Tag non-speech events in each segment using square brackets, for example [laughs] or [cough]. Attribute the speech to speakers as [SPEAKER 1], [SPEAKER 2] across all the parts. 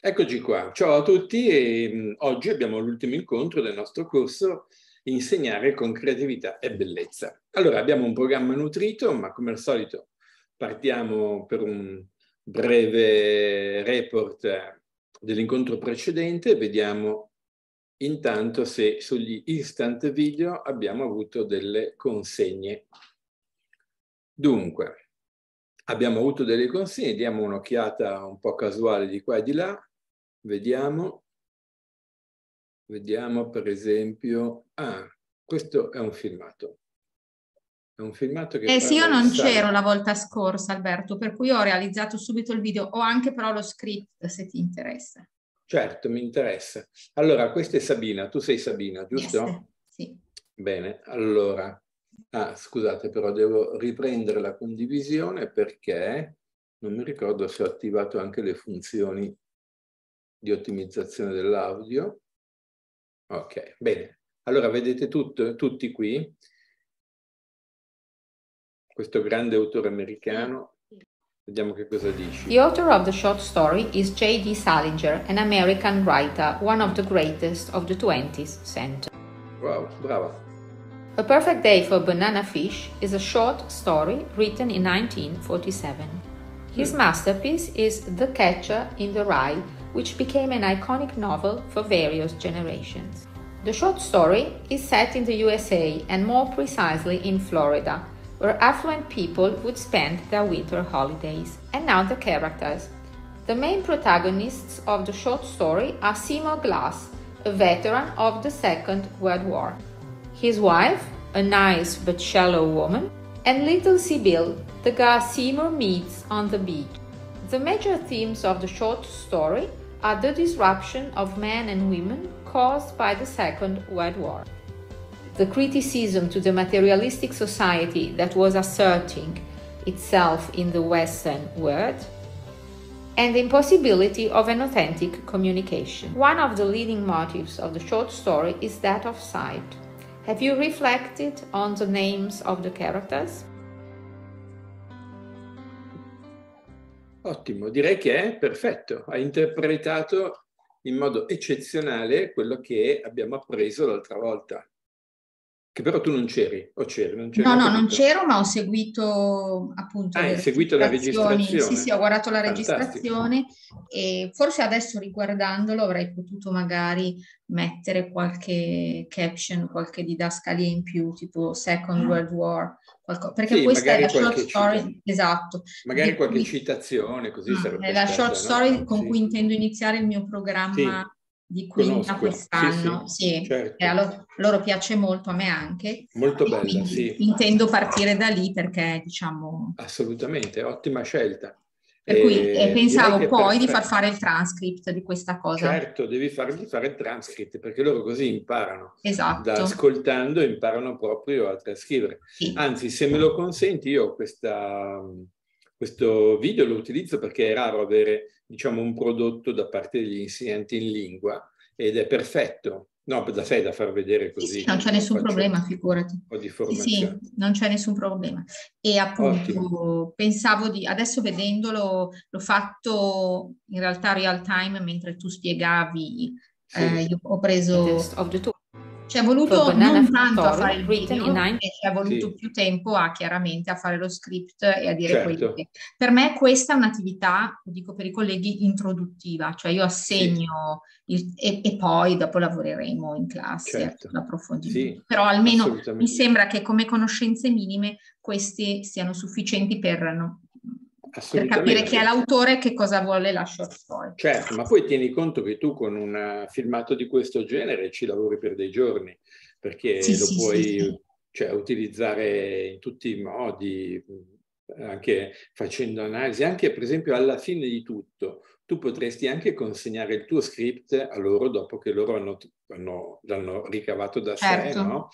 [SPEAKER 1] Eccoci qua, ciao a tutti e mm, oggi abbiamo l'ultimo incontro del nostro corso Insegnare con creatività e bellezza. Allora abbiamo un programma nutrito ma come al solito partiamo per un breve report dell'incontro precedente vediamo intanto se sugli instant video abbiamo avuto delle consegne. Dunque, abbiamo avuto delle consegne, diamo un'occhiata un po' casuale di qua e di là Vediamo, vediamo per esempio, ah, questo è un filmato. È un filmato che... Eh sì, io non c'ero la
[SPEAKER 2] volta scorsa Alberto, per cui ho realizzato subito il video, ho anche però lo script se ti interessa.
[SPEAKER 1] Certo, mi interessa. Allora, questa è Sabina, tu sei Sabina, giusto? Yes. Sì. Bene, allora, ah, scusate però devo riprendere la condivisione perché non mi ricordo se ho attivato anche le funzioni di ottimizzazione dell'audio. Ok, bene. Allora vedete tutto, tutti qui questo grande autore americano. Vediamo che cosa dice.
[SPEAKER 2] The author of the short story is J.D. Salinger, an American writer, one of the greatest of the 20th century.
[SPEAKER 1] Wow, brava.
[SPEAKER 2] A Perfect Day for Banana Fish is a short story written in 1947. His hmm. masterpiece is The Catcher in the Rye which became an iconic novel for various generations. The short story is set in the USA and more precisely in Florida, where affluent people would spend their winter holidays. And now the characters. The main protagonists of the short story are Seymour Glass, a veteran of the Second World War, his wife, a nice but shallow woman, and little Sibyl, the girl Seymour meets on the beach. The major themes of the short story at the disruption of men and women caused by the Second World War. The criticism to the materialistic society that was asserting itself in the Western world and the impossibility of an authentic communication. One of the leading motives of the short story is that of sight. Have you reflected on the names of the characters?
[SPEAKER 1] Ottimo, direi che è perfetto. Ha interpretato in modo eccezionale quello che abbiamo appreso l'altra volta. Che però tu non c'eri, o c'eri? Non c'eri no, no, non c'ero,
[SPEAKER 2] ma ho seguito appunto. Ah, hai seguito la registrazione? Sì, sì, ho guardato la Fantastico. registrazione e forse adesso riguardandolo avrei potuto magari mettere qualche caption, qualche didascalia in più, tipo Second ah. World War, qualcosa, perché sì, questa è la short story, cita. esatto.
[SPEAKER 1] Magari qualche di, citazione, così ah, È la stata, short story
[SPEAKER 2] no? con sì. cui intendo iniziare il mio programma
[SPEAKER 1] sì,
[SPEAKER 2] di quinta conosco. quest'anno. Sì, certo. a loro, loro, piace molto, a me anche.
[SPEAKER 1] Molto bella, sì. Intendo
[SPEAKER 2] partire da lì perché, diciamo...
[SPEAKER 1] Assolutamente, ottima scelta. Per cui eh, eh pensavo poi di far
[SPEAKER 2] fare il transcript di questa cosa.
[SPEAKER 1] Certo, devi fargli fare il transcript perché loro così imparano. Esatto. Da ascoltando imparano proprio a trascrivere. Sì. Anzi, se me lo consenti, io questa, questo video lo utilizzo perché è raro avere diciamo, un prodotto da parte degli insegnanti in lingua ed è perfetto No, da sei da far vedere così. Sì, sì, non c'è nessun problema, figurati. Un po' di Sì, sì,
[SPEAKER 2] non c'è nessun problema. E appunto Ottimo. pensavo di, adesso vedendolo, l'ho fatto in realtà real time mentre tu spiegavi, sì. eh, ho preso... Ci è voluto non tanto a fare il video, e ci è voluto sì. più tempo a chiaramente a fare lo script e a dire certo. quello che... Per me questa è un'attività, lo dico per i colleghi, introduttiva, cioè io assegno sì. il, e, e, poi dopo lavoreremo in classe, certo. l'approfondimento. Sì, Però almeno mi sembra che come conoscenze minime queste siano sufficienti per, no,
[SPEAKER 1] per capire chi è
[SPEAKER 2] l'autore e che cosa vuole la short story.
[SPEAKER 1] Certo, ma poi tieni conto che tu con un eh, filmato di questo genere ci lavori per dei giorni, perché sì, lo sì, puoi sì, cioè, utilizzare in tutti i modi, anche facendo analisi, anche per esempio alla fine di tutto, tu potresti anche consegnare il tuo script a loro dopo che loro hanno, hanno, l'hanno ricavato da certo. sé, no?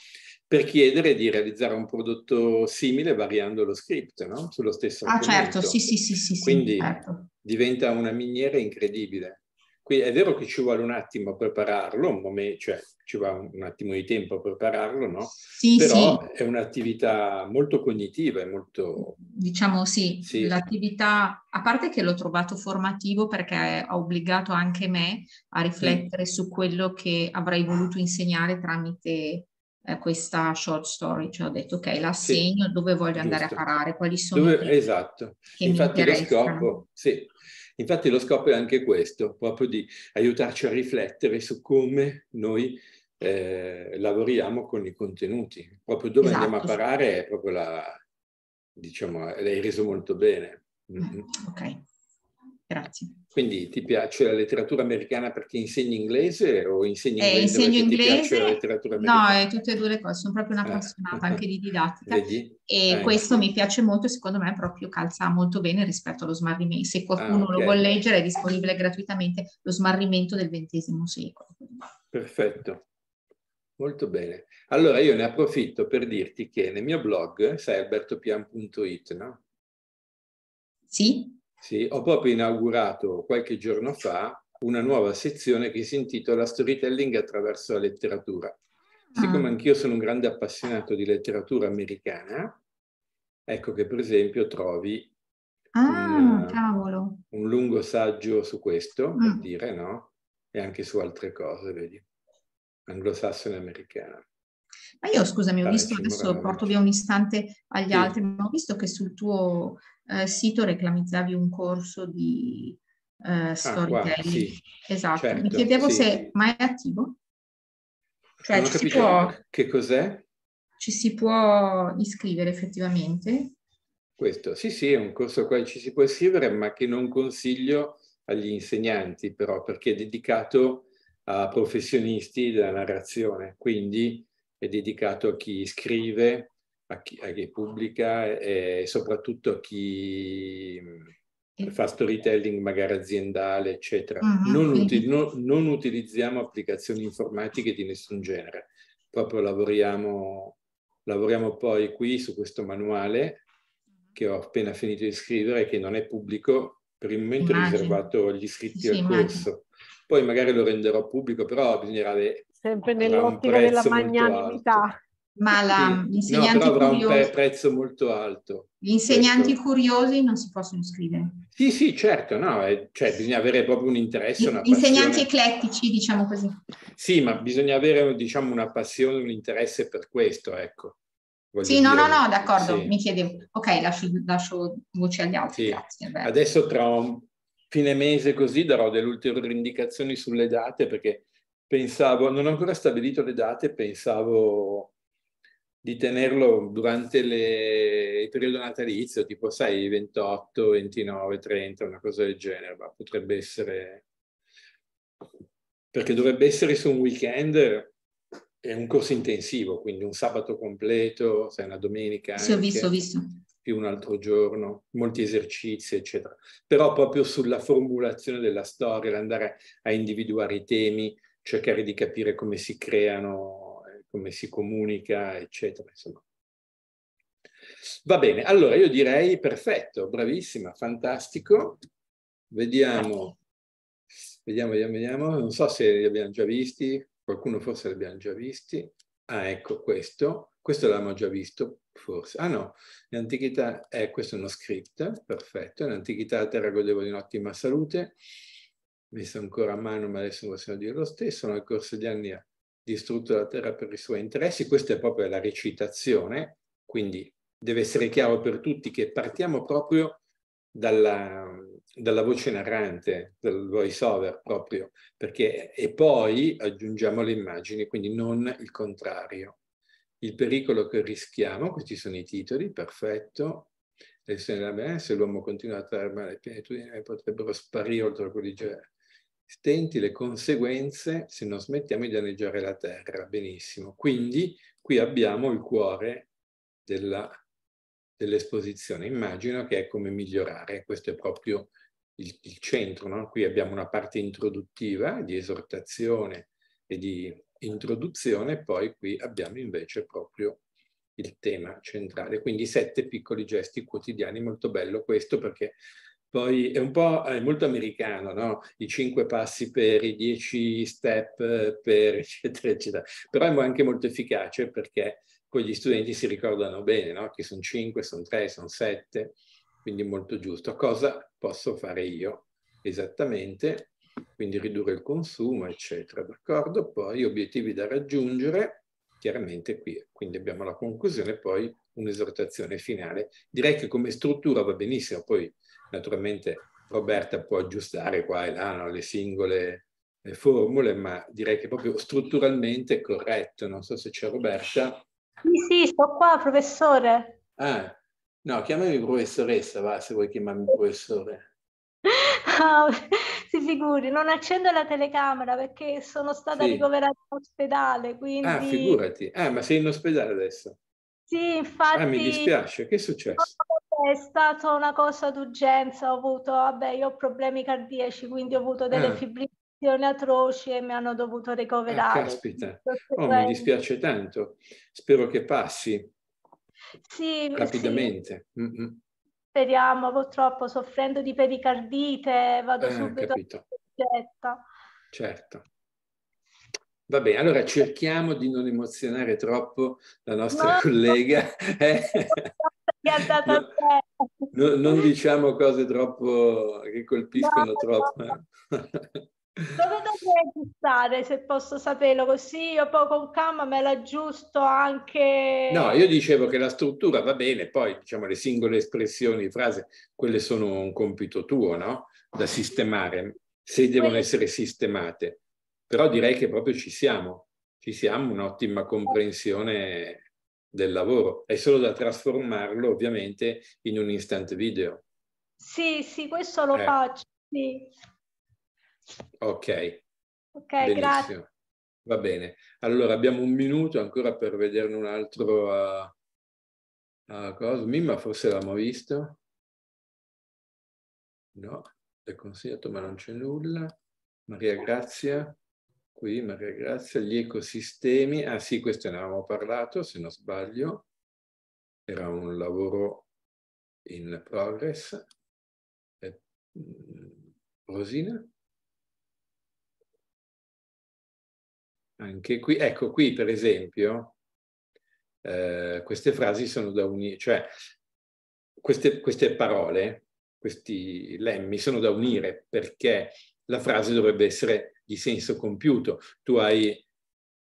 [SPEAKER 1] per chiedere di realizzare un prodotto simile variando lo script, no? sullo stesso ah, certo. argomento. Ah certo, sì, sì, sì. sì Quindi certo. diventa una miniera incredibile. Qui è vero che ci vuole un attimo a prepararlo, un momento, cioè ci va un attimo di tempo a prepararlo, no? Sì, Però sì. è un'attività molto cognitiva, è molto...
[SPEAKER 2] Diciamo sì, sì, l'attività, a parte che l'ho trovato formativo perché ha obbligato anche me a riflettere sì. su quello che avrei voluto insegnare tramite eh, questa short story, cioè ho detto ok, la segno, sì, dove voglio giusto. andare a parare, quali sono... Dove, i
[SPEAKER 1] esatto, infatti lo scopo, sì. Infatti lo scopo è anche questo, proprio di aiutarci a riflettere su come noi eh, lavoriamo con i contenuti. Proprio dove esatto, andiamo a esatto. parare è proprio la, diciamo, l'hai reso molto bene.
[SPEAKER 3] Mm-hmm. Ok.
[SPEAKER 1] Grazie. Quindi ti piace la letteratura americana perché insegni inglese o insegni eh, inglese? Eh, insegno inglese. la letteratura americana? No,
[SPEAKER 2] è tutte e due le cose, sono proprio una ah. appassionata anche di didattica Vedi? e ah, questo mi piace molto, secondo me proprio calza molto bene rispetto allo smarrimento. Se qualcuno ah, okay. lo vuole leggere è disponibile gratuitamente lo smarrimento del XX secolo.
[SPEAKER 1] Perfetto. Molto bene. Allora io ne approfitto per dirti che nel mio blog, sai albertopian.it, no? Sì. Sì, ho proprio inaugurato qualche giorno fa una nuova sezione che si intitola Storytelling attraverso la letteratura. Siccome ah. anch'io sono un grande appassionato di letteratura americana, ecco che per esempio trovi
[SPEAKER 3] ah, un,
[SPEAKER 2] eh,
[SPEAKER 1] un, lungo saggio su questo, mm. dire, no? E anche su altre cose, vedi? Anglosassone americana.
[SPEAKER 2] Ma io scusami, ho visto, adesso porto via un istante agli sì. altri, ma ho visto che sul tuo eh, sito reclamizzavi un corso di eh, ah, storytelling. Ah, wow, sì.
[SPEAKER 1] Esatto, certo, mi chiedevo sì. se
[SPEAKER 2] ma è attivo? Cioè, non ci si può...
[SPEAKER 1] Che cos'è?
[SPEAKER 2] Ci si può iscrivere effettivamente?
[SPEAKER 1] Questo, sì, sì, è un corso a cui ci si può iscrivere, ma che non consiglio agli insegnanti, però, perché è dedicato a professionisti della narrazione, quindi è dedicato a chi scrive, a chi, a chi pubblica e soprattutto a chi fa storytelling magari aziendale, eccetera. Uh-huh, non, uti- no, non, utilizziamo applicazioni informatiche di nessun genere, proprio lavoriamo, lavoriamo poi qui su questo manuale mm-hmm. che ho appena finito di scrivere, che non è pubblico, per il momento immagino. riservato agli iscritti sì, al immagino. corso. Poi magari lo renderò pubblico, però bisognerà... Le, Sempre nell'ottica della magnanimità
[SPEAKER 4] ma la, mm, gli,
[SPEAKER 2] insegnanti no, curiosi,
[SPEAKER 1] gli insegnanti questo.
[SPEAKER 2] curiosi non si possono iscrivere.
[SPEAKER 1] Sì, sì, certo, no, cioè, bisogna avere proprio un interesse, una Insegnanti
[SPEAKER 2] eclettici, diciamo così.
[SPEAKER 1] Sì, ma bisogna avere, diciamo, una passione, un interesse per questo, ecco. Voglio sì, no, no, no, d'accordo, sì. mi
[SPEAKER 2] chiedevo. Ok, lascio, lascio voce agli altri, sì. grazie.
[SPEAKER 1] Adesso tra un fine mese così darò delle ulteriori indicazioni sulle date perché pensavo, non ho ancora stabilito le date, pensavo di tenerlo durante le, il periodo natalizio, tipo, sai, 28, 29, 30, una cosa del genere, ma potrebbe essere... Perché dovrebbe essere su un weekend, è un corso intensivo, quindi un sabato completo, sai, una domenica. Sì, ho visto, ho visto. Più un altro giorno, molti esercizi, eccetera. Però proprio sulla formulazione della storia, andare a individuare i temi, cercare di capire come si creano come si comunica, eccetera. Insomma. Va bene, allora io direi perfetto, bravissima, fantastico. Vediamo, vediamo, vediamo, vediamo. Non so se li abbiamo già visti, qualcuno forse li abbiamo già visti. Ah, ecco questo. Questo l'abbiamo già visto, forse. Ah no, in antichità, eh, questo è uno script, perfetto. L'antichità la terra godeva di un'ottima salute, messo ancora a mano, ma adesso possiamo dire lo stesso. Nel corso degli anni distrutto la terra per i suoi interessi, questa è proprio la recitazione, quindi deve essere chiaro per tutti che partiamo proprio dalla, dalla voce narrante, dal voice over proprio, perché e poi aggiungiamo le immagini, quindi non il contrario. Il pericolo che rischiamo, questi sono i titoli, perfetto, eh, se l'uomo continua a trarre male le pienitudine potrebbero sparire oltre quelli stenti le conseguenze se non smettiamo di danneggiare la terra. Benissimo. Quindi qui abbiamo il cuore dell'esposizione. Immagino che è come migliorare, questo è proprio il, il centro. No? Qui abbiamo una parte introduttiva di esortazione e di introduzione, poi qui abbiamo invece proprio il tema centrale. Quindi sette piccoli gesti quotidiani, molto bello questo perché poi è un po' è molto americano, no? I cinque passi per i dieci step per [laughs] eccetera, eccetera. Però è anche molto efficace perché con gli studenti si ricordano bene, no? Che sono cinque, sono tre, sono sette, quindi molto giusto. Cosa posso fare io esattamente? Quindi ridurre il consumo, eccetera, d'accordo? Poi obiettivi da raggiungere, chiaramente qui. Quindi abbiamo la conclusione, poi un'esortazione finale. Direi che come struttura va benissimo, poi Naturalmente Roberta può aggiustare qua e là no, le singole formule, ma direi che proprio strutturalmente è corretto. Non so se c'è Roberta.
[SPEAKER 4] Sì, sì, sto qua, professore.
[SPEAKER 1] Ah, no, chiamami professoressa, va, se vuoi chiamarmi professore.
[SPEAKER 2] Oh, [laughs] si figuri, non accendo la telecamera perché sono stata sì. ricoverata in ospedale, ah, quindi... Ah, figurati. Ah,
[SPEAKER 1] ma sei in ospedale adesso?
[SPEAKER 2] Sì, infatti... Ah, mi dispiace, che è successo? è stata una cosa d'urgenza, ho avuto, vabbè, io ho problemi cardiaci, quindi ho avuto delle ah. fibrillazioni atroci e mi hanno dovuto ah, ricoverare. Ah, caspita, oh, mi dispiace
[SPEAKER 1] tanto, spero che passi
[SPEAKER 2] sì, rapidamente. Sì. Mm-hmm. Speriamo, purtroppo soffrendo di
[SPEAKER 4] pericardite, vado
[SPEAKER 1] ah, subito capito. a Certo. Va bene, allora cerchiamo di non emozionare troppo la nostra Ma... collega. No. [laughs] Eh. Mi ha dato no, no, non diciamo cose troppo che colpiscono no, troppo. No. Eh.
[SPEAKER 4] Dove dovrei aggiustare se posso
[SPEAKER 2] saperlo così io poi con calma me l'aggiusto anche... No, io
[SPEAKER 1] dicevo che la struttura va bene, poi diciamo le singole espressioni, frase, quelle sono un compito tuo, no? Da sistemare, se devono essere sistemate. Però direi che proprio ci siamo, ci siamo un'ottima comprensione del lavoro, è solo da trasformarlo ovviamente in un instant video.
[SPEAKER 2] Sì, sì, questo
[SPEAKER 1] lo eh. faccio. Sì. Ok.
[SPEAKER 3] Ok, Benissimo. grazie.
[SPEAKER 1] Va bene. Allora abbiamo un minuto ancora per vederne un altro uh,
[SPEAKER 3] uh, cosa. Mimma forse l'abbiamo visto.
[SPEAKER 1] No, è consigliato ma non c'è nulla. Maria Grazia qui Maria Grazia, gli ecosistemi, ah sì, questo ne avevamo parlato, se non sbaglio, era un lavoro in progress. Eh,
[SPEAKER 3] mm, Rosina?
[SPEAKER 1] Anche qui, ecco qui per esempio, eh, queste frasi sono da unire, cioè queste, queste parole, questi lemmi sono da unire perché la frase dovrebbe essere di senso compiuto. Tu hai,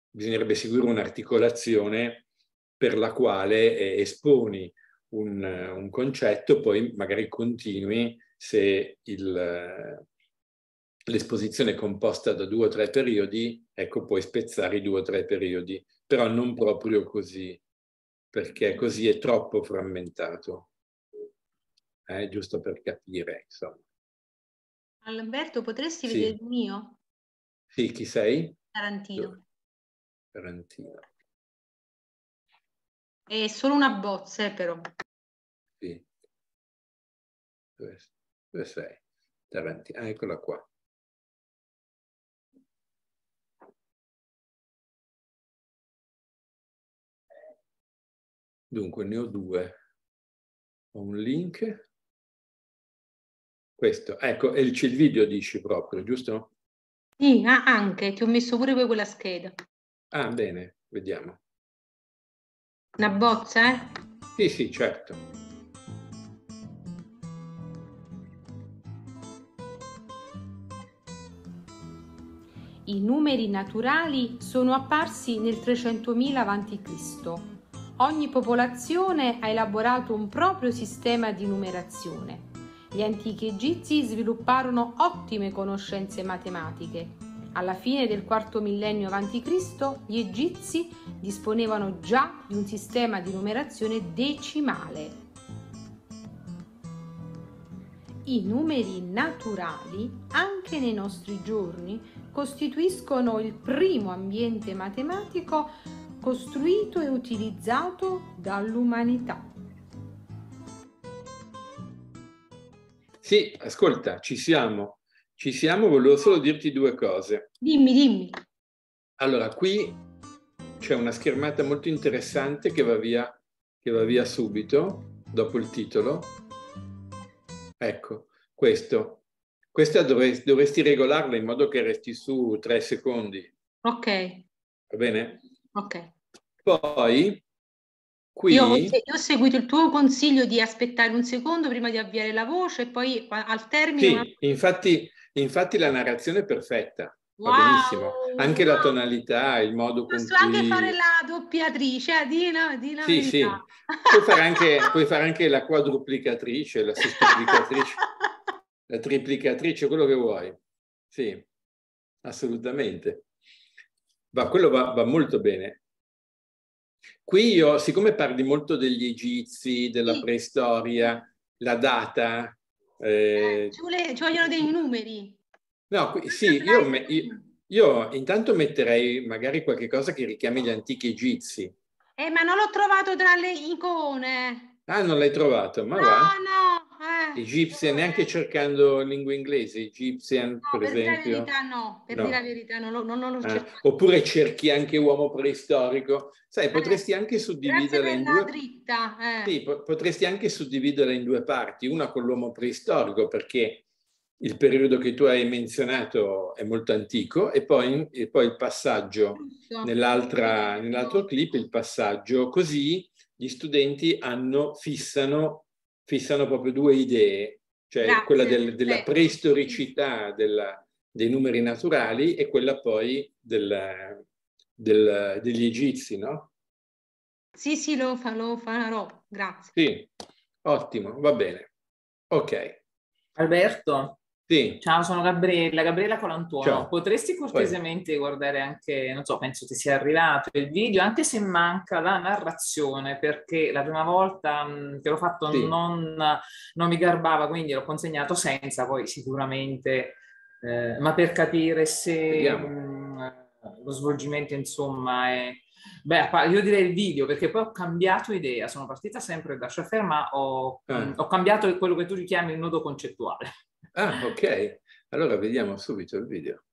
[SPEAKER 1] bisognerebbe seguire un'articolazione per la quale eh, esponi un, eh, un, concetto, poi magari continui se il, eh, l'esposizione è composta da due o tre periodi, ecco puoi spezzare i due o tre periodi, però non proprio così, perché così è troppo frammentato. Eh, giusto per capire, insomma.
[SPEAKER 3] Alberto, potresti sì. vedere il mio?
[SPEAKER 1] Sì, chi sei?
[SPEAKER 3] Tarantino. Tarantino. È solo una bozza, però. Sì. Dove, dove sei? Tarantino. Ah, eccola qua. Dunque, ne ho due. Ho un link. Questo,
[SPEAKER 1] ecco, è c'è il video, dici proprio, giusto?
[SPEAKER 2] Sì, ah, anche, ti ho messo pure poi quella scheda.
[SPEAKER 1] Ah, bene, vediamo.
[SPEAKER 2] Una bozza, eh?
[SPEAKER 1] Sì, sì, certo.
[SPEAKER 2] I numeri naturali sono apparsi nel 300.000 a.C. Ogni popolazione ha elaborato un proprio sistema di numerazione. Gli antichi egizi svilupparono ottime conoscenze matematiche. Alla fine del IV millennio a.C. gli egizi disponevano già di un sistema di numerazione decimale. I numeri naturali, anche nei nostri giorni, costituiscono il primo ambiente matematico costruito e utilizzato dall'umanità.
[SPEAKER 1] Sì, ascolta, ci siamo. Ci siamo, volevo solo dirti due cose.
[SPEAKER 2] Dimmi, dimmi.
[SPEAKER 1] Allora, qui c'è una schermata molto interessante che va via, che va via subito, dopo il titolo. Ecco, questo. Questa dovresti, dovresti regolarla in modo che resti su tre secondi. Ok. Va bene? Ok. Poi Qui... Io, io,
[SPEAKER 2] ho seguito il tuo consiglio di aspettare un secondo prima di avviare la voce e poi al termine...
[SPEAKER 1] Sì, infatti, infatti la narrazione è perfetta. Wow, Va benissimo. Anche wow. la tonalità, il modo Posso con cui... anche fare
[SPEAKER 2] la doppiatrice, di no, di no. Sì, sì.
[SPEAKER 1] Puoi fare, anche, puoi fare anche la quadruplicatrice, la sesplicatrice, [laughs] la triplicatrice, quello che vuoi. Sì, assolutamente. Ma quello va, va molto bene. Qui io, siccome parli molto degli egizi, della sì. preistoria, la data... Eh...
[SPEAKER 3] eh
[SPEAKER 2] ci, vogliono dei numeri.
[SPEAKER 1] No, qui, sì, io, me, io, io, intanto metterei magari qualche cosa che richiami gli antichi egizi.
[SPEAKER 2] Eh, ma non l'ho trovato tra le icone.
[SPEAKER 1] Ah, non l'hai trovato, ma no, va. No,
[SPEAKER 2] no,
[SPEAKER 1] Egyptian, neanche cercando lingua inglese, Egyptian no, per, per esempio. La verità,
[SPEAKER 2] no, per no. dire la verità no, no, non lo ah, cerco.
[SPEAKER 1] Ah, oppure cerchi anche uomo preistorico. Sai, potresti anche suddividere in due...
[SPEAKER 2] Dritta,
[SPEAKER 1] eh. sì, potresti anche suddividere in due parti, una con l'uomo preistorico perché il periodo che tu hai menzionato è molto antico e poi, e poi il passaggio nell'altro clip, il passaggio così gli studenti hanno, fissano fissano proprio due idee, cioè Grazie. quella del, della preistoricità della, dei numeri naturali e quella poi della, del, degli egizi, no?
[SPEAKER 2] Sì, sì, lo, fa, lo farò.
[SPEAKER 5] Grazie.
[SPEAKER 1] Sì, ottimo, va bene. Ok. Alberto, sì.
[SPEAKER 5] Ciao, sono Gabriella, Gabriella Colantuono. Ciao. Potresti cortesemente Poi. guardare anche, non so, penso ti sia arrivato il video, anche se manca la narrazione, perché la prima volta che l'ho fatto sì. non, non, mi garbava, quindi l'ho consegnato senza, poi sicuramente, eh, ma per capire se mh, lo svolgimento, insomma, è... Beh, io direi il video perché poi ho cambiato idea, sono partita sempre da Schaffer, ma ho, eh. ho cambiato quello che tu richiami il nodo concettuale.
[SPEAKER 1] Ah, ok. Allora vediamo subito il video.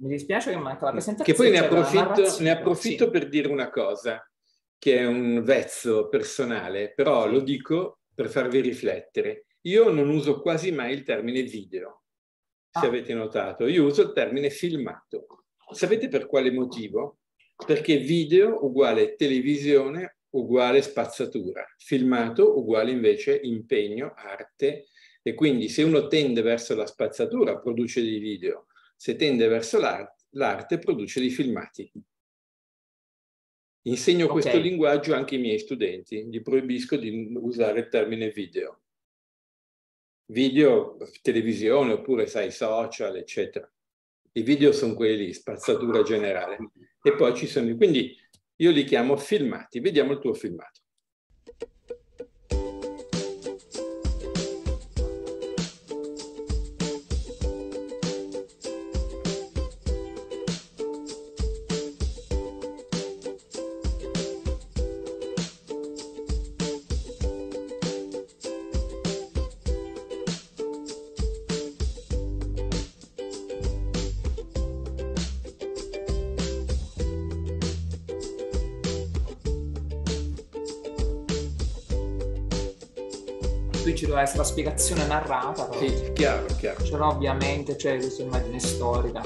[SPEAKER 5] Mi dispiace che manca la presentazione. Mm. Che poi ne approfitto, ne
[SPEAKER 1] approfitto sì. per dire una cosa, che è un vezzo personale, però lo dico per farvi riflettere. Io non uso quasi mai il termine video, se ah. avete notato. Io uso il termine filmato. Sapete per quale motivo? Perché video uguale televisione uguale spazzatura, filmato uguale invece impegno, arte e quindi se uno tende verso la spazzatura produce dei video, se tende verso l'arte, l'arte produce dei filmati. Insegno okay. questo linguaggio anche ai miei studenti, gli proibisco di usare il termine video. Video, televisione oppure, sai, social, eccetera. I video sono quelli, spazzatura generale. E poi ci sono... Quindi io li chiamo filmati. Vediamo il tuo filmato.
[SPEAKER 5] doveva la spiegazione narrata. Però. Sì, chiaro, chiaro. C'era ovviamente cioè, questa immagine storica.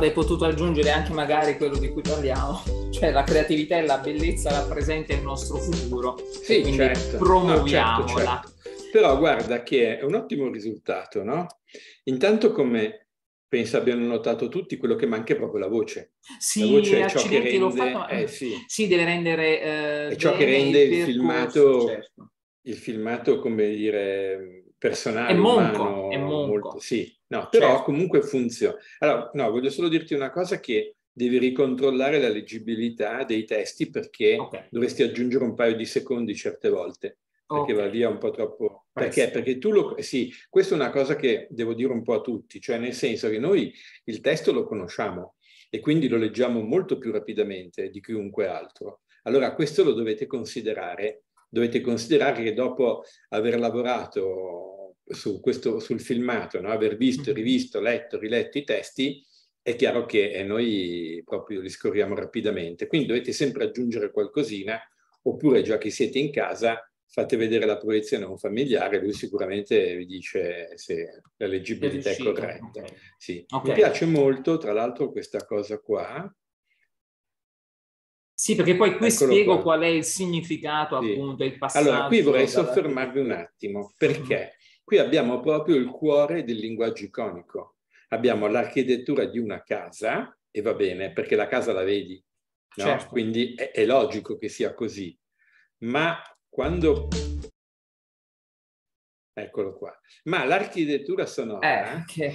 [SPEAKER 5] avrei potuto aggiungere anche magari quello di cui parliamo, [laughs] cioè la creatività e la bellezza rappresenta il nostro futuro. Sì, quindi certo. promuoviamola. No, certo,
[SPEAKER 1] certo. Però guarda che è un ottimo risultato, no? Intanto come penso abbiano notato tutti, quello che manca è proprio la voce.
[SPEAKER 5] Sì, la voce è eh, ciò che rende, fatto, eh, sì. sì. deve rendere... Eh, è ciò che rende il, il filmato,
[SPEAKER 1] certo. il filmato, come dire personale. È monco, è monco. Molto, sì, no, però certo. comunque funziona. Allora, no, voglio solo dirti una cosa che devi ricontrollare la leggibilità dei testi perché okay. dovresti aggiungere un paio di secondi certe volte perché okay. va via un po' troppo. Perché? Perché tu lo... Sì, questa è una cosa che devo dire un po' a tutti, cioè nel senso che noi il testo lo conosciamo e quindi lo leggiamo molto più rapidamente di chiunque altro. Allora questo lo dovete considerare dovete considerare che dopo aver lavorato su questo, sul filmato, no? aver visto, mm-hmm. rivisto, letto, riletto i testi, è chiaro che eh, noi proprio li scorriamo rapidamente. Quindi dovete sempre aggiungere qualcosina, oppure già che siete in casa, fate vedere la proiezione a un familiare, lui sicuramente vi dice se la leggibilità è corretta. Okay. Sì. Okay. Mi piace molto, tra l'altro, questa cosa qua, sì, perché poi qui Eccolo spiego qua.
[SPEAKER 5] qual è il significato, sì. appunto, del passaggio. Allora, qui vorrei dalla... soffermarvi un
[SPEAKER 1] attimo, perché mm. qui abbiamo proprio il cuore del linguaggio iconico. Abbiamo l'architettura di una casa, e va bene, perché la casa la vedi, no? certo. quindi è, è logico che sia così. Ma quando Eccolo qua. Ma l'architettura sonora eh, è,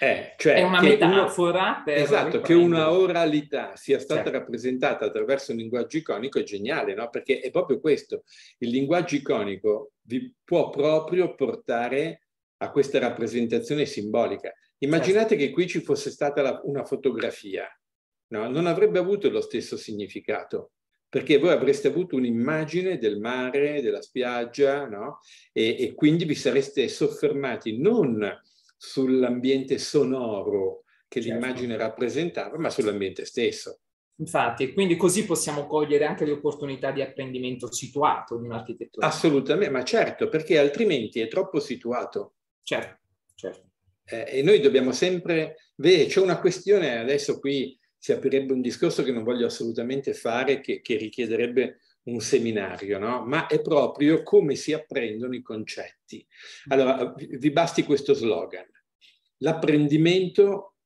[SPEAKER 1] eh, cioè, è, una metafora. Uno, esatto, che una oralità sia stata certo. rappresentata attraverso un linguaggio iconico è geniale, no? Perché è proprio questo. Il linguaggio iconico vi può proprio portare a questa rappresentazione simbolica. Immaginate certo. che qui ci fosse stata la, una fotografia, no? Non avrebbe avuto lo stesso significato perché voi avreste avuto un'immagine del mare, della spiaggia, no? e, e quindi vi sareste soffermati non sull'ambiente sonoro che certo. l'immagine rappresentava, ma sull'ambiente stesso. Infatti, quindi così possiamo cogliere anche le opportunità di
[SPEAKER 5] apprendimento
[SPEAKER 1] situato in un'architettura. Assolutamente, ma certo, perché altrimenti è troppo situato. Certo, certo. Eh, e noi dobbiamo sempre... Vede, c'è una questione adesso qui si aprirebbe un discorso che non voglio assolutamente fare, che, che richiederebbe un seminario, no? ma è proprio come si apprendono i concetti. Allora, vi basti questo slogan. L'apprendimento,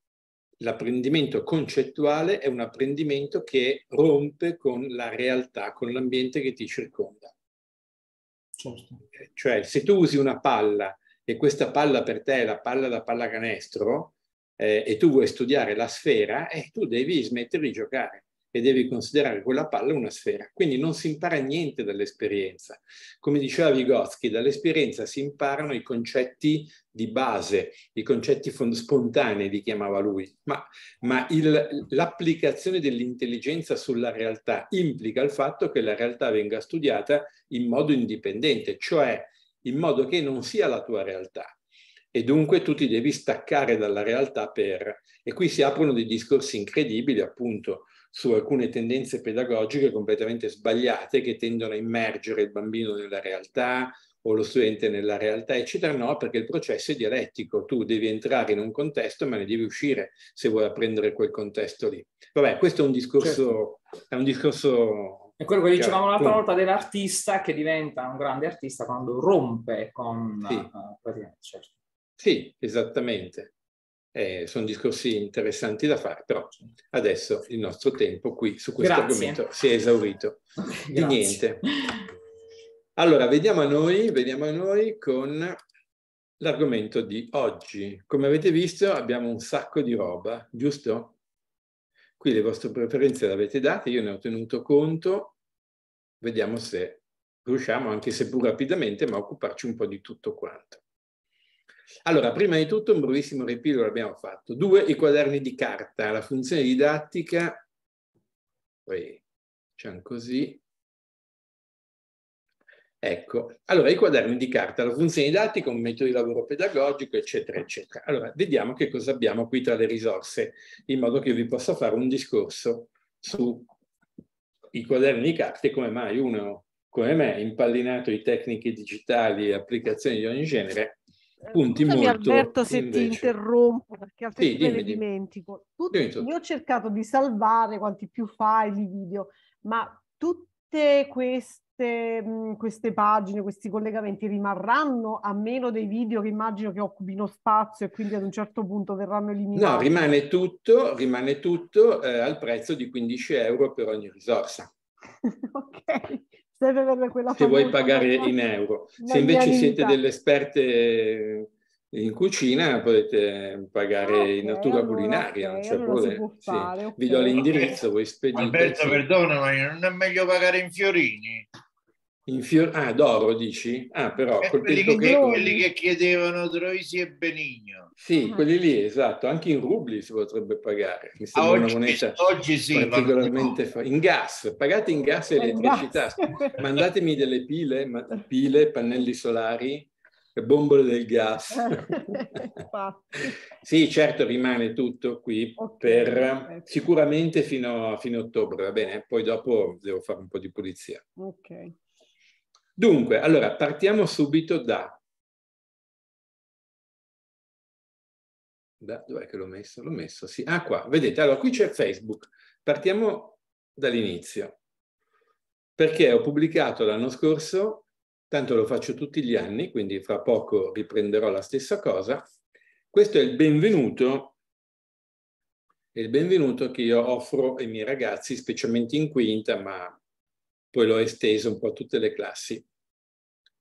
[SPEAKER 1] l'apprendimento concettuale è un apprendimento che rompe con la realtà, con l'ambiente che ti circonda. Certo. Cioè, se tu usi una palla e questa palla per te è la palla da pallacanestro, eh, e tu vuoi studiare la sfera, eh, tu devi smettere di giocare e devi considerare quella palla una sfera. Quindi non si impara niente dall'esperienza. Come diceva Vygotsky, dall'esperienza si imparano i concetti di base, i concetti spontanei, li chiamava lui, ma, ma il, l'applicazione dell'intelligenza sulla realtà implica il fatto che la realtà venga studiata in modo indipendente, cioè in modo che non sia la tua realtà, e dunque tu ti devi staccare dalla realtà per... E qui si aprono dei discorsi incredibili appunto su alcune tendenze pedagogiche completamente sbagliate che tendono a immergere il bambino nella realtà o lo studente nella realtà, eccetera. No, perché il processo è dialettico, tu devi entrare in un contesto ma ne devi uscire se vuoi apprendere quel contesto lì. Vabbè, questo è un discorso... Certo. È un discorso è quello che dicevamo certo. l'altra volta
[SPEAKER 5] dell'artista che diventa un grande artista quando rompe con... Sì. Uh, certo.
[SPEAKER 1] Sì, esattamente. Eh, sono discorsi interessanti da fare, però adesso il nostro tempo qui su questo Grazie. argomento si è esaurito. [laughs] Di niente. Allora, vediamo a noi, vediamo a noi con l'argomento di oggi. Come avete visto abbiamo un sacco di roba, giusto? Qui le vostre preferenze le avete date, io ne ho tenuto conto, vediamo se riusciamo, anche se pur rapidamente, ma a occuparci un po' di tutto quanto. Allora, prima di tutto un brevissimo ripilo l'abbiamo fatto. Due, i quaderni di carta, la funzione didattica, poi facciamo così. Ecco, allora i quaderni di carta, la funzione didattica, un metodo di lavoro pedagogico, eccetera, eccetera. Allora, vediamo che cosa abbiamo qui tra le risorse, in modo che vi possa fare un discorso sui quaderni di carta e come mai uno come me, impallinato di tecniche digitali e applicazioni di ogni genere, punti Scusami molto... Alberto se invece. ti
[SPEAKER 4] interrompo perché altrimenti sì, dimmi, me ne dimentico. Tutti, dimmi io ho cercato di salvare quanti più file, video, ma tutte queste, queste pagine, questi collegamenti rimarranno a meno dei video che immagino che occupino spazio e quindi ad un certo punto verranno eliminati? No, rimane
[SPEAKER 1] tutto, rimane tutto eh, al prezzo di 15 euro per ogni risorsa. [laughs]
[SPEAKER 4] ok. Deve avere quella Se vuoi pagare
[SPEAKER 1] in euro. Se invece siete delle esperte in cucina potete pagare ah, okay, in natura allora, culinaria, okay, cioè allora può
[SPEAKER 5] fare, sì. okay. vi
[SPEAKER 1] do l'indirizzo, voi spedite. Alberto, sì. perdona, non
[SPEAKER 6] è meglio pagare in fiorini?
[SPEAKER 1] Fior- ah, d'oro dici? Ah, però eh, quelli, che, quelli,
[SPEAKER 6] che, chiedevano Troisi e Benigno.
[SPEAKER 1] Sì, ah. quelli lì, esatto. Anche in rubli si potrebbe pagare. Mi sembra ah, oggi, una moneta oggi sì, particolarmente fa... in gas, pagate in gas e elettricità. [laughs] Mandatemi delle pile, ma... pile, pannelli solari, e bombole del gas.
[SPEAKER 4] [laughs]
[SPEAKER 1] sì, certo, rimane tutto qui okay, per okay. sicuramente fino a fine ottobre, va bene? Poi dopo devo fare un po' di pulizia. Ok. Dunque, allora, partiamo subito da... da dov'è che l'ho messo? L'ho messo, sì. Ah, qua, vedete, allora, qui c'è Facebook. Partiamo dall'inizio. Perché ho pubblicato l'anno scorso, tanto lo faccio tutti gli anni, quindi fra poco riprenderò la stessa cosa. Questo è il benvenuto, è il benvenuto che io offro ai miei ragazzi, specialmente in quinta, ma poi l'ho esteso un po' a tutte le classi.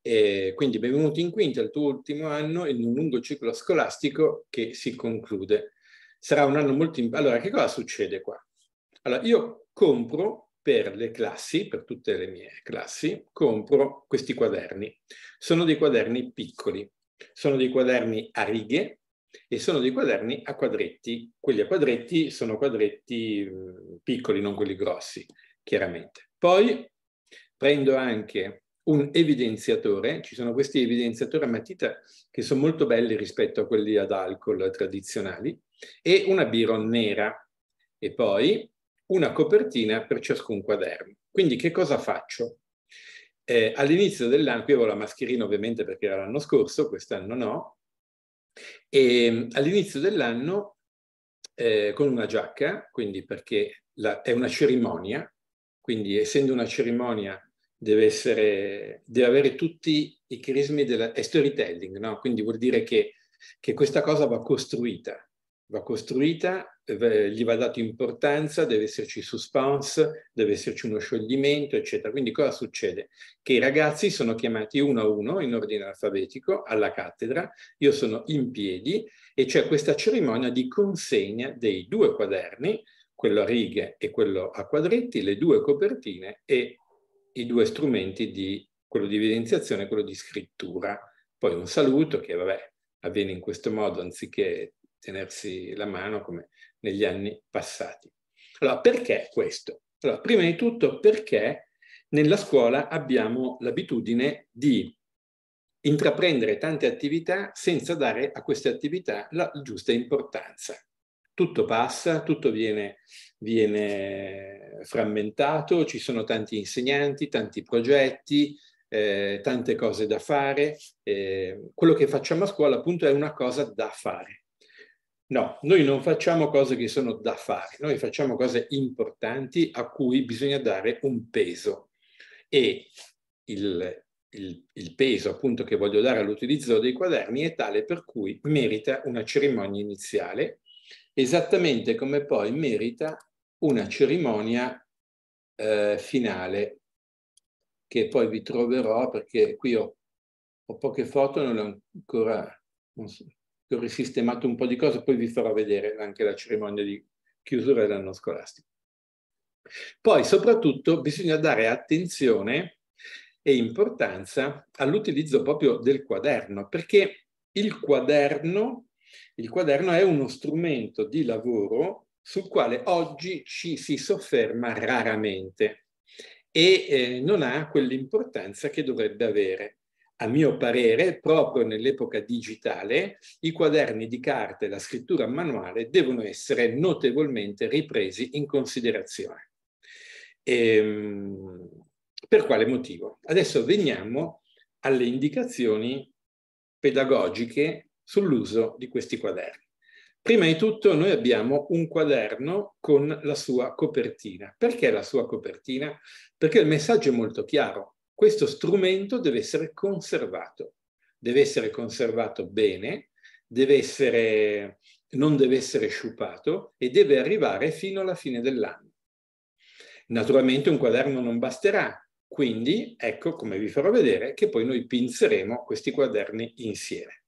[SPEAKER 1] E quindi benvenuti in quinta, il tuo ultimo anno in un lungo ciclo scolastico che si conclude. Sarà un anno molto... importante. allora, che cosa succede qua? Allora, io compro per le classi, per tutte le mie classi, compro questi quaderni. Sono dei quaderni piccoli, sono dei quaderni a righe e sono dei quaderni a quadretti. Quelli a quadretti sono quadretti piccoli, non quelli grossi, chiaramente. Poi prendo anche un evidenziatore, ci sono questi evidenziatori a matita che sono molto belli rispetto a quelli ad alcol tradizionali, e una biro nera e poi una copertina per ciascun quaderno. Quindi che cosa faccio? Eh, all'inizio dell'anno, qui avevo la mascherina ovviamente perché era l'anno scorso, quest'anno no, e mm, all'inizio dell'anno eh, con una giacca, quindi perché la, è una cerimonia, quindi essendo una cerimonia deve, essere, deve avere tutti i crismi della, è storytelling, no? quindi vuol dire che, che questa cosa va costruita, va costruita, gli va dato importanza, deve esserci suspense, deve esserci uno scioglimento, eccetera. Quindi cosa succede? Che i ragazzi sono chiamati uno a uno in ordine alfabetico alla cattedra, io sono in piedi e c'è questa cerimonia di consegna dei due quaderni, quello a righe e quello a quadretti, le due copertine e i due strumenti di quello di evidenziazione e quello di scrittura. Poi un saluto che vabbè, avviene in questo modo anziché tenersi la mano come negli anni passati. Allora, perché questo? Allora, prima di tutto perché nella scuola abbiamo l'abitudine di intraprendere tante attività senza dare a queste attività la giusta importanza tutto passa, tutto viene, viene, frammentato, ci sono tanti insegnanti, tanti progetti, eh, tante cose da fare. Eh, quello che facciamo a scuola appunto è una cosa da fare. No, noi non facciamo cose che sono da fare, noi facciamo cose importanti a cui bisogna dare un peso e il, il, il peso appunto che voglio dare all'utilizzo dei quaderni è tale per cui merita una cerimonia iniziale esattamente come poi merita una cerimonia eh, finale che poi vi troverò perché qui ho, ho poche foto, non ho ancora non so, ho risistemato un po' di cose, poi vi farò vedere anche la cerimonia di chiusura dell'anno scolastico. Poi soprattutto bisogna dare attenzione e importanza all'utilizzo proprio del quaderno, perché il quaderno il quaderno è uno strumento di lavoro sul quale oggi ci si sofferma raramente e eh, non ha quell'importanza che dovrebbe avere. A mio parere, proprio nell'epoca digitale, i quaderni di carta e la scrittura manuale devono essere notevolmente ripresi in considerazione. Ehm, per quale motivo? Adesso veniamo alle indicazioni pedagogiche sull'uso di questi quaderni. Prima di tutto noi abbiamo un quaderno con la sua copertina. Perché la sua copertina? Perché il messaggio è molto chiaro. Questo strumento deve essere conservato, deve essere conservato bene, deve essere, non deve essere sciupato e deve arrivare fino alla fine dell'anno. Naturalmente un quaderno non basterà, quindi ecco come vi farò vedere che poi noi pinzeremo questi quaderni insieme.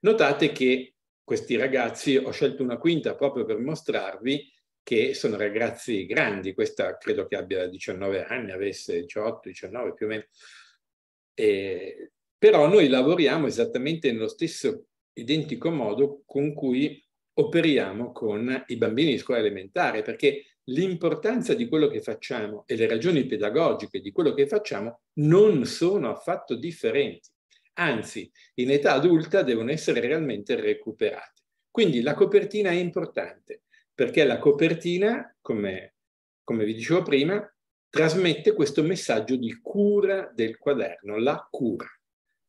[SPEAKER 1] Notate che questi ragazzi, ho scelto una quinta proprio per mostrarvi che sono ragazzi grandi, questa credo che abbia 19 anni, avesse 18, 19 più o meno, eh, però noi lavoriamo esattamente nello stesso identico modo con cui operiamo con i bambini di scuola elementare, perché l'importanza di quello che facciamo e le ragioni pedagogiche di quello che facciamo non sono affatto differenti anzi in età adulta devono essere realmente recuperate. Quindi la copertina è importante perché la copertina, come, come vi dicevo prima, trasmette questo messaggio di cura del quaderno, la cura.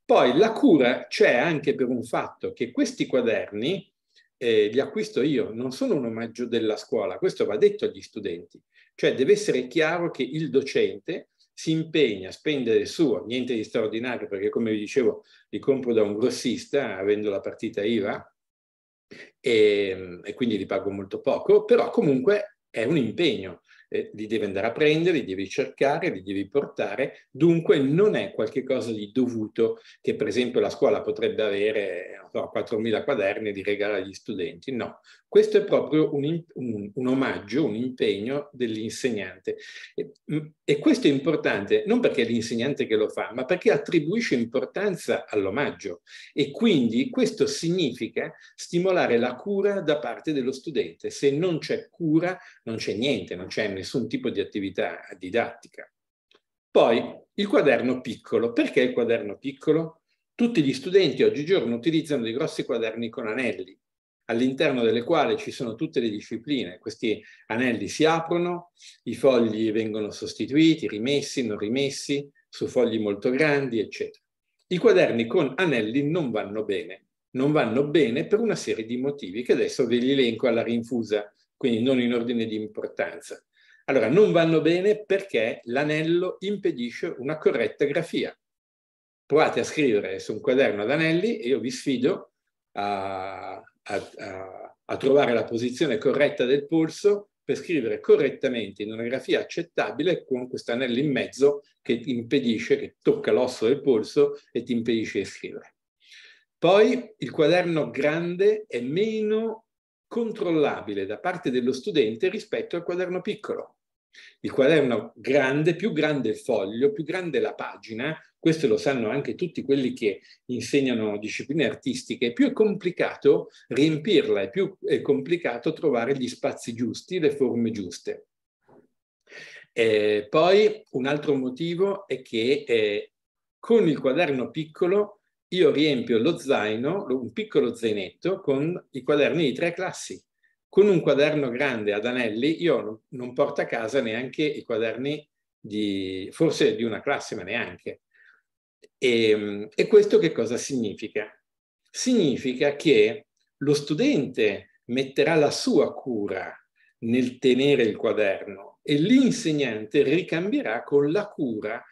[SPEAKER 1] Poi la cura c'è anche per un fatto che questi quaderni eh, li acquisto io, non sono un omaggio della scuola, questo va detto agli studenti, cioè deve essere chiaro che il docente si impegna a spendere il suo, niente di straordinario perché come vi dicevo li compro da un grossista avendo la partita IVA e, ehm, e quindi li pago molto poco, però comunque è un impegno, eh, li devi andare a prendere, li devi cercare, li devi portare, dunque non è qualcosa di dovuto che per esempio la scuola potrebbe avere so, 4.000 quaderni di regalo agli studenti, no, questo è proprio un, un, un omaggio, un impegno dell'insegnante. E, mm, e questo è importante non perché è l'insegnante che lo fa, ma perché attribuisce importanza all'omaggio. E quindi questo significa stimolare la cura da parte dello studente. Se non c'è cura, non c'è niente, non c'è nessun tipo di attività didattica. Poi il quaderno piccolo. Perché il quaderno piccolo? Tutti gli studenti oggigiorno utilizzano dei grossi quaderni con anelli all'interno delle quali ci sono tutte le discipline. Questi anelli si aprono, i fogli vengono sostituiti, rimessi, non rimessi, su fogli molto grandi, eccetera. I quaderni con anelli non vanno bene, non vanno bene per una serie di motivi che adesso ve li elenco alla rinfusa, quindi non in ordine di importanza. Allora, non vanno bene perché l'anello impedisce una corretta grafia. Provate a scrivere su un quaderno ad anelli e io vi sfido a, a, a, a trovare la posizione corretta del polso per scrivere correttamente in una grafia accettabile con questo anello in mezzo che impedisce, che tocca l'osso del polso e ti impedisce di scrivere. Poi il quaderno grande è meno controllabile da parte dello studente rispetto al quaderno piccolo. Il quaderno grande, più grande il foglio, più grande la pagina, questo lo sanno anche tutti quelli che insegnano discipline artistiche, più è complicato riempirla, è più è complicato trovare gli spazi giusti, le forme giuste. Eh, poi un altro motivo è che eh, con il quaderno piccolo io riempio lo zaino, un piccolo zainetto, con i quaderni di tre classi. Con un quaderno grande ad anelli io non porto a casa neanche i quaderni di, forse di una classe, ma neanche. E, ehm, e questo che cosa significa? Significa che lo studente metterà la sua cura nel tenere il quaderno e l'insegnante ricambierà con la cura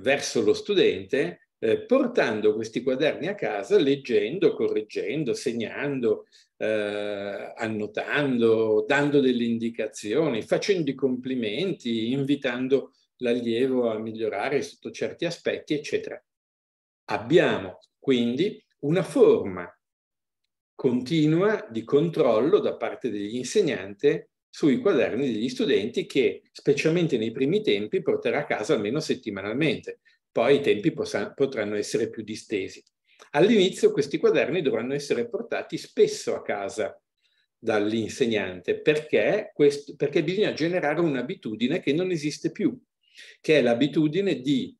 [SPEAKER 1] verso lo studente eh, portando questi quaderni a casa, leggendo, correggendo, segnando, eh, annotando, dando delle indicazioni, facendo i complimenti, invitando l'allievo a migliorare sotto certi aspetti, eccetera. Abbiamo quindi una forma continua di controllo da parte dell'insegnante sui quaderni degli studenti che, specialmente nei primi tempi, porterà a casa almeno settimanalmente. Poi i tempi potranno essere più distesi. All'inizio questi quaderni dovranno essere portati spesso a casa dall'insegnante perché, questo, perché bisogna generare un'abitudine che non esiste più che è l'abitudine di,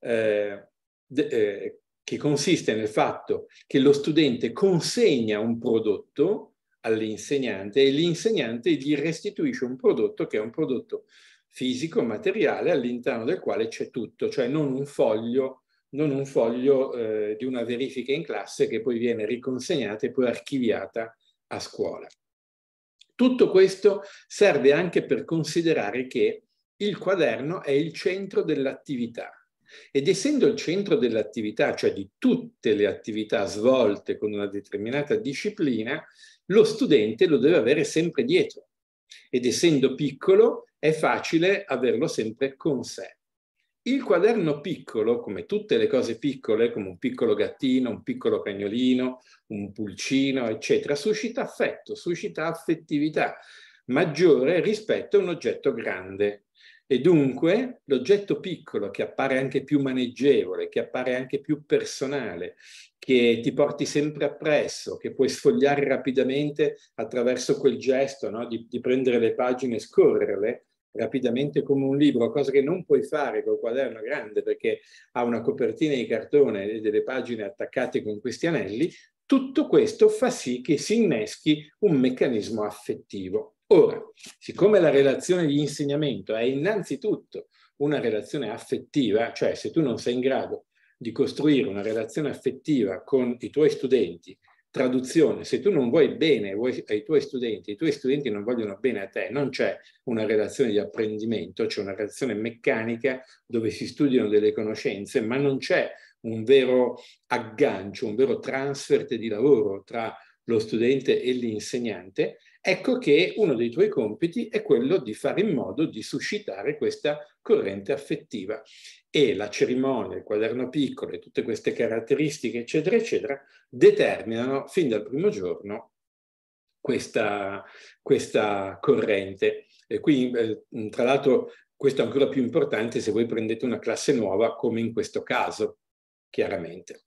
[SPEAKER 1] eh, de, eh, che consiste nel fatto che lo studente consegna un prodotto all'insegnante e l'insegnante gli restituisce un prodotto che è un prodotto fisico, materiale, all'interno del quale c'è tutto, cioè non un foglio, non un foglio eh, di una verifica in classe che poi viene riconsegnata e poi archiviata a scuola. Tutto questo serve anche per considerare che il quaderno è il centro dell'attività. Ed essendo il centro dell'attività, cioè di tutte le attività svolte con una determinata disciplina, lo studente lo deve avere sempre dietro. Ed essendo piccolo, è facile averlo sempre con sé. Il quaderno piccolo, come tutte le cose piccole, come un piccolo gattino, un piccolo cagnolino, un pulcino, eccetera, suscita affetto, suscita affettività maggiore rispetto a un oggetto grande, e dunque l'oggetto piccolo che appare anche più maneggevole, che appare anche più personale, che ti porti sempre appresso, che puoi sfogliare rapidamente attraverso quel gesto no? di, di, prendere le pagine e scorrerle rapidamente come un libro, cosa che non puoi fare col quaderno grande perché ha una copertina di cartone e delle pagine attaccate con questi anelli, tutto questo fa sì che si inneschi un meccanismo affettivo. Ora, siccome la relazione di insegnamento è innanzitutto una relazione affettiva, cioè se tu non sei in grado di costruire una relazione affettiva con i tuoi studenti, traduzione, se tu non vuoi bene vuoi ai tuoi studenti, i tuoi studenti non vogliono bene a te, non c'è una relazione di apprendimento, c'è una relazione meccanica dove si studiano delle conoscenze, ma non c'è un vero aggancio, un vero transfert di lavoro tra lo studente e l'insegnante, Ecco che uno dei tuoi compiti è quello di fare in modo di suscitare questa corrente affettiva e la cerimonia, il quaderno piccolo e tutte queste caratteristiche, eccetera, eccetera, determinano fin dal primo giorno questa, questa corrente. E qui, eh, tra l'altro, questo è ancora più importante se voi prendete una classe nuova, come in questo caso, chiaramente. [clears throat]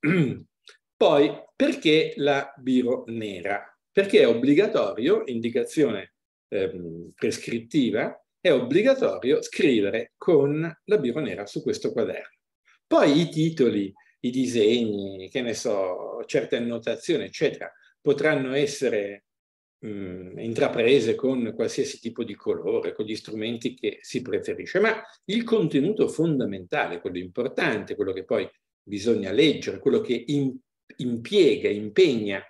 [SPEAKER 1] Poi, perché la biro nera? perché è obbligatorio, indicazione ehm, prescrittiva, è obbligatorio scrivere con la birra nera su questo quaderno. Poi i titoli, i disegni, che ne so, certe annotazioni, eccetera, potranno essere mh, mm, intraprese con qualsiasi tipo di colore, con gli strumenti che si preferisce, ma il contenuto fondamentale, quello importante, quello che poi bisogna leggere, quello che impiega, impegna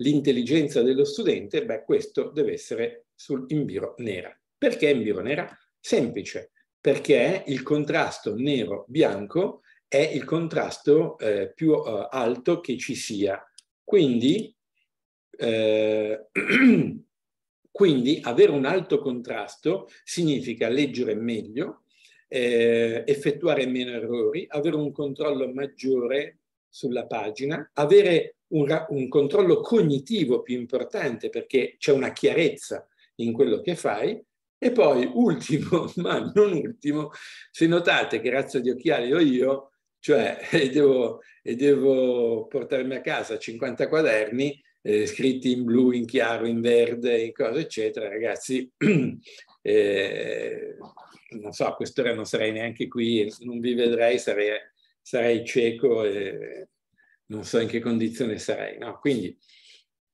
[SPEAKER 1] l'intelligenza dello studente, beh, questo deve essere sul, in biro nera. Perché in biro nera? Semplice, perché il contrasto nero-bianco è il contrasto eh, più eh, alto che ci sia. Quindi, eh, [clears throat] quindi, avere un alto contrasto significa leggere meglio, eh, effettuare meno errori, avere un controllo maggiore sulla pagina, avere un, un controllo cognitivo più importante perché c'è una chiarezza in quello che fai. E poi, [laughs] ultimo, ma non ultimo, se notate che razza di occhiali ho io, cioè [laughs] e devo, e devo portarmi a casa 50 quaderni eh, scritti in blu, in chiaro, in verde, in cose eccetera, ragazzi, [clears throat] eh, non so, a quest'ora non sarei neanche qui, non vi vedrei, sarei, sarei cieco e non so in che condizione sarei. No? Quindi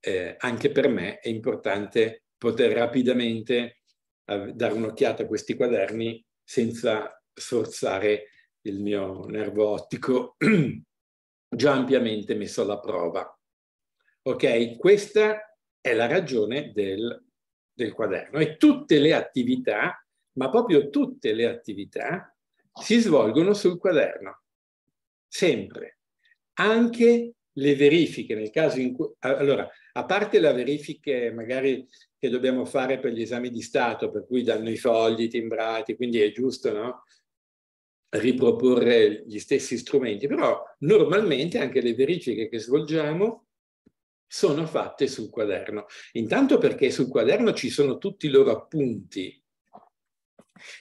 [SPEAKER 1] eh, anche per me è importante poter rapidamente dare un'occhiata a questi quaderni senza sforzare il mio nervo ottico [clears throat] già ampiamente messo alla prova. Ok, questa è la ragione del, del quaderno e tutte le attività, ma proprio tutte le attività, si svolgono sul quaderno, sempre anche le verifiche nel caso in cui... Allora, a parte la verifica magari che dobbiamo fare per gli esami di Stato, per cui danno i fogli timbrati, quindi è giusto no? riproporre gli stessi strumenti, però normalmente anche le verifiche che svolgiamo sono fatte sul quaderno. Intanto perché sul quaderno ci sono tutti i loro appunti,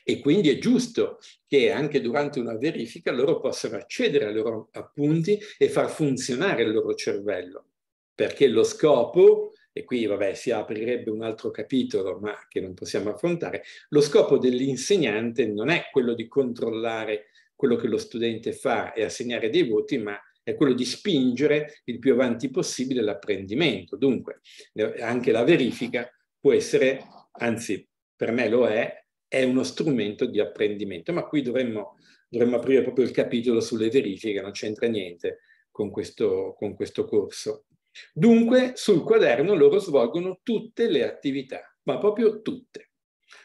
[SPEAKER 1] e quindi è giusto che anche durante una verifica loro possano accedere ai loro appunti e far funzionare il loro cervello, perché lo scopo, e qui vabbè si aprirebbe un altro capitolo ma che non possiamo affrontare, lo scopo dell'insegnante non è quello di controllare quello che lo studente fa e assegnare dei voti, ma è quello di spingere il più avanti possibile l'apprendimento. Dunque, eh, anche la verifica può essere, anzi per me lo è, è uno strumento di apprendimento, ma qui dovremmo, dovremmo aprire proprio il capitolo sulle verifiche, non c'entra niente con questo, con questo corso. Dunque sul quaderno loro svolgono tutte le attività, ma proprio tutte.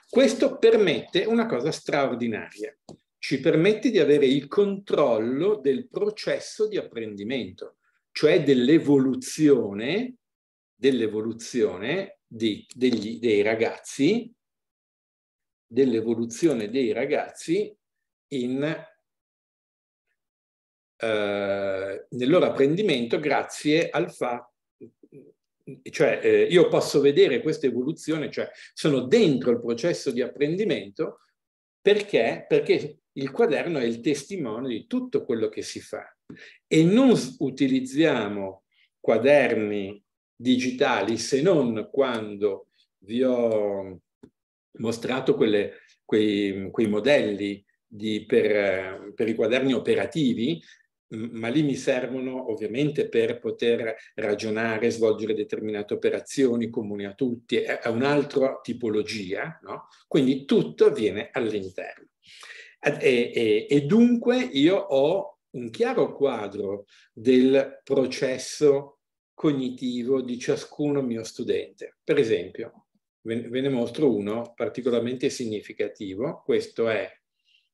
[SPEAKER 1] Questo permette una cosa straordinaria, ci permette di avere il controllo del processo di apprendimento, cioè dell'evoluzione dell dei ragazzi dell'evoluzione dei ragazzi in, eh, nel loro apprendimento grazie al fatto, cioè eh, io posso vedere questa evoluzione, cioè sono dentro il processo di apprendimento perché, perché il quaderno è il testimone di tutto quello che si fa e non utilizziamo quaderni digitali se non quando vi ho mostrato quelle, quei, quei, modelli di, per, per i quaderni operativi ma lì mi servono ovviamente per poter ragionare, svolgere determinate operazioni comuni a tutti, è un'altra tipologia, no? quindi tutto avviene all'interno. E, e, e, dunque io ho un chiaro quadro del processo cognitivo di ciascuno mio studente. Per esempio, ve, ne mostro uno particolarmente significativo. Questo è,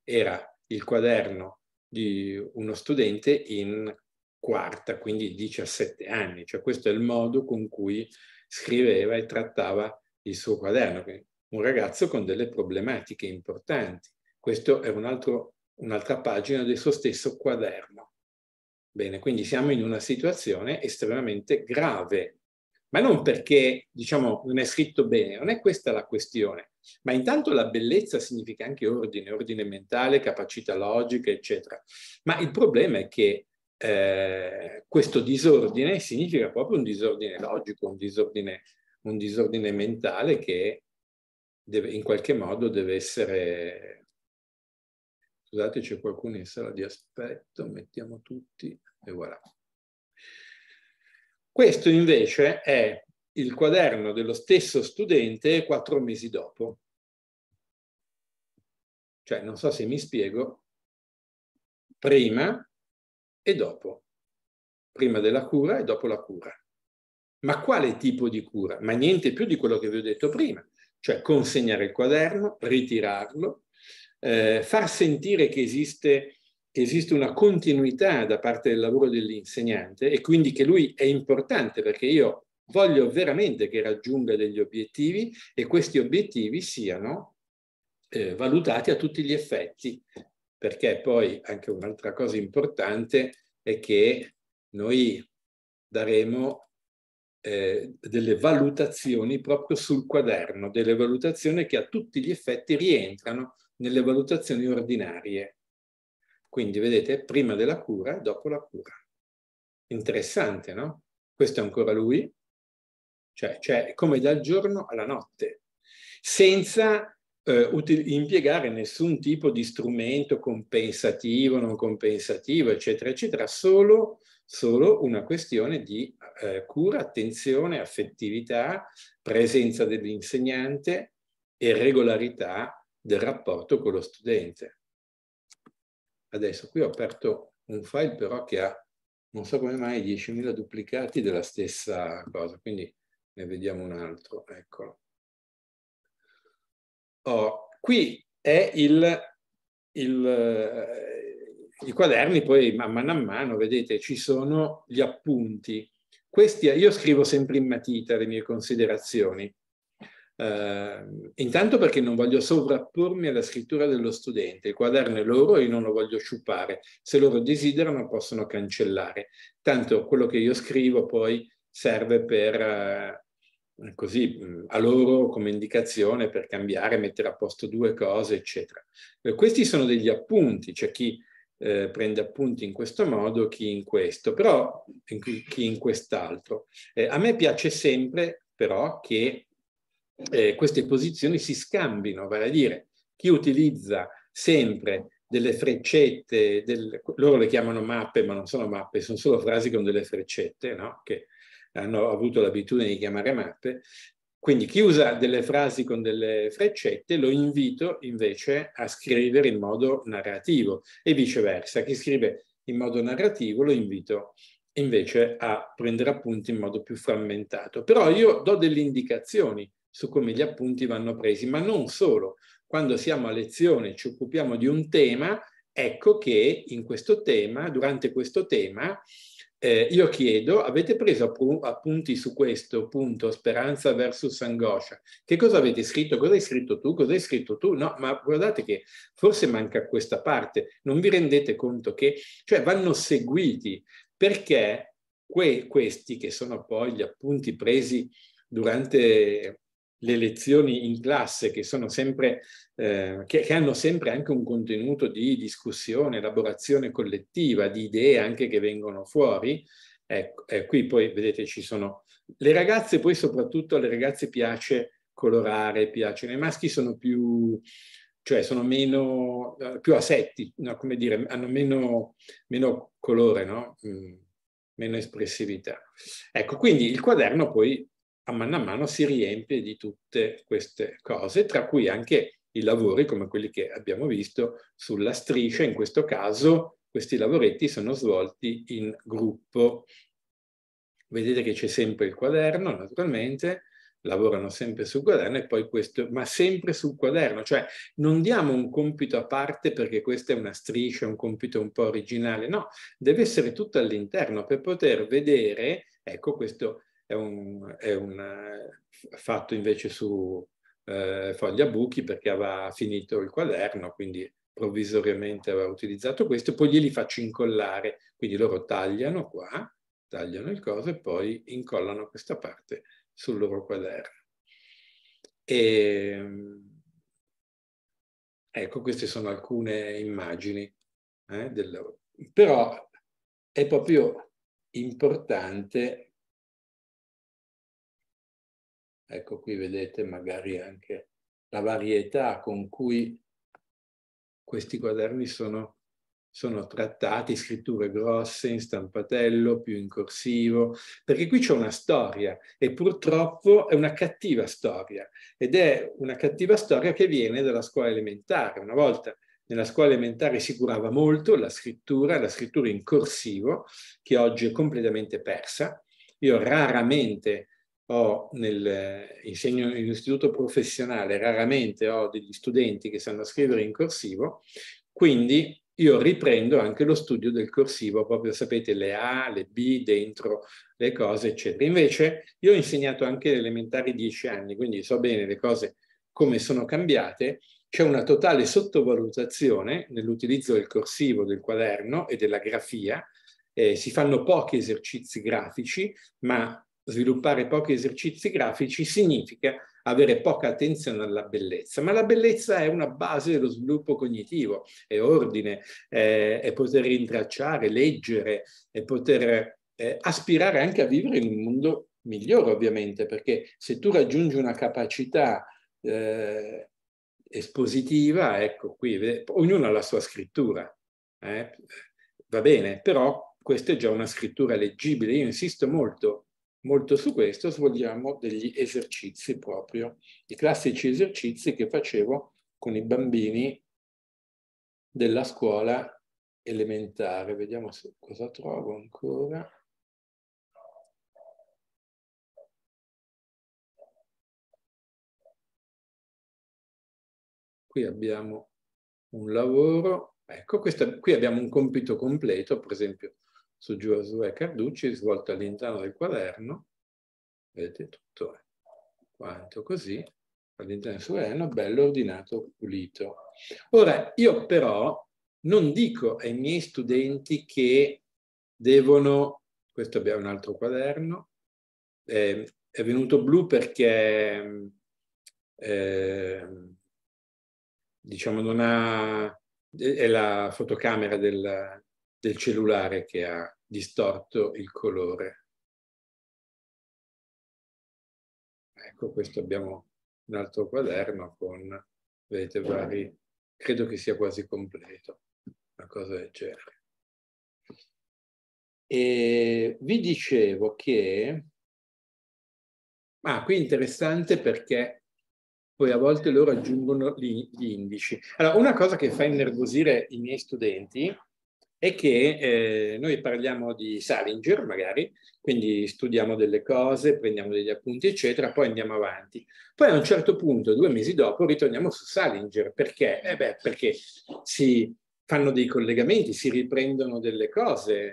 [SPEAKER 1] era il quaderno di uno studente in quarta, quindi 17 anni, cioè questo è il modo con cui scriveva e trattava il suo quaderno, un ragazzo con delle problematiche importanti. Questo è un'altra pagina del suo stesso quaderno. Bene, quindi siamo in una situazione estremamente grave ma non perché, diciamo, non è scritto bene, non è questa la questione, ma intanto la bellezza significa anche ordine, ordine mentale, capacità logica, eccetera. Ma il problema è che eh, questo disordine significa proprio un disordine logico, un disordine, un disordine mentale che deve, in qualche modo deve essere... Scusate, c'è qualcuno in sala di aspetto, mettiamo tutti e voilà. Questo invece è il quaderno dello stesso studente quattro mesi dopo. Cioè, non so se mi spiego, prima e dopo. Prima della cura e dopo la cura. Ma quale tipo di cura? Ma niente più di quello che vi ho detto prima, cioè consegnare il quaderno, ritirarlo, eh, far sentire che esiste esiste una continuità da parte del lavoro dell'insegnante e quindi che lui è importante perché io voglio veramente che raggiunga degli obiettivi e questi obiettivi siano eh, valutati a tutti gli effetti, perché poi anche un'altra cosa importante è che noi daremo eh, delle valutazioni proprio sul quaderno, delle valutazioni che a tutti gli effetti rientrano nelle valutazioni ordinarie quindi vedete, prima della cura, dopo la cura. Interessante, no? Questo è ancora lui, cioè, cioè come dal giorno alla notte, senza eh, impiegare nessun tipo di strumento compensativo, non compensativo, eccetera, eccetera, solo, solo una questione di eh, cura, attenzione, affettività, presenza dell'insegnante e regolarità del rapporto con lo studente. Adesso qui ho aperto un file però che ha, non so come mai, 10.000 duplicati della stessa cosa, quindi ne vediamo un altro, eccolo. Oh, qui è il, il, eh, i quaderni, poi a mano a mano, vedete, ci sono gli appunti. Questi, io scrivo sempre in matita le mie considerazioni, Uh, intanto perché non voglio sovrappormi alla scrittura dello studente, il quaderno è loro e io non lo voglio sciupare, se loro desiderano possono cancellare, tanto quello che io scrivo poi serve per, uh, così, a loro come indicazione per cambiare, mettere a posto due cose, eccetera. Uh, questi sono degli appunti, c'è cioè chi eh, prende appunti in questo modo, chi in questo, però in, chi in quest'altro. Eh, a me piace sempre però che eh, queste posizioni si scambino, vale a dire chi utilizza sempre delle freccette, del, loro le chiamano mappe, ma non sono mappe, sono solo frasi con delle freccette, no? che hanno avuto l'abitudine di chiamare mappe. Quindi chi usa delle frasi con delle freccette lo invito invece a scrivere in modo narrativo e viceversa. Chi scrive in modo narrativo lo invito invece a prendere appunti in modo più frammentato. Però io do delle indicazioni su come gli appunti vanno presi, ma non solo. Quando siamo a lezione e ci occupiamo di un tema, ecco che in questo tema, durante questo tema, eh, io chiedo, avete preso appunti su questo punto, speranza versus angoscia? Che cosa avete scritto? Cosa hai scritto tu? Cosa hai scritto tu? No, ma guardate che forse manca questa parte, non vi rendete conto che, cioè vanno seguiti, perché que questi, che sono poi gli appunti presi durante le lezioni in classe che, sono sempre, eh, che, che, hanno sempre anche un contenuto di discussione, elaborazione collettiva, di idee anche che vengono fuori. Ecco, eh, qui poi vedete ci sono le ragazze, poi soprattutto alle ragazze piace colorare, piacciono. I maschi sono più, cioè sono meno, eh, più asetti, no? come dire, hanno meno, meno colore, no? mm, meno espressività. Ecco, quindi il quaderno poi a mano a mano si riempie di tutte queste cose, tra cui anche i lavori come quelli che abbiamo visto sulla striscia. In questo caso questi lavoretti sono svolti in gruppo. Vedete che c'è sempre il quaderno, naturalmente, lavorano sempre sul quaderno e poi questo, ma sempre sul quaderno, cioè non diamo un compito a parte perché questa è una striscia, un compito un po' originale, no, deve essere tutto all'interno per poter vedere, ecco questo è un, è un eh, fatto invece su eh, foglia buchi perché aveva finito il quaderno, quindi provvisoriamente aveva utilizzato questo, poi glieli faccio incollare, quindi loro tagliano qua, tagliano il coso e poi incollano questa parte sul loro quaderno. E, ehm, ecco, queste sono alcune immagini eh, del loro. Però è
[SPEAKER 3] proprio importante
[SPEAKER 1] Ecco qui vedete magari anche la varietà con cui questi quaderni sono, sono trattati, scritture grosse, in stampatello, più in corsivo, perché qui c'è una storia e purtroppo è una cattiva storia ed è una cattiva storia che viene dalla scuola elementare. Una volta nella scuola elementare si curava molto la scrittura, la scrittura in corsivo, che oggi è completamente persa. Io raramente ho nel, eh, insegno in un istituto professionale, raramente ho degli studenti che sanno scrivere in corsivo, quindi io riprendo anche lo studio del corsivo, proprio sapete le A, le B dentro le cose, eccetera. Invece io ho insegnato anche elementari dieci anni, quindi so bene le cose come sono cambiate, c'è una totale sottovalutazione nell'utilizzo del corsivo, del quaderno e della grafia, eh, si fanno pochi esercizi grafici, ma sviluppare pochi esercizi grafici significa avere poca attenzione alla bellezza, ma la bellezza è una base dello sviluppo cognitivo, è ordine, è, è poter rintracciare, leggere, è poter eh, aspirare anche a vivere in un mondo migliore ovviamente, perché se tu raggiungi una capacità eh, espositiva, ecco qui, ognuno ha la sua scrittura, eh? va bene, però questa è già una scrittura leggibile, io insisto molto molto su questo svolgiamo degli esercizi proprio, i classici esercizi che facevo con i bambini della scuola elementare. Vediamo se, cosa trovo
[SPEAKER 3] ancora. Qui abbiamo
[SPEAKER 1] un lavoro, ecco, questa, qui abbiamo un compito completo, per esempio su Giosuè Carducci, svolta all'interno del quaderno, vedete tutto è quanto così, all'interno del suo quaderno, bello, ordinato, pulito. Ora, io però non dico ai miei studenti che devono, questo abbiamo un altro quaderno, eh, è venuto blu perché eh, diciamo non ha, è la fotocamera del, del cellulare che ha
[SPEAKER 3] distorto il colore. Ecco,
[SPEAKER 1] questo abbiamo un altro quaderno con, vedete, vari, credo che sia quasi completo, una cosa del genere. E vi dicevo che, ah, qui è interessante perché poi a volte loro aggiungono gli, gli indici. Allora, una cosa che fa innervosire i miei studenti è che eh, noi parliamo di Salinger, magari, quindi studiamo delle cose, prendiamo degli appunti, eccetera, poi andiamo avanti. Poi a un certo punto, due mesi dopo, ritorniamo su Salinger. Perché? Eh beh, perché si fanno dei collegamenti, si riprendono delle cose,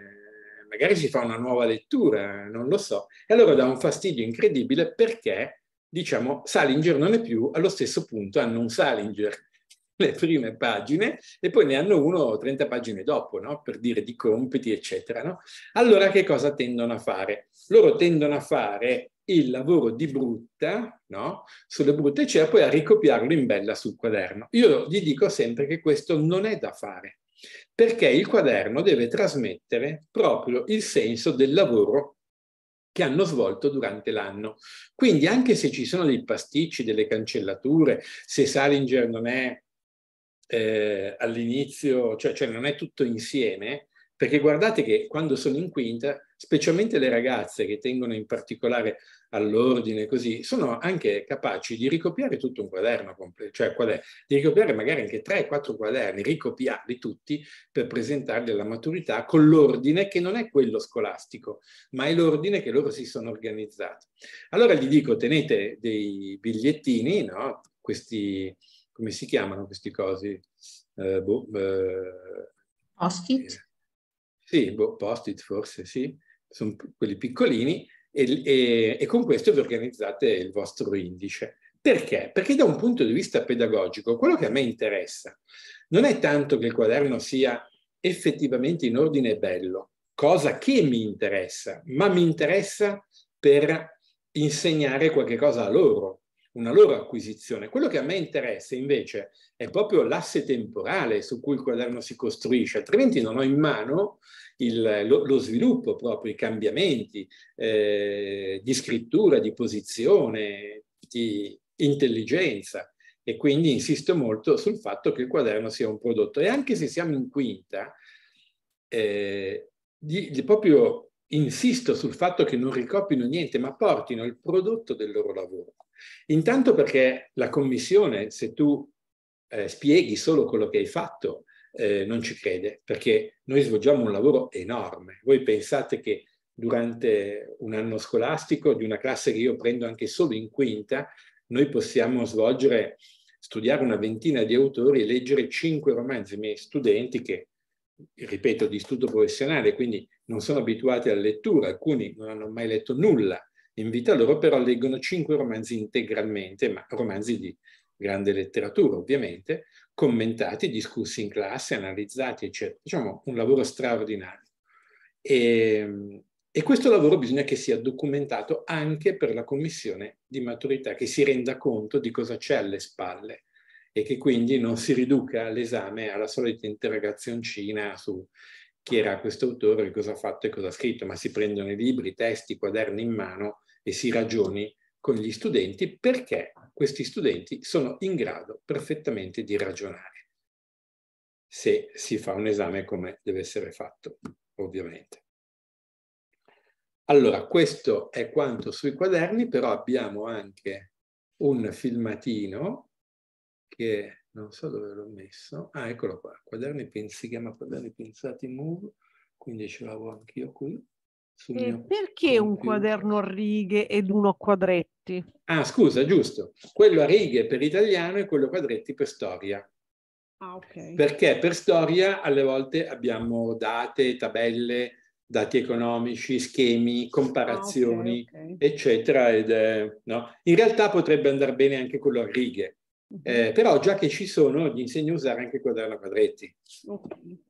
[SPEAKER 1] magari si fa una nuova lettura, non lo so. E allora dà un fastidio incredibile perché, diciamo, Salinger non è più allo stesso punto hanno un Salinger. [laughs] le prime pagine e poi ne hanno uno 30 pagine dopo, no? per dire di compiti, eccetera. No? Allora che cosa tendono a fare? Loro tendono a fare il lavoro di brutta, no? sulle brutte cera, cioè poi a ricopiarlo in bella sul quaderno. Io gli dico sempre che questo non è da fare, perché il quaderno deve trasmettere proprio il senso del lavoro che hanno svolto durante l'anno. Quindi anche se ci sono dei pasticci, delle cancellature, se Salinger non è eh, all'inizio, cioè, cioè, non è tutto insieme, perché guardate che quando sono in quinta, specialmente le ragazze che tengono in particolare all'ordine, così, sono anche capaci di ricopiare tutto un quaderno, cioè quaderno, di ricopiare magari anche tre o quattro quaderni, ricopiarli tutti per presentarli alla maturità con l'ordine che non è quello scolastico, ma è l'ordine che loro si sono organizzati. Allora gli dico, tenete dei bigliettini, no? questi come si chiamano questi cosi? Eh, boh, eh, post-it? Eh, sì, boh, post-it forse, sì. Sono quelli piccolini e, e, e con questo vi organizzate il vostro indice. Perché? Perché da un punto di vista pedagogico, quello che a me interessa non è tanto che il quaderno sia effettivamente in ordine bello, cosa che mi interessa, ma mi interessa per insegnare qualche cosa a loro, una loro acquisizione. Quello che a me interessa invece è proprio l'asse temporale su cui il quaderno si costruisce, altrimenti non ho in mano il, lo, lo, sviluppo proprio, i cambiamenti eh, di scrittura, di posizione, di intelligenza e quindi insisto molto sul fatto che il quaderno sia un prodotto e anche se siamo in quinta, eh, di, di proprio insisto sul fatto che non ricopino niente ma portino il prodotto del loro lavoro Intanto perché la commissione, se tu eh, spieghi solo quello che hai fatto, eh, non ci crede, perché noi svolgiamo un lavoro enorme. Voi pensate che durante un anno scolastico, di una classe che io prendo anche solo in quinta, noi possiamo svolgere, studiare una ventina di autori e leggere cinque romanzi. I miei studenti che, ripeto, di studio professionale, quindi non sono abituati alla lettura, alcuni non hanno mai letto nulla, in vita loro però leggono cinque romanzi integralmente, ma romanzi di grande letteratura ovviamente, commentati, discussi in classe, analizzati, eccetera. Diciamo un lavoro straordinario. E, ehm, e questo lavoro bisogna che sia documentato anche per la commissione di maturità, che si renda conto di cosa c'è alle spalle e che quindi non si riduca l'esame alla solita interrogazioncina su chi era questo autore, cosa ha fatto e cosa ha scritto, ma si prendono i libri, i testi, i quaderni in mano e si ragioni con gli studenti perché questi studenti sono in grado perfettamente di ragionare se si fa un esame come deve essere fatto, ovviamente. Allora, questo è quanto sui quaderni, però abbiamo anche un filmatino che non so dove l'ho messo. Ah, eccolo qua, quaderni, si chiama Quaderni Pensati Move, quindi ce l'avevo anch'io qui. Mio... perché un
[SPEAKER 4] quaderno a righe ed uno a quadretti?
[SPEAKER 1] Ah, scusa, giusto. Quello a righe per italiano e quello a quadretti per storia. Ah, ok. Perché per storia alle volte abbiamo date, tabelle, dati economici, schemi, comparazioni, ah, okay, okay. eccetera. Ed, eh, no? In realtà potrebbe andare bene anche quello a righe, mhm. eh, però già che ci sono, gli insegno a usare anche il quaderno
[SPEAKER 6] a quadretti. Okay.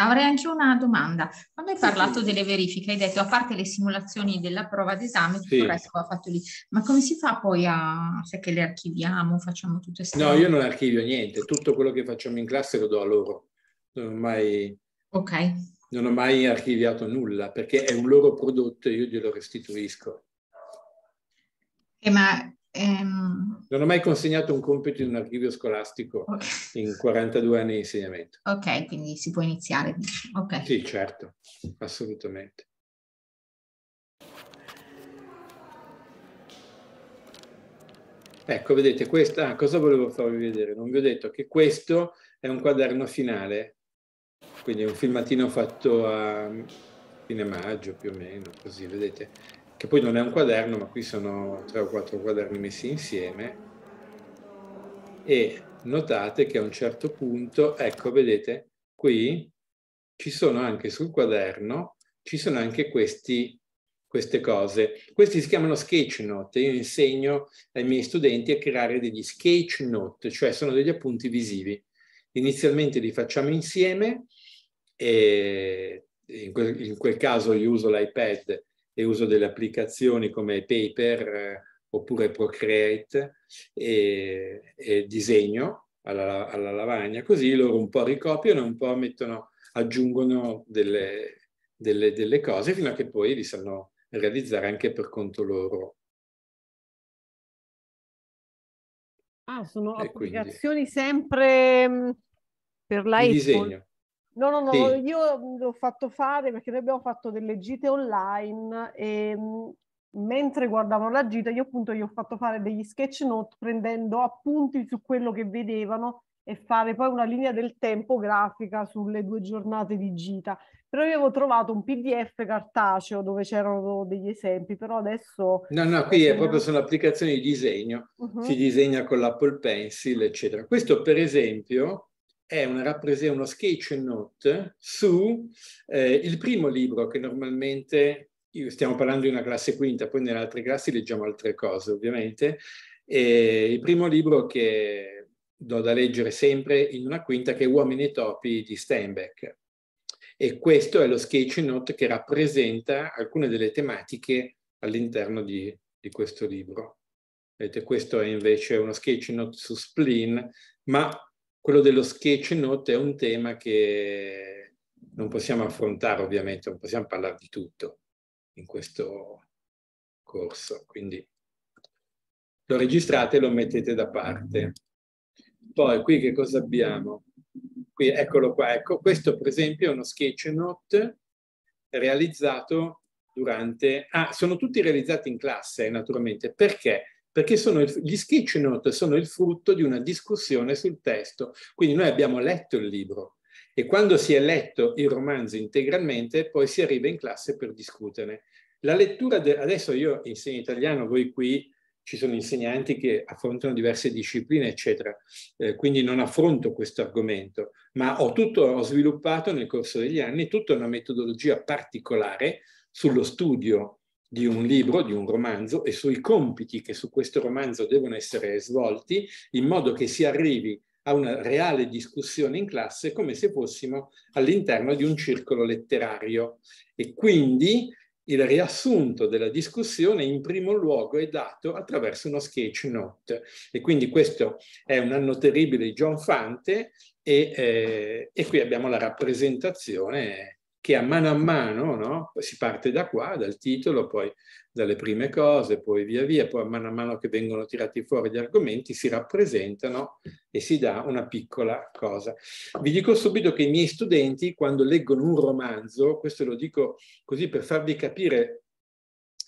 [SPEAKER 2] Avrei anche una domanda. Quando hai parlato sì, delle verifiche, hai detto a parte le simulazioni della prova d'esame, tutto sì. il resto va fatto lì. Ma come si fa poi a se che le archiviamo, facciamo tutte queste No, io non
[SPEAKER 1] archivio niente, tutto quello che facciamo in classe lo do a loro. Non ho mai, okay. non ho mai archiviato nulla perché è un loro prodotto e io glielo restituisco.
[SPEAKER 2] Eh, ma Ehm...
[SPEAKER 1] Non ho mai consegnato un compito in un archivio scolastico okay. in 42 anni di insegnamento.
[SPEAKER 2] Ok, quindi si può iniziare.
[SPEAKER 1] Okay. Sì, certo, assolutamente. Ecco, vedete, questa, ah, cosa volevo farvi vedere? Non vi ho detto che questo è un quaderno finale, quindi è un filmatino fatto a fine maggio più o meno, così, vedete? che poi non è un quaderno, ma qui sono tre o quattro quaderni messi insieme. E notate che a un certo punto, ecco, vedete, qui ci sono anche sul quaderno, ci sono anche questi, queste cose. Questi si chiamano sketch note. Io insegno ai miei studenti a creare degli sketch note, cioè sono degli appunti visivi. Inizialmente li facciamo insieme e in quel, in quel caso io uso l'iPad e uso delle applicazioni come Paper eh, oppure Procreate e, e disegno alla, alla, lavagna, così loro un po' ricopiano, un po' mettono, aggiungono delle, delle, delle cose fino a che poi li sanno realizzare anche per conto loro.
[SPEAKER 3] Ah, sono e applicazioni quindi... sempre
[SPEAKER 4] mm, per l'iPhone? Di disegno. No, no, no, sì. io l'ho fatto fare perché noi abbiamo fatto delle gite online e mentre guardavano la gita io appunto gli ho fatto fare degli sketch note prendendo appunti su quello che vedevano e fare poi una linea del tempo grafica sulle due giornate di gita. Però io avevo trovato un PDF cartaceo dove c'erano degli esempi, però adesso... No, no, qui è proprio
[SPEAKER 1] sull'applicazione di disegno, uh-huh. si mhm. disegna con l'Apple Pencil, eccetera. Questo per esempio è una rappresentazione, uno sketch note su eh, il primo libro che normalmente, stiamo parlando di una classe quinta, poi nelle altre classi leggiamo altre cose ovviamente, e il primo libro che do da leggere sempre in una quinta che è Uomini e topi di Steinbeck. E questo è lo sketch note che rappresenta alcune delle tematiche all'interno di, di questo libro. Vedete, questo è invece uno sketch note su spleen, ma quello dello sketch note è un tema che non possiamo affrontare ovviamente, non possiamo parlare di tutto in questo corso, quindi lo registrate e lo mettete da parte. Poi qui che cosa abbiamo? Qui, eccolo qua, ecco, questo per esempio è uno sketch note realizzato durante... Ah, sono tutti realizzati in classe naturalmente, perché? perché il, gli sketch note sono il frutto di una discussione sul testo. Quindi noi abbiamo letto il libro e quando si è letto il romanzo integralmente poi si arriva in classe per discuterne. La lettura, de, adesso io insegno italiano, voi qui ci sono insegnanti che affrontano diverse discipline, eccetera, eh, quindi non affronto questo argomento, ma ho, tutto, ho sviluppato nel corso degli anni tutta una metodologia particolare sullo studio di un libro, di un romanzo e sui compiti che su questo romanzo devono essere svolti in modo che si arrivi a una reale discussione in classe come se fossimo all'interno di un circolo letterario. E quindi il riassunto della discussione in primo luogo è dato attraverso uno sketch note. E quindi questo è un anno terribile di John Fante e, eh, e qui abbiamo la rappresentazione che a mano a mano, no? si parte da qua, dal titolo, poi dalle prime cose, poi via via, poi a mano a mano che vengono tirati fuori gli argomenti si rappresentano e si dà una piccola cosa. Vi dico subito che i miei studenti quando leggono un romanzo, questo lo dico così per farvi capire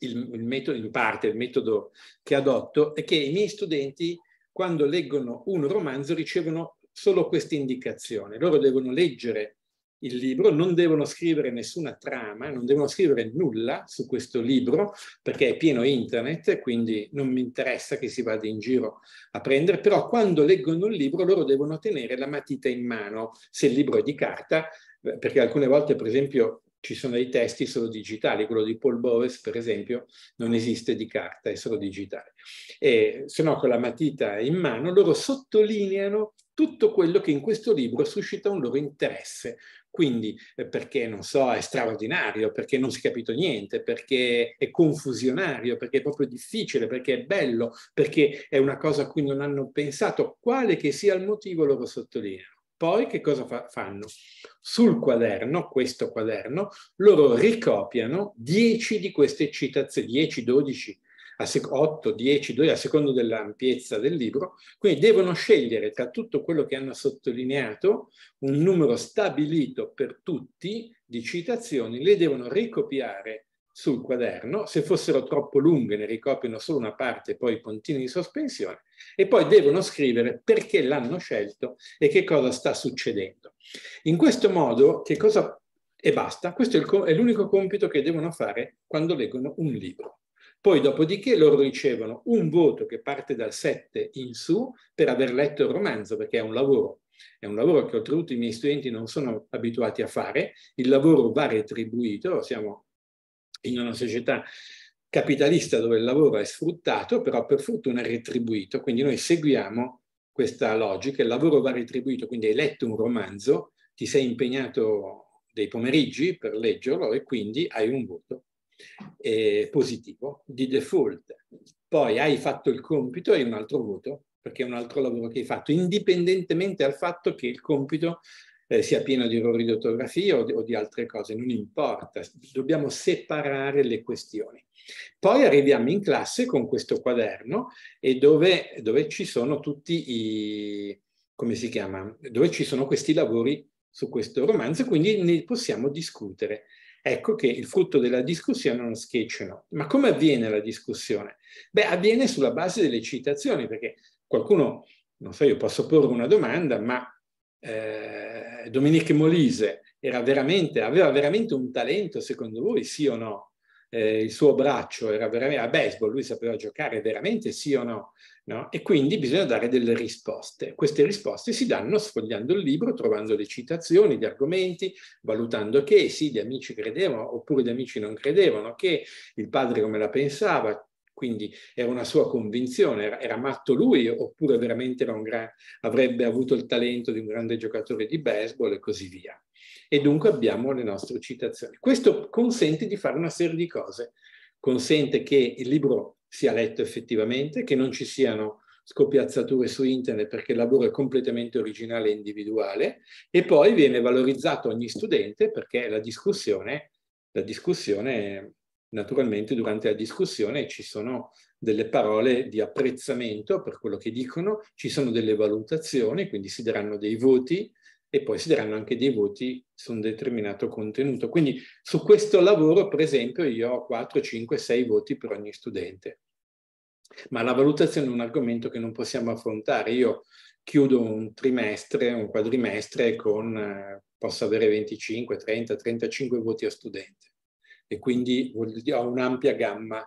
[SPEAKER 1] il, il metodo, in parte il metodo che adotto, è che i miei studenti quando leggono un romanzo ricevono solo questa indicazione. Loro devono leggere il libro, non devono scrivere nessuna trama, non devono scrivere nulla su questo libro perché è pieno internet, quindi non mi interessa che si vada in giro a prendere, però quando leggono il libro loro devono tenere la matita in mano, se il libro è di carta, eh, perché alcune volte per esempio ci sono dei testi solo digitali, quello di Paul Boves per esempio non esiste di carta, è solo digitale. E, se no con la matita in mano loro sottolineano tutto quello che in questo libro suscita un loro interesse, quindi eh, perché, non so, è straordinario, perché non si è capito niente, perché è confusionario, perché è proprio difficile, perché è bello, perché è una cosa a cui non hanno pensato, quale che sia il motivo loro sottolineano. Poi che cosa fa- fanno? Sul quaderno, questo quaderno, loro ricopiano 10 di queste citazioni, 10-12 sec- 8, 10, 2, a seconda dell'ampiezza del libro, quindi devono scegliere tra tutto quello che hanno sottolineato un numero stabilito per tutti di citazioni, le devono ricopiare sul quaderno, se fossero troppo lunghe ne ricopiano solo una parte, poi i puntini di sospensione, e poi devono scrivere perché l'hanno scelto e che cosa sta succedendo. In questo modo, che cosa... e basta, questo è, il, è l'unico compito che devono fare quando leggono un libro. Poi dopodiché loro ricevono un voto che parte dal 7 in su per aver letto il romanzo, perché è un lavoro. È un lavoro che oltretutto i miei studenti non sono abituati a fare, il lavoro va retribuito, siamo in una società capitalista dove il lavoro è sfruttato, però per fortuna è retribuito, quindi noi seguiamo questa logica, il lavoro va retribuito, quindi hai letto un romanzo, ti sei impegnato dei pomeriggi per leggerlo e quindi hai un voto eh, positivo di default. Poi hai fatto il compito e un altro voto, perché è un altro lavoro che hai fatto, indipendentemente dal fatto che il compito eh, sia pieno di errori di ortografia o di, o di altre cose, non importa, dobbiamo separare le questioni. Poi arriviamo in classe con questo quaderno e dove, dove, ci sono tutti i, come si chiama, dove ci sono questi lavori su questo romanzo, quindi ne possiamo discutere. Ecco che il frutto della discussione è uno sketch no. Ma come avviene la discussione? Beh, avviene sulla base delle citazioni, perché qualcuno, non so, io posso porre una domanda, ma eh, Dominique Molise veramente, aveva veramente un talento, secondo voi, sì o no? eh, il suo braccio era veramente a baseball, lui sapeva giocare veramente sì o no, no? E quindi bisogna dare delle risposte. Queste risposte si danno sfogliando il libro, trovando le citazioni, gli argomenti, valutando che sì, gli amici credevano oppure gli amici non credevano, che il padre come la pensava, quindi era una sua convinzione, era, era matto lui oppure veramente gran, avrebbe avuto il talento di un grande giocatore di baseball e così via e dunque abbiamo le nostre citazioni. Questo consente di fare una serie di cose. Consente che il libro sia letto effettivamente, che non ci siano scopiazzature su internet perché il lavoro è completamente originale e individuale e poi viene valorizzato ogni studente perché la discussione, la discussione naturalmente durante la discussione ci sono delle parole di apprezzamento per quello che dicono, ci sono delle valutazioni, quindi si daranno dei voti, e poi si daranno anche dei voti su un determinato contenuto. Quindi su questo lavoro, per esempio, io ho 4, 5, 6 voti per ogni studente. Ma la valutazione è un argomento che non possiamo affrontare. Io chiudo un trimestre, un quadrimestre con, eh, posso avere 25, 30, 35 voti a studente. E quindi ho un'ampia gamma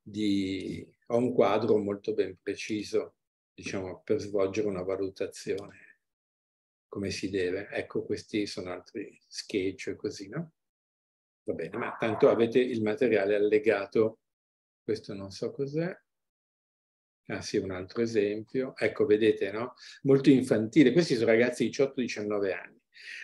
[SPEAKER 1] di, ho un quadro molto ben preciso, diciamo, per svolgere una valutazione come si deve. Ecco, questi sono altri sketch e così, no? Va bene, ma tanto avete il materiale allegato. Questo non so cos'è. Ah sì, un altro esempio. Ecco, vedete, no? Molto infantile. Questi sono ragazzi di 18-19 anni.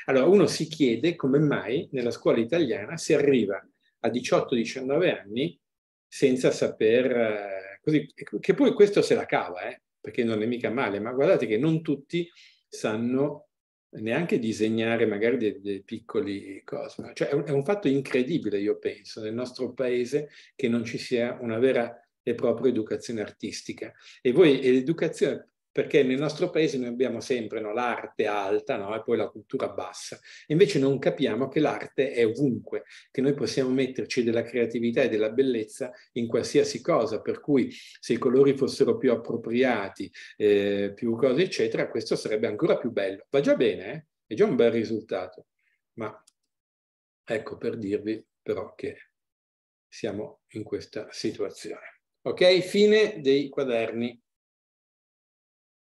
[SPEAKER 1] Allora, uno si chiede come mai nella scuola italiana si arriva a 18-19 anni senza saper... Eh, così, che poi questo se la cava, eh? perché non è mica male, ma guardate che non tutti sanno neanche disegnare magari dei, dei piccoli cosmi. cioè è un, è un fatto incredibile, io penso, nel nostro paese che non ci sia una vera e propria educazione artistica. E voi l'educazione perché nel nostro paese noi abbiamo sempre no, l'arte alta no, e poi la cultura bassa. Invece non capiamo che l'arte è ovunque, che noi possiamo metterci della creatività e della bellezza in qualsiasi cosa, per cui se i colori fossero più appropriati, eh, più cose eccetera, questo sarebbe ancora più bello. Va già bene, eh? è già un bel risultato, ma ecco per dirvi però che siamo in questa situazione. Ok, fine dei quaderni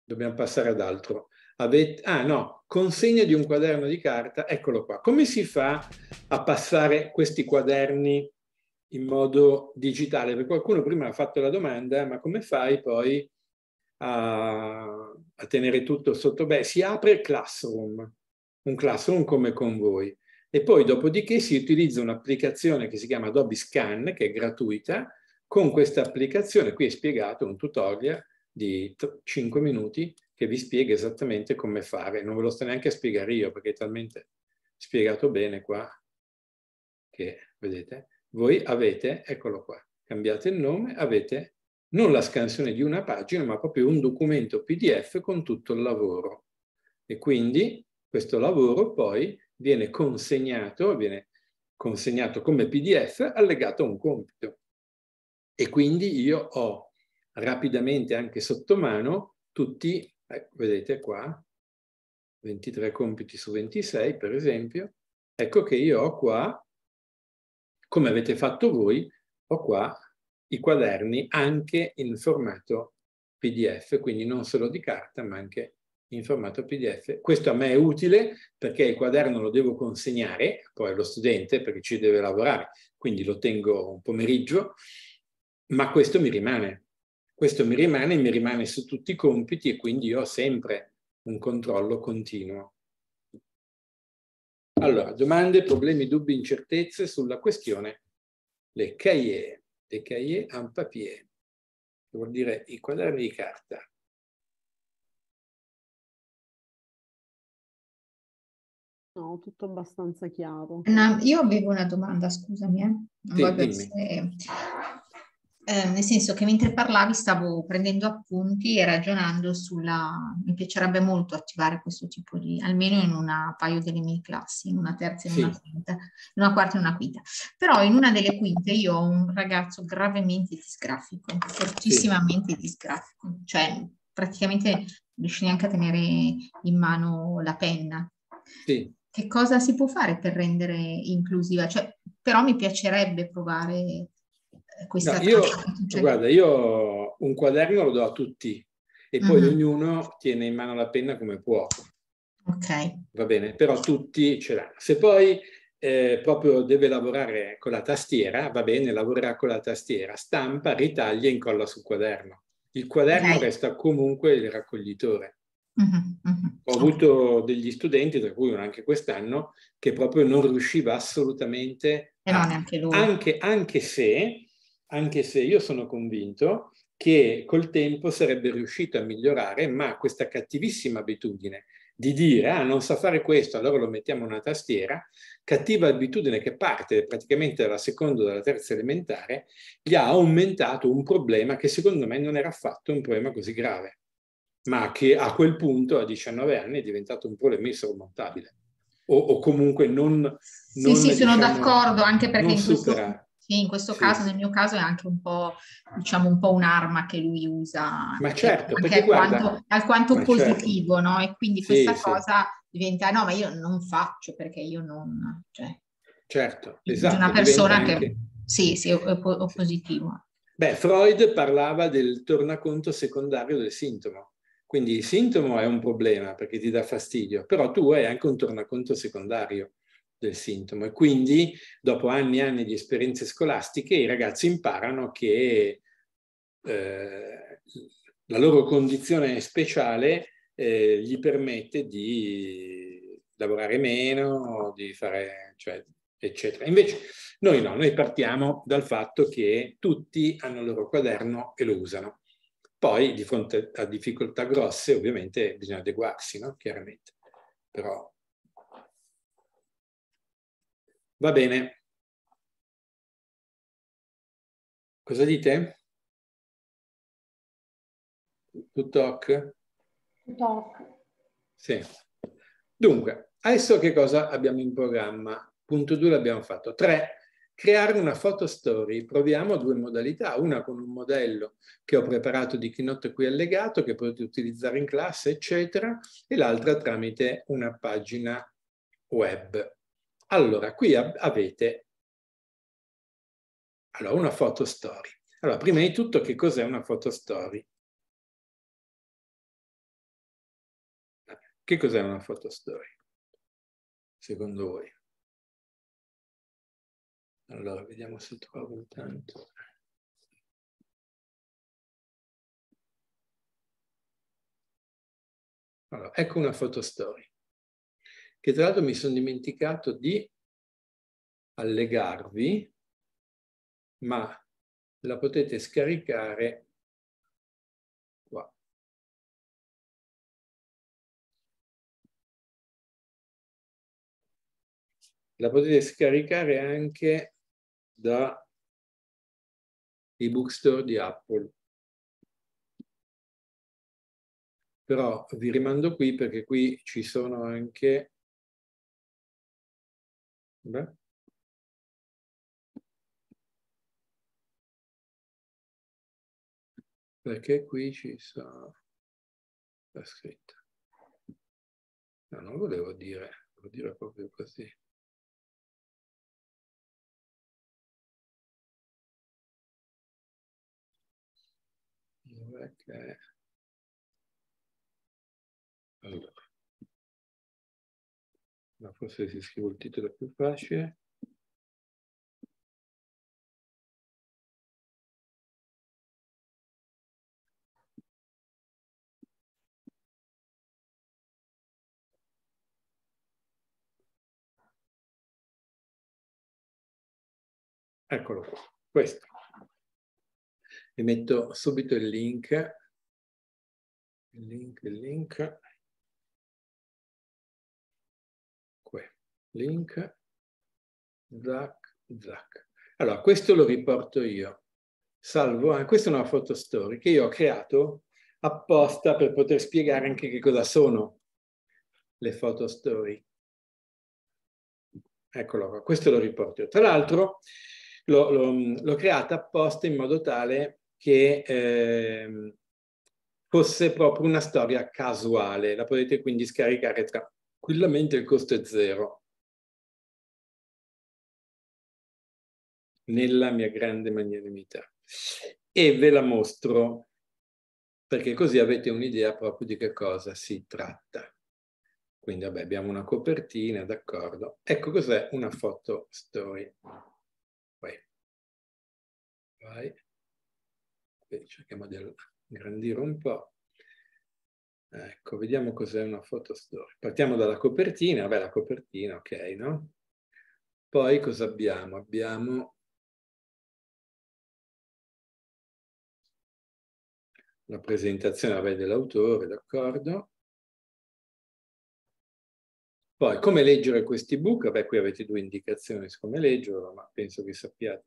[SPEAKER 1] dobbiamo passare ad altro. Avete, ah no, consegna di un quaderno di carta, eccolo qua. Come si fa a passare questi quaderni in modo digitale? Perché qualcuno prima ha fatto la domanda, ma come fai poi a, a tenere tutto sotto? Beh, si apre il Classroom, un Classroom come con voi. E poi dopodiché si utilizza un'applicazione che si chiama Adobe Scan, che è gratuita. Con questa applicazione, qui è spiegato un tutorial, di 5 minuti che vi spiega esattamente come fare. Non ve lo sto neanche a spiegare io perché è talmente spiegato bene qua che, vedete, voi avete, eccolo qua, cambiate il nome, avete non la scansione di una pagina, ma proprio un documento PDF con tutto il lavoro. E quindi questo lavoro poi viene consegnato, viene consegnato come PDF allegato a un compito. E quindi io ho rapidamente anche sotto mano tutti, ecco, vedete qua, 23 compiti su 26 per esempio, ecco che io ho qua, come avete fatto voi, ho qua i quaderni anche in formato PDF, quindi non solo di carta ma anche in formato PDF. Questo a me è utile perché il quaderno lo devo consegnare poi allo studente perché ci deve lavorare, quindi lo tengo un pomeriggio, ma questo mi rimane. Questo mi rimane, mi rimane su tutti i compiti e quindi io ho sempre un controllo continuo. Allora, domande, problemi, dubbi, incertezze sulla questione le cahiers, le cahiers en papier, che vuol
[SPEAKER 3] dire i quaderni di carta. No, tutto abbastanza chiaro. No, io avevo una domanda, scusami, eh.
[SPEAKER 5] sì,
[SPEAKER 4] Ehm, nel senso che mentre parlavi stavo
[SPEAKER 2] prendendo appunti e ragionando sulla... mi piacerebbe molto attivare questo tipo di, almeno in un paio delle mie classi, in una terza e sì. una quinta, in una quarta e una quinta. Però in una delle quinte io ho un ragazzo gravemente disgrafico, fortissimamente sì. disgrafico, cioè praticamente non riesce neanche a tenere in mano la penna. Sì. Che cosa si può fare per rendere inclusiva? Cioè, però mi piacerebbe provare questa no, io,
[SPEAKER 1] Guarda, io un quaderno lo do a tutti e poi uh-huh. ognuno tiene in mano la penna come può. Ok. Va bene, però tutti ce l'hanno. Se poi eh, proprio deve lavorare con la tastiera, va bene, lavorerà con la tastiera, stampa, ritaglia e incolla sul quaderno. Il quaderno okay. resta comunque il raccoglitore.
[SPEAKER 3] Uh-huh,
[SPEAKER 1] Ho avuto degli studenti, tra cui uno anche quest'anno, che proprio non riusciva assolutamente, eh, a,
[SPEAKER 2] no, anche, anche,
[SPEAKER 1] anche se anche se io sono convinto che col tempo sarebbe riuscito a migliorare, ma questa cattivissima abitudine di dire ah non sa fare questo, allora lo mettiamo a una tastiera, cattiva abitudine che parte praticamente dalla seconda o dalla terza elementare, gli ha aumentato un problema che secondo me non era affatto un problema così grave, ma che a quel punto a 19 anni è diventato un problema insormontabile. O, o comunque non... non sì, sì, diciamo, sono d'accordo,
[SPEAKER 2] anche perché Non questo, sì, in questo sì. caso, nel mio caso, è anche un po', diciamo, un po un'arma che lui usa.
[SPEAKER 1] Ma certo, anche alquanto, guarda,
[SPEAKER 2] alquanto certo. positivo, certo. no? E quindi questa sì, cosa diventa, no, ma io non faccio perché io non... Cioè,
[SPEAKER 1] certo, esatto. Una persona anche...
[SPEAKER 2] Sì, sì, è, po- positivo.
[SPEAKER 1] Beh, Freud parlava del tornaconto secondario del sintomo. Quindi il sintomo è un problema perché ti dà fastidio, però tu hai anche un tornaconto secondario del sintomo e quindi dopo anni e anni di esperienze scolastiche i ragazzi imparano che eh, la loro condizione speciale eh, gli permette di lavorare meno, di fare, cioè, eccetera. Invece noi no, noi partiamo dal fatto che tutti hanno il loro quaderno e lo usano. Poi di fronte a difficoltà grosse ovviamente bisogna adeguarsi, no? chiaramente. Però Va bene.
[SPEAKER 3] Cosa dite?
[SPEAKER 1] Tutoc? Tutoc. Sì. Dunque, adesso che cosa abbiamo in programma? Punto 2 l'abbiamo fatto. 3. Creare una photo story. Proviamo due modalità. Una con un modello che ho preparato di Keynote qui allegato, che potete utilizzare in classe, eccetera, e l'altra tramite una pagina web. Allora, qui avete allora, una story. Allora, prima di tutto, che cos'è una story?
[SPEAKER 3] Che cos'è una story? Secondo voi? Allora, vediamo se trovo intanto. Allora, ecco una story che tra l'altro mi sono dimenticato di allegarvi, ma la potete scaricare qua. La potete scaricare anche da i bookstore di Apple. Però vi rimando qui perché qui ci sono anche Beh. Perché qui ci sta la scritta. No, non volevo dire, volevo dire proprio così. Dov'è che... Allora ma forse si scrive il titolo più facile. Eccolo qua, questo. E metto subito il link, il link, il link. link, zac, zac.
[SPEAKER 1] Allora, questo lo riporto io. Salvo, eh, questa è una foto story che io ho creato apposta per poter spiegare anche che cosa sono le foto story. Eccolo qua, questo lo riporto io. Tra l'altro l'ho creata apposta in modo tale che eh, fosse proprio una storia casuale. La potete quindi scaricare
[SPEAKER 3] tranquillamente, il costo è zero.
[SPEAKER 1] nella mia grande magnanimità. E ve la mostro perché così avete un'idea proprio di che cosa si tratta. Quindi vabbè, abbiamo una copertina, d'accordo. Ecco cos'è una foto story. Vai. Vai. cerchiamo di ingrandire un po'. Ecco, vediamo cos'è una foto story. Partiamo dalla copertina. Vabbè, la copertina, ok, no? Poi cosa abbiamo? Abbiamo la presentazione dell'autore, d'accordo. Poi, come leggere questi book? Beh, qui avete due indicazioni su come leggerlo, ma penso che sappiate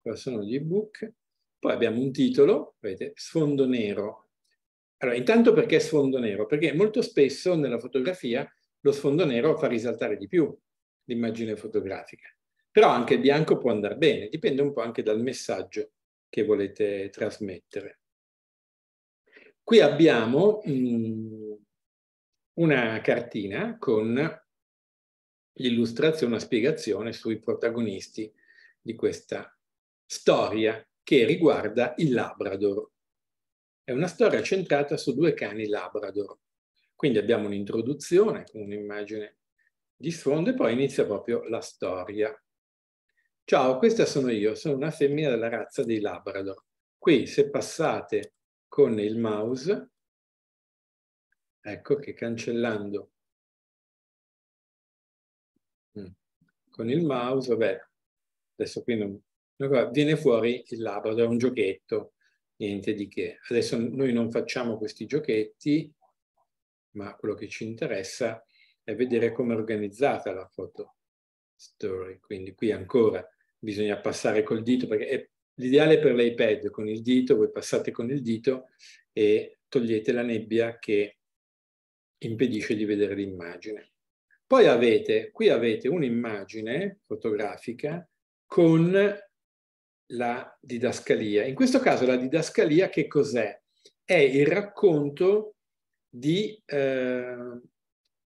[SPEAKER 1] quali sono gli ebook. Poi abbiamo un titolo, vedete, sfondo nero. Allora, intanto perché sfondo nero? Perché molto spesso nella fotografia lo sfondo nero fa risaltare di più l'immagine fotografica. Però anche il bianco può andare bene, dipende un po' anche dal messaggio che volete trasmettere. Qui abbiamo mh, mm, una cartina con l'illustrazione, una spiegazione sui protagonisti di questa storia che riguarda il Labrador. È una storia centrata su due cani Labrador. Quindi abbiamo un'introduzione con un'immagine di sfondo e poi inizia proprio la storia. Ciao, questa sono io, sono una femmina della razza dei Labrador. Qui, se passate con il mouse, ecco che cancellando mm, con il mouse, vabbè, adesso qui non, viene fuori il Labrador, è un giochetto, niente di che. Adesso noi non facciamo questi giochetti, ma quello che ci interessa è vedere come è organizzata la foto story. Quindi qui ancora bisogna passare col dito perché è L'ideale per l'iPad è con il dito, voi passate con il dito e togliete la nebbia che impedisce di vedere l'immagine. Poi avete, qui avete un'immagine fotografica con la didascalia. In questo caso la didascalia che cos'è? È il racconto di eh,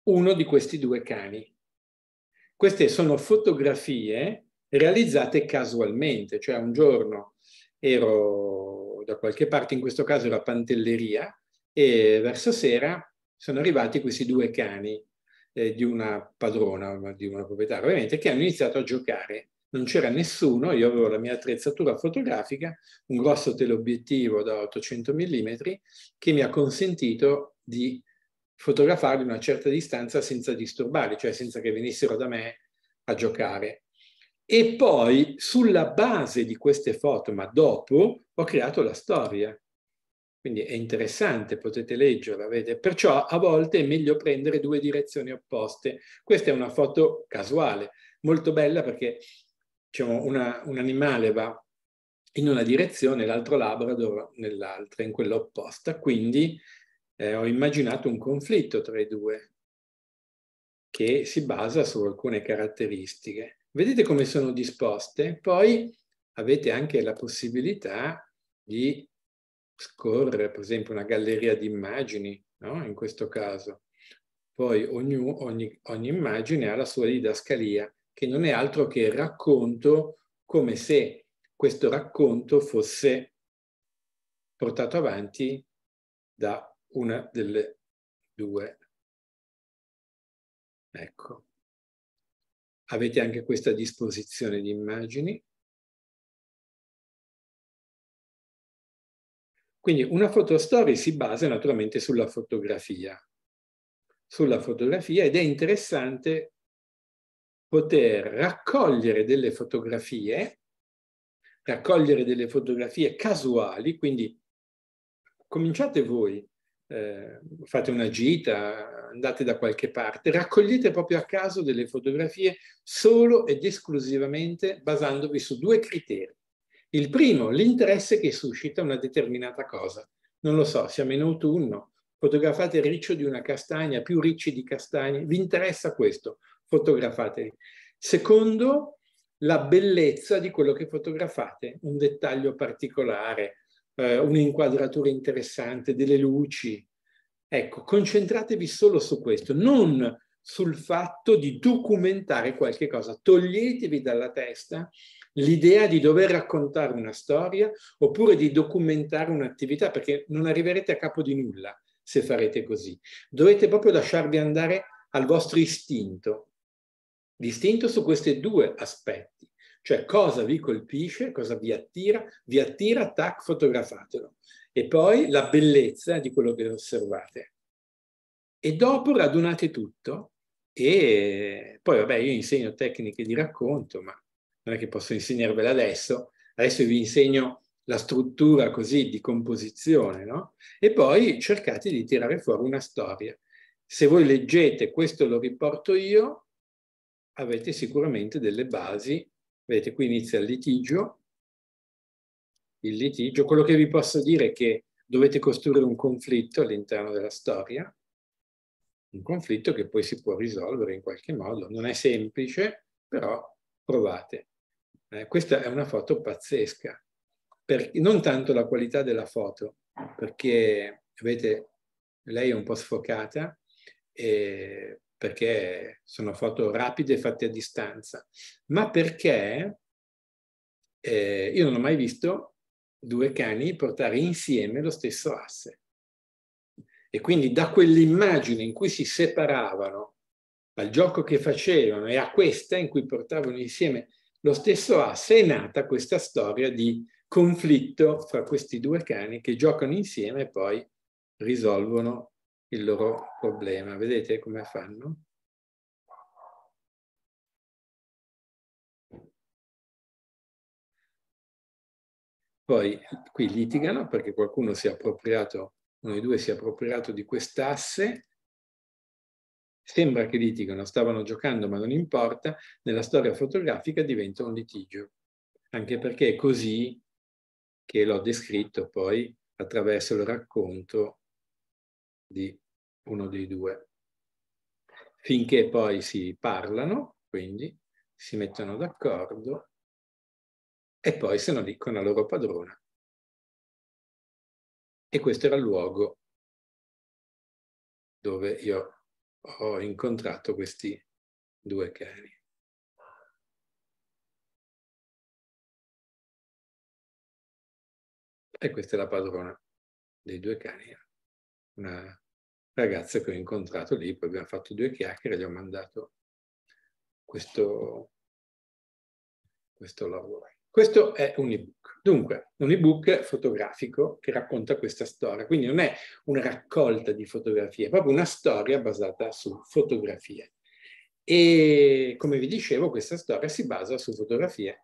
[SPEAKER 1] uno di questi due cani. Queste sono fotografie realizzate casualmente, cioè un giorno ero da qualche parte, in questo caso era Pantelleria, e verso sera sono arrivati questi due cani eh, di una padrona, di una proprietaria, ovviamente, che hanno iniziato a giocare. Non c'era nessuno, io avevo la mia attrezzatura fotografica, un grosso teleobiettivo da 800 mm che mi ha consentito di fotografarli a una certa distanza senza disturbarli, cioè senza che venissero da me a giocare. E poi sulla base di queste foto, ma dopo, ho creato la storia. Quindi è interessante, potete leggerla, vedete? Perciò a volte è meglio prendere due direzioni opposte. Questa è una foto casuale, molto bella perché diciamo, una, un animale va in una direzione, l'altro Labrador nell'altra, in quella opposta. Quindi eh, ho immaginato un conflitto tra i due che si basa su alcune caratteristiche. Vedete come sono disposte? Poi avete anche la possibilità di scorrere, per esempio, una galleria di immagini, no? in questo caso. Poi ogni, ogni, ogni immagine ha la sua didascalia, che non è altro che il racconto, come se questo racconto fosse portato avanti da una delle due.
[SPEAKER 3] Ecco avete anche questa disposizione di immagini. Quindi una
[SPEAKER 1] photostory si basa naturalmente sulla fotografia, sulla fotografia ed è interessante poter raccogliere delle fotografie, raccogliere delle fotografie casuali, quindi cominciate voi eh, fate una gita, andate da qualche parte, raccogliete proprio a caso delle fotografie solo ed esclusivamente basandovi su due criteri. Il primo, l'interesse che suscita una determinata cosa. Non lo so, siamo in autunno, fotografate il riccio di una castagna, più ricci di castagne, vi interessa questo, fotografateli. Secondo, la bellezza di quello che fotografate, un dettaglio particolare, eh, un'inquadratura interessante, delle luci. Ecco, concentratevi solo su questo, non sul fatto di documentare qualche cosa. Toglietevi dalla testa l'idea di dover raccontare una storia oppure di documentare un'attività, perché non arriverete a capo di nulla se farete così. Dovete proprio lasciarvi andare al vostro istinto, l'istinto su questi due aspetti. Cioè cosa vi colpisce, cosa vi attira, vi attira, tac, fotografatelo. E poi la bellezza di quello che osservate. E dopo radunate tutto e poi vabbè io insegno tecniche di racconto, ma non è che posso insegnarvela adesso. Adesso vi insegno la struttura così di composizione, no? E poi cercate di tirare fuori una storia. Se voi leggete questo lo riporto io, avete sicuramente delle basi Vedete, qui inizia il litigio. Il litigio, quello che vi posso dire è che dovete costruire un conflitto all'interno della storia, un conflitto che poi si può risolvere in qualche modo. Non è semplice, però provate. Eh, questa è una foto pazzesca, per, non tanto la qualità della foto, perché vedete, lei è un po' sfocata, e, perché sono foto rapide fatte a distanza, ma perché eh, io non ho mai visto due cani portare insieme lo stesso asse. E quindi da quell'immagine in cui si separavano, al gioco che facevano e a questa in cui portavano insieme lo stesso asse, è nata questa storia di conflitto fra questi due cani che giocano insieme e poi risolvono il loro problema. Vedete come fanno?
[SPEAKER 3] Poi qui litigano perché qualcuno si è appropriato,
[SPEAKER 1] uno dei due si è appropriato di quest'asse. Sembra che litigano, stavano giocando ma non importa, nella storia fotografica diventa un litigio, anche perché è così che l'ho descritto poi attraverso il racconto di uno dei due, finché poi si parlano, quindi si mettono d'accordo
[SPEAKER 3] e poi se lo dicono la loro padrona. E questo era il luogo dove io ho incontrato questi due cani. E questa è la padrona dei due cani, una ragazza che ho incontrato lì, poi abbiamo fatto due chiacchiere, e gli
[SPEAKER 1] ho mandato questo, questo lavoro. Questo è un ebook. Dunque, un ebook fotografico che racconta questa storia. Quindi non è una raccolta di fotografie, è proprio una storia basata su fotografie. E come vi dicevo, questa storia si basa su fotografie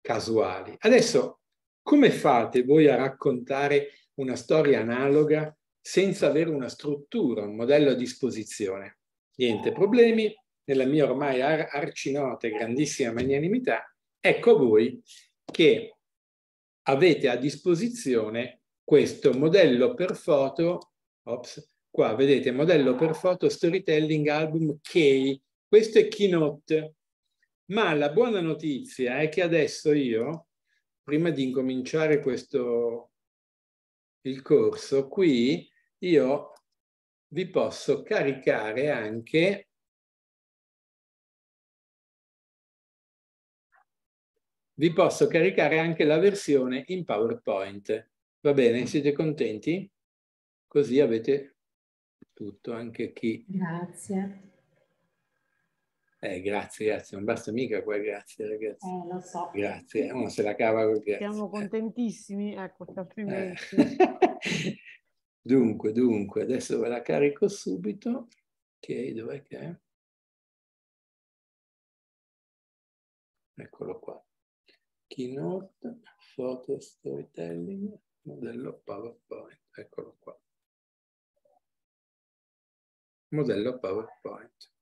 [SPEAKER 1] casuali. Adesso, come fate voi a raccontare una storia analoga senza avere una struttura, un modello a disposizione. Niente problemi, nella mia ormai ar- arcinota e grandissima magnanimità, ecco voi che avete a disposizione questo modello per foto, ops, qua vedete modello per foto storytelling album K, questo è Keynote, ma la buona notizia è che adesso io, prima di incominciare questo il corso, qui io vi posso caricare anche vi posso caricare anche la versione in PowerPoint. Va bene, siete contenti? Così avete tutto, anche chi
[SPEAKER 5] Grazie.
[SPEAKER 1] Eh, grazie, grazie, non basta mica qua, grazie ragazzi. Eh, lo so. Grazie, uno se la cava col grazie. Siamo
[SPEAKER 4] eh. contentissimi, ecco, complimenti. Eh.
[SPEAKER 1] [laughs] dunque, dunque, adesso ve la carico subito. Ok, dov'è
[SPEAKER 3] che è? Eccolo qua. Keynote, foto, storytelling, modello PowerPoint. Eccolo qua. Modello PowerPoint.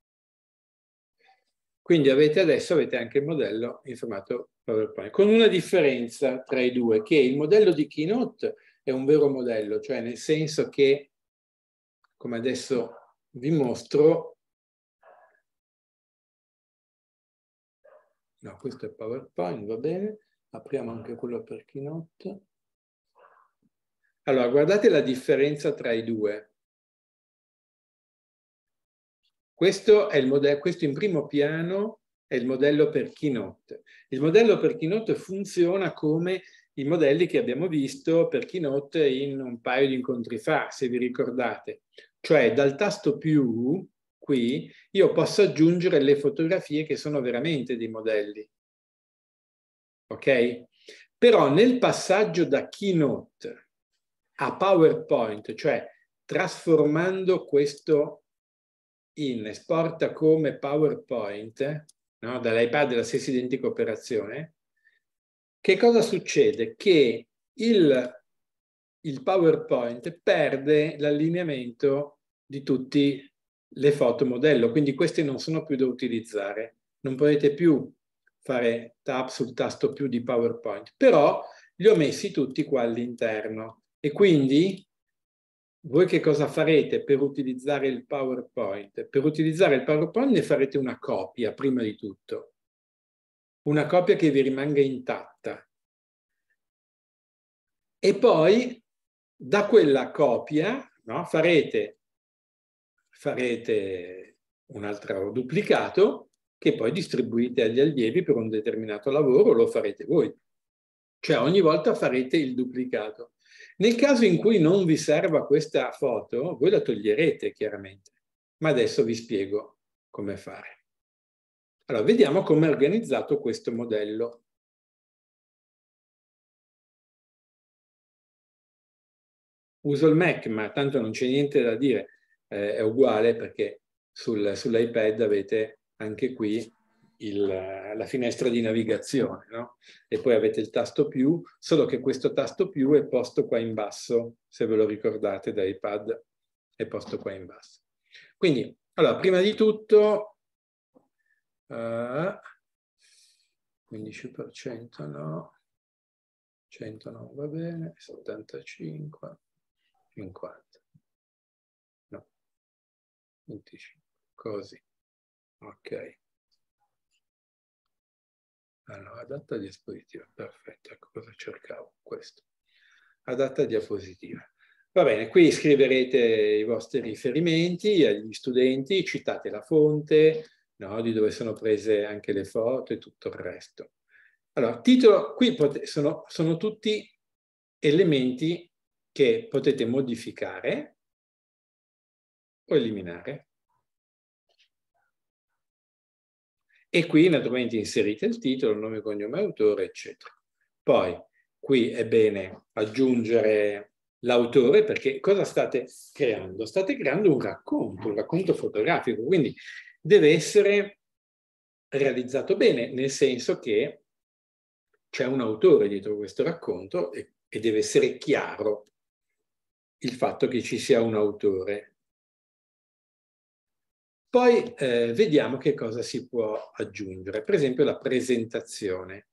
[SPEAKER 1] Quindi avete adesso avete anche il modello in formato PowerPoint, con una differenza tra i due, che il modello di Keynote è un vero modello, cioè nel senso che, come adesso vi mostro,
[SPEAKER 3] no, questo è PowerPoint, va bene, apriamo anche quello per Keynote. Allora, guardate
[SPEAKER 1] la differenza tra i due. Questo, modello, questo, in primo piano è il modello per Keynote. Il modello per Keynote funziona come i modelli che abbiamo visto per Keynote in un paio di incontri fa, se vi ricordate. Cioè dal tasto più, qui, io posso aggiungere le fotografie che sono veramente dei modelli. Ok? Però nel passaggio da Keynote a PowerPoint, cioè trasformando questo in esporta come PowerPoint, no? dall'iPad la stessa identica operazione, che cosa succede? Che il, il PowerPoint perde l'allineamento di tutte le foto modello, quindi queste non sono più da utilizzare. Non potete più fare tap sul tasto più di PowerPoint, però li ho messi tutti qua all'interno e quindi voi che cosa farete per utilizzare il PowerPoint? Per utilizzare il PowerPoint ne farete una copia, prima di tutto. Una copia che vi rimanga intatta. E poi da quella copia no, farete, farete un altro duplicato che poi distribuite agli allievi per un determinato lavoro, lo farete voi. Cioè ogni volta farete il duplicato. Nel caso in cui non vi serva questa foto, voi la toglierete chiaramente, ma adesso vi spiego come fare. Allora, vediamo come è organizzato questo modello. Uso il Mac, ma tanto non c'è niente da dire, eh, è uguale perché sul, sull'iPad avete anche qui il, la finestra di navigazione, no? E poi avete il tasto più, solo che questo tasto più è posto qua in basso, se ve lo ricordate da iPad, è posto qua in basso. Quindi, allora, prima di tutto, uh, eh, 15% no, 100 109 va bene, 75,
[SPEAKER 3] 50, no, 25, così, ok. Ah no, adatta
[SPEAKER 1] diapositiva, perfetto, ecco cosa cercavo, questo. Adatta diapositiva. Va bene, qui scriverete i vostri riferimenti agli studenti, citate la fonte, no, di dove sono prese anche le foto e tutto il resto. Allora, titolo, qui sono, sono tutti elementi che potete modificare o eliminare. E qui naturalmente inserite il titolo, nome, cognome, autore, eccetera. Poi qui è bene aggiungere l'autore perché cosa state creando? State creando un racconto, un racconto fotografico, quindi deve essere realizzato bene, nel senso che c'è un autore dietro questo racconto e, e deve essere chiaro il fatto che ci sia un autore poi eh, vediamo che cosa si può aggiungere, per esempio la presentazione.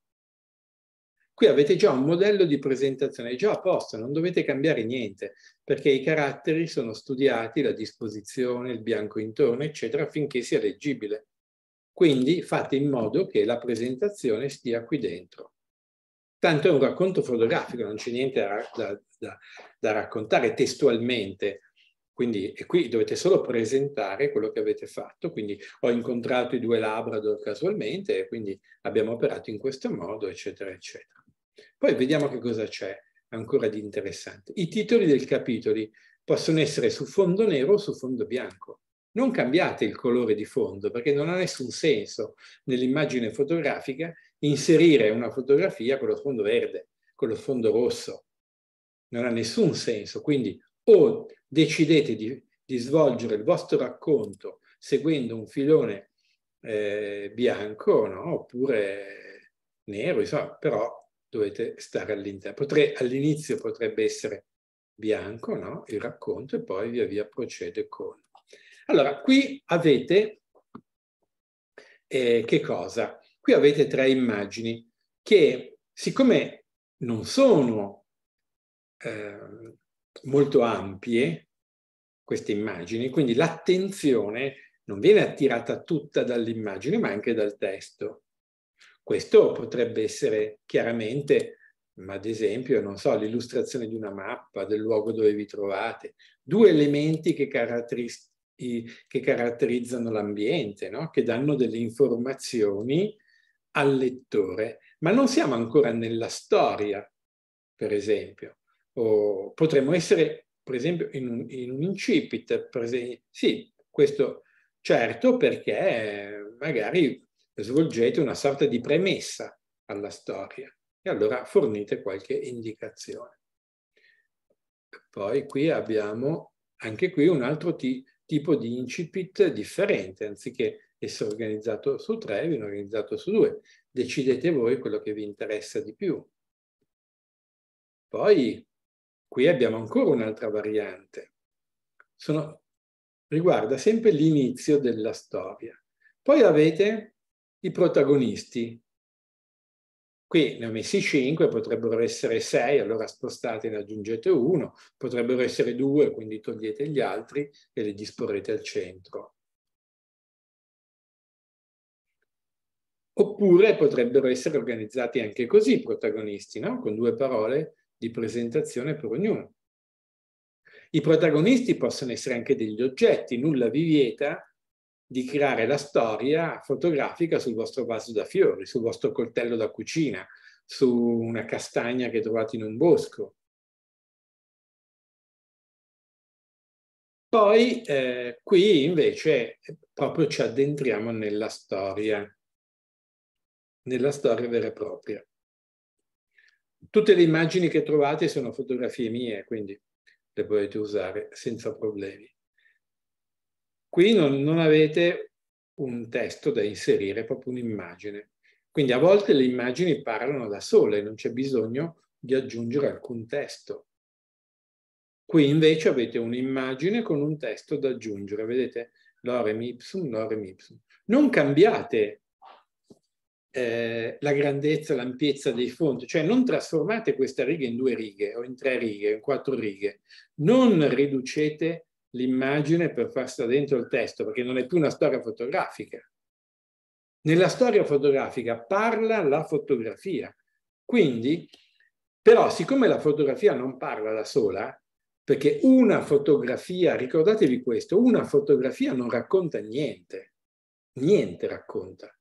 [SPEAKER 1] Qui avete già un modello di presentazione è già a posto, non dovete cambiare niente, perché i caratteri sono studiati, la disposizione, il bianco intorno, eccetera, affinché sia leggibile. Quindi fate in modo che la presentazione stia qui dentro. Tanto è un racconto fotografico, non c'è niente da, da, da, raccontare testualmente, quindi, e qui dovete solo presentare quello che avete fatto, quindi ho incontrato i due Labrador casualmente e quindi abbiamo operato in questo modo, eccetera, eccetera. Poi vediamo che cosa c'è ancora di interessante. I titoli del capitoli possono essere su fondo nero o su fondo bianco. Non cambiate il colore di fondo perché non ha nessun senso nell'immagine fotografica inserire una fotografia con lo sfondo verde, con lo sfondo rosso. Non ha nessun senso, quindi o decidete di, di svolgere il vostro racconto seguendo un filone eh, bianco no? oppure nero, insomma, però dovete stare all'interno. all'inizio potrebbe essere bianco no? il racconto e poi via via procede con. Allora, qui avete eh, che cosa? Qui avete tre immagini che, siccome non sono eh, molto ampie queste immagini, quindi l'attenzione non viene attirata tutta dall'immagine ma anche dal testo. Questo potrebbe essere chiaramente, ma ad esempio, non so, l'illustrazione di una mappa del luogo dove vi trovate, due elementi che, caratteris che caratterizzano l'ambiente, no? che danno delle informazioni al lettore, ma non siamo ancora nella storia, per esempio o potremmo essere, per esempio, in un, in un incipit. Esempio, sì, questo certo perché magari svolgete una sorta di premessa alla storia e allora fornite qualche indicazione. Poi qui abbiamo anche qui un altro tipo di incipit differente, anziché essere organizzato su tre, viene organizzato su due. Decidete voi quello che vi interessa di più. Poi Qui abbiamo ancora un'altra variante. Sono, riguarda sempre l'inizio della storia. Poi avete i protagonisti. Qui ne ho messi cinque, potrebbero essere sei, allora spostate e ne aggiungete uno, potrebbero essere due, quindi togliete gli altri e li disporrete al centro. Oppure potrebbero essere organizzati anche così i protagonisti, no? con due parole di presentazione per ognuno. I protagonisti possono essere anche degli oggetti, nulla vi vieta di creare la storia fotografica sul vostro vaso da fiori, sul vostro coltello da cucina, su una castagna che trovate in un bosco. Poi eh, qui invece proprio ci addentriamo nella storia, nella storia vera e propria. Tutte le immagini che trovate sono fotografie mie, quindi le potete usare senza problemi. Qui non, non avete un testo da inserire, proprio un'immagine. Quindi a volte le immagini parlano da sole, non c'è bisogno di aggiungere alcun testo. Qui invece avete un'immagine con un testo da aggiungere, vedete? Lorem ipsum, lorem ipsum. Non cambiate eh, la grandezza, l'ampiezza dei fonti, cioè non trasformate questa riga in due righe o in tre righe, o in quattro righe, non riducete l'immagine per far stare dentro il testo, perché non è più una storia fotografica. Nella storia fotografica parla la fotografia, quindi però siccome la fotografia non parla da sola, perché una fotografia, ricordatevi questo, una fotografia non racconta niente, niente racconta.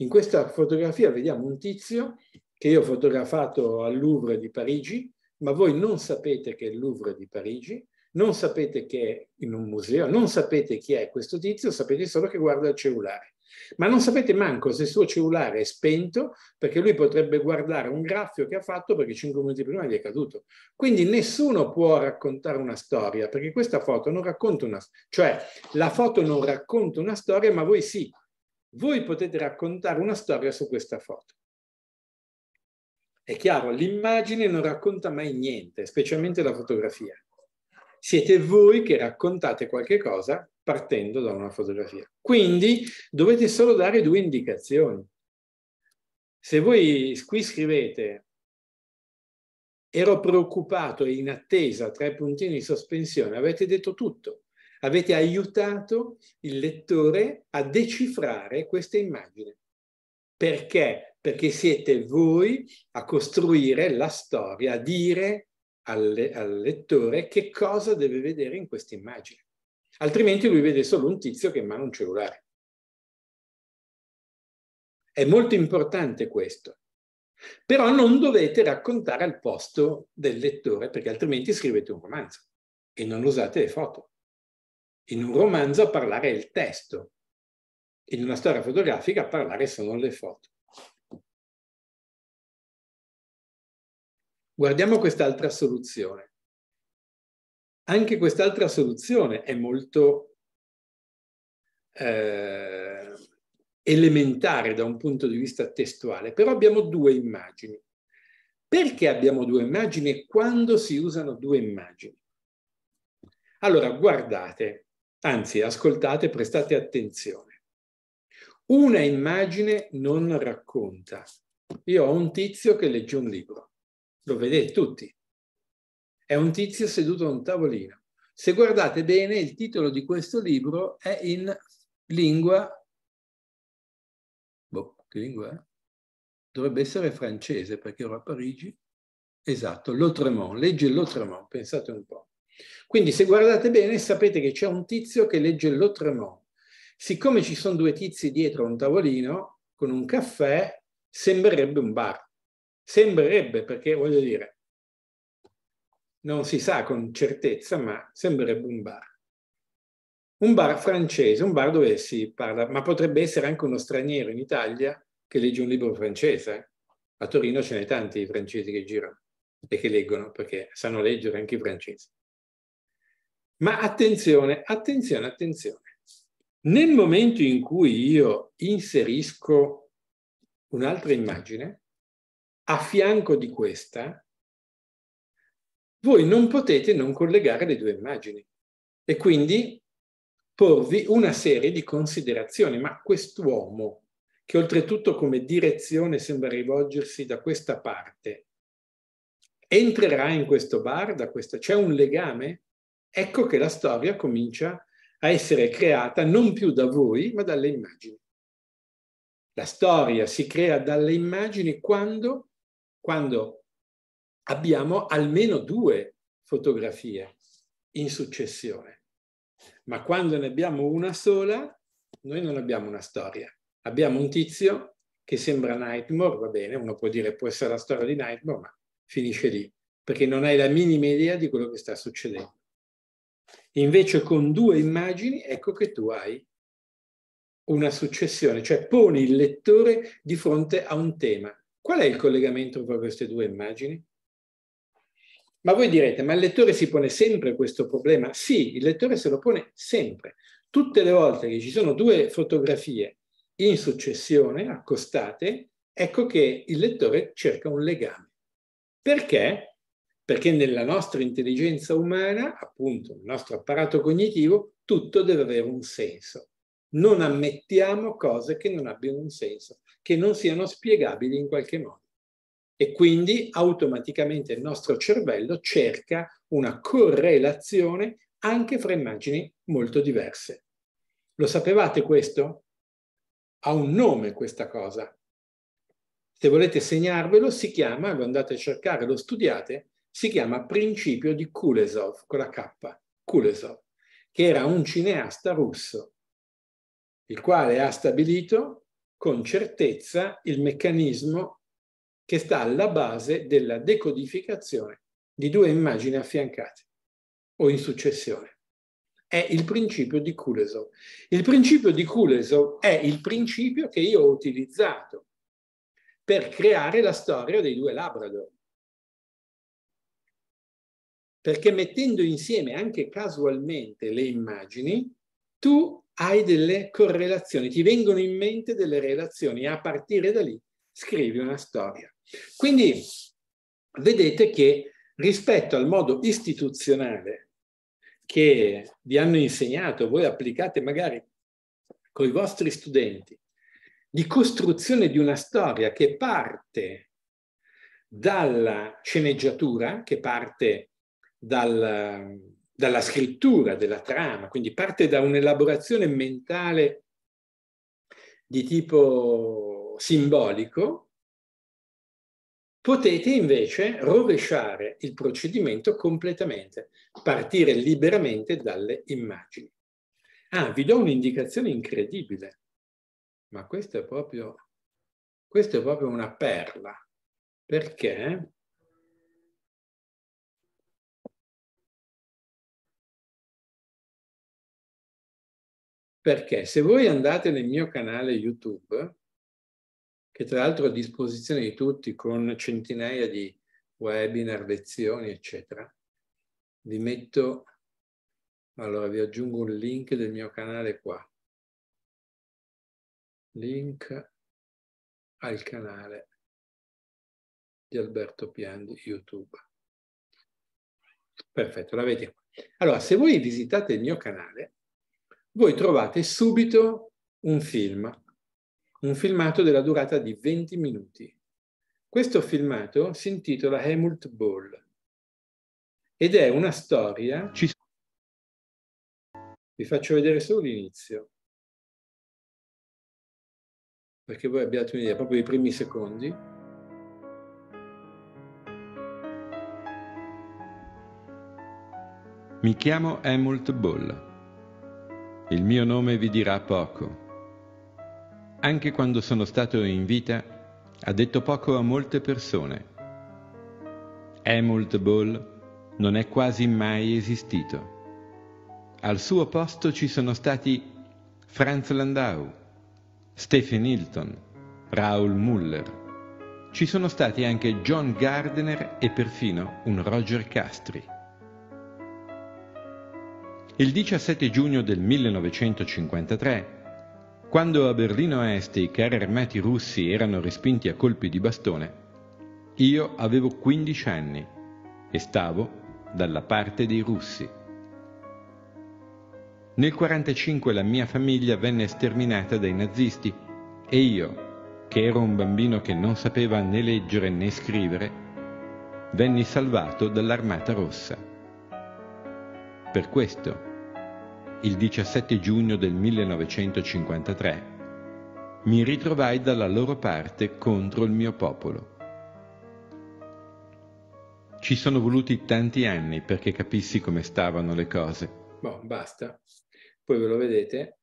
[SPEAKER 1] In questa fotografia vediamo un tizio che io ho fotografato al Louvre di Parigi, ma voi non sapete che è il Louvre di Parigi, non sapete che è in un museo, non sapete chi è questo tizio, sapete solo che guarda il cellulare. Ma non sapete manco se il suo cellulare è spento, perché lui potrebbe guardare un graffio che ha fatto perché cinque minuti prima gli è caduto. Quindi nessuno può raccontare una storia, perché questa foto non racconta una Cioè, la foto non racconta una storia, ma voi sì, voi potete raccontare una storia su questa foto. È chiaro, l'immagine non racconta mai niente, specialmente la fotografia. Siete voi che raccontate qualche cosa partendo da una fotografia. Quindi dovete solo dare due indicazioni. Se voi qui scrivete ero preoccupato e in attesa, tra i puntini di sospensione, avete detto tutto. Avete aiutato il lettore a decifrare questa immagine. Perché? Perché siete voi a costruire la storia, a dire al, al lettore che cosa deve vedere in questa immagine. Altrimenti lui vede solo un tizio che in mano un cellulare. È molto importante questo. Però non dovete raccontare al posto del lettore, perché altrimenti scrivete un romanzo e non usate le foto. In un romanzo a parlare è il testo,
[SPEAKER 3] in una storia fotografica a parlare sono le foto. Guardiamo quest'altra soluzione.
[SPEAKER 1] Anche quest'altra soluzione è molto eh, elementare da un punto di vista testuale, però abbiamo due immagini. Perché abbiamo due immagini e quando si usano due immagini? Allora, guardate, Anzi, ascoltate prestate attenzione. Una immagine non racconta. Io ho un tizio che legge un libro, lo vedete tutti. È un tizio seduto a un tavolino. Se guardate bene, il titolo di questo libro è in lingua... Boh, che lingua è? Dovrebbe essere francese perché ero a Parigi. Esatto, L'Otremont, legge L'Otremont, pensate un po'. Quindi se guardate bene sapete che c'è un tizio che legge l'Otremont. Siccome ci sono due tizi dietro a un tavolino con un caffè, sembrerebbe un bar. Sembrerebbe perché, voglio dire, non si sa con certezza, ma sembrerebbe un bar. Un bar francese, un bar dove si parla, ma potrebbe essere anche uno straniero in Italia che legge un libro francese. A Torino ce ne tanti di francesi che girano e che leggono perché sanno leggere anche i francesi. Ma attenzione, attenzione, attenzione. Nel momento in cui io inserisco un'altra immagine, a fianco di questa, voi non potete non collegare le due immagini e quindi porvi una serie di considerazioni. Ma quest'uomo, che oltretutto come direzione sembra rivolgersi da questa parte, entrerà in questo bar, da questa... c'è un legame? ecco che la storia comincia a essere creata non più da voi, ma dalle immagini. La storia si crea dalle immagini quando, quando abbiamo almeno due fotografie in successione. Ma quando ne abbiamo una sola, noi non abbiamo una storia. Abbiamo un tizio che sembra Nightmare, va bene, uno può dire può essere la storia di Nightmare, ma finisce lì, perché non hai la minima idea di quello che sta succedendo. Invece con due immagini ecco che tu hai una successione, cioè poni il lettore di fronte a un tema. Qual è il collegamento tra queste due immagini? Ma voi direte, ma il lettore si pone sempre questo problema? Sì, il lettore se lo pone sempre. Tutte le volte che ci sono due fotografie in successione, accostate, ecco che il lettore cerca un legame. Perché? perché nella nostra intelligenza umana, appunto nel nostro apparato cognitivo, tutto deve avere un senso. Non ammettiamo cose che non abbiano un senso, che non siano spiegabili in qualche modo. E quindi automaticamente il nostro cervello cerca una correlazione anche fra immagini molto diverse. Lo sapevate questo? Ha un nome questa cosa. Se volete segnarvelo, si chiama, lo andate a cercare, lo studiate, si chiama Principio di Kulesov, con la K, Kulesov, che era un cineasta russo, il quale ha stabilito con certezza il meccanismo che sta alla base della decodificazione di due immagini affiancate o in successione. È il principio di Kulesov. Il principio di Kulesov è il principio che io ho utilizzato per creare la storia dei due Labrador perché mettendo insieme anche casualmente le immagini, tu hai delle correlazioni, ti vengono in mente delle relazioni e a partire da lì scrivi una storia. Quindi vedete che rispetto al modo istituzionale che vi hanno insegnato, voi applicate magari con i vostri studenti, di costruzione di una storia che parte dalla sceneggiatura, che parte dal, dalla scrittura della trama, quindi parte da un'elaborazione mentale di tipo simbolico, potete invece rovesciare il procedimento completamente, partire liberamente dalle immagini. Ah, vi do un'indicazione incredibile, ma questo è proprio, questa è proprio una perla,
[SPEAKER 3] perché Perché se voi andate nel
[SPEAKER 1] mio canale YouTube, che tra l'altro è a disposizione di tutti con centinaia di webinar, lezioni, eccetera, vi metto, allora vi aggiungo un link del mio canale qua.
[SPEAKER 3] Link al canale
[SPEAKER 1] di Alberto Piandi YouTube. Perfetto, l'avete qua. Allora, se voi visitate il mio canale, voi trovate subito un film, un filmato della durata di 20 minuti. Questo filmato si intitola Hemult Ball ed è una storia...
[SPEAKER 3] Ci... Vi faccio vedere solo l'inizio,
[SPEAKER 6] perché voi abbiate un'idea, proprio i primi secondi.
[SPEAKER 1] Mi chiamo Hemult Ball il mio nome vi dirà poco. Anche quando sono stato in vita, ha detto poco a molte persone. Helmut Ball non è quasi mai esistito. Al suo posto ci sono stati Franz Landau, Stephen Hilton, Raoul Muller. Ci sono stati anche John Gardner e perfino un Roger Castri il 17 giugno del 1953, quando a Berlino Est i carri armati russi erano respinti a colpi di bastone, io avevo 15 anni e stavo dalla parte dei russi. Nel 1945 la mia famiglia venne sterminata dai nazisti e io, che ero un bambino che non sapeva né leggere né scrivere, venni salvato dall'Armata Rossa. Per questo il 17 giugno del 1953, mi ritrovai dalla loro parte contro il mio popolo. Ci sono voluti tanti anni perché capissi come stavano le cose. Boh, basta. Poi ve lo vedete.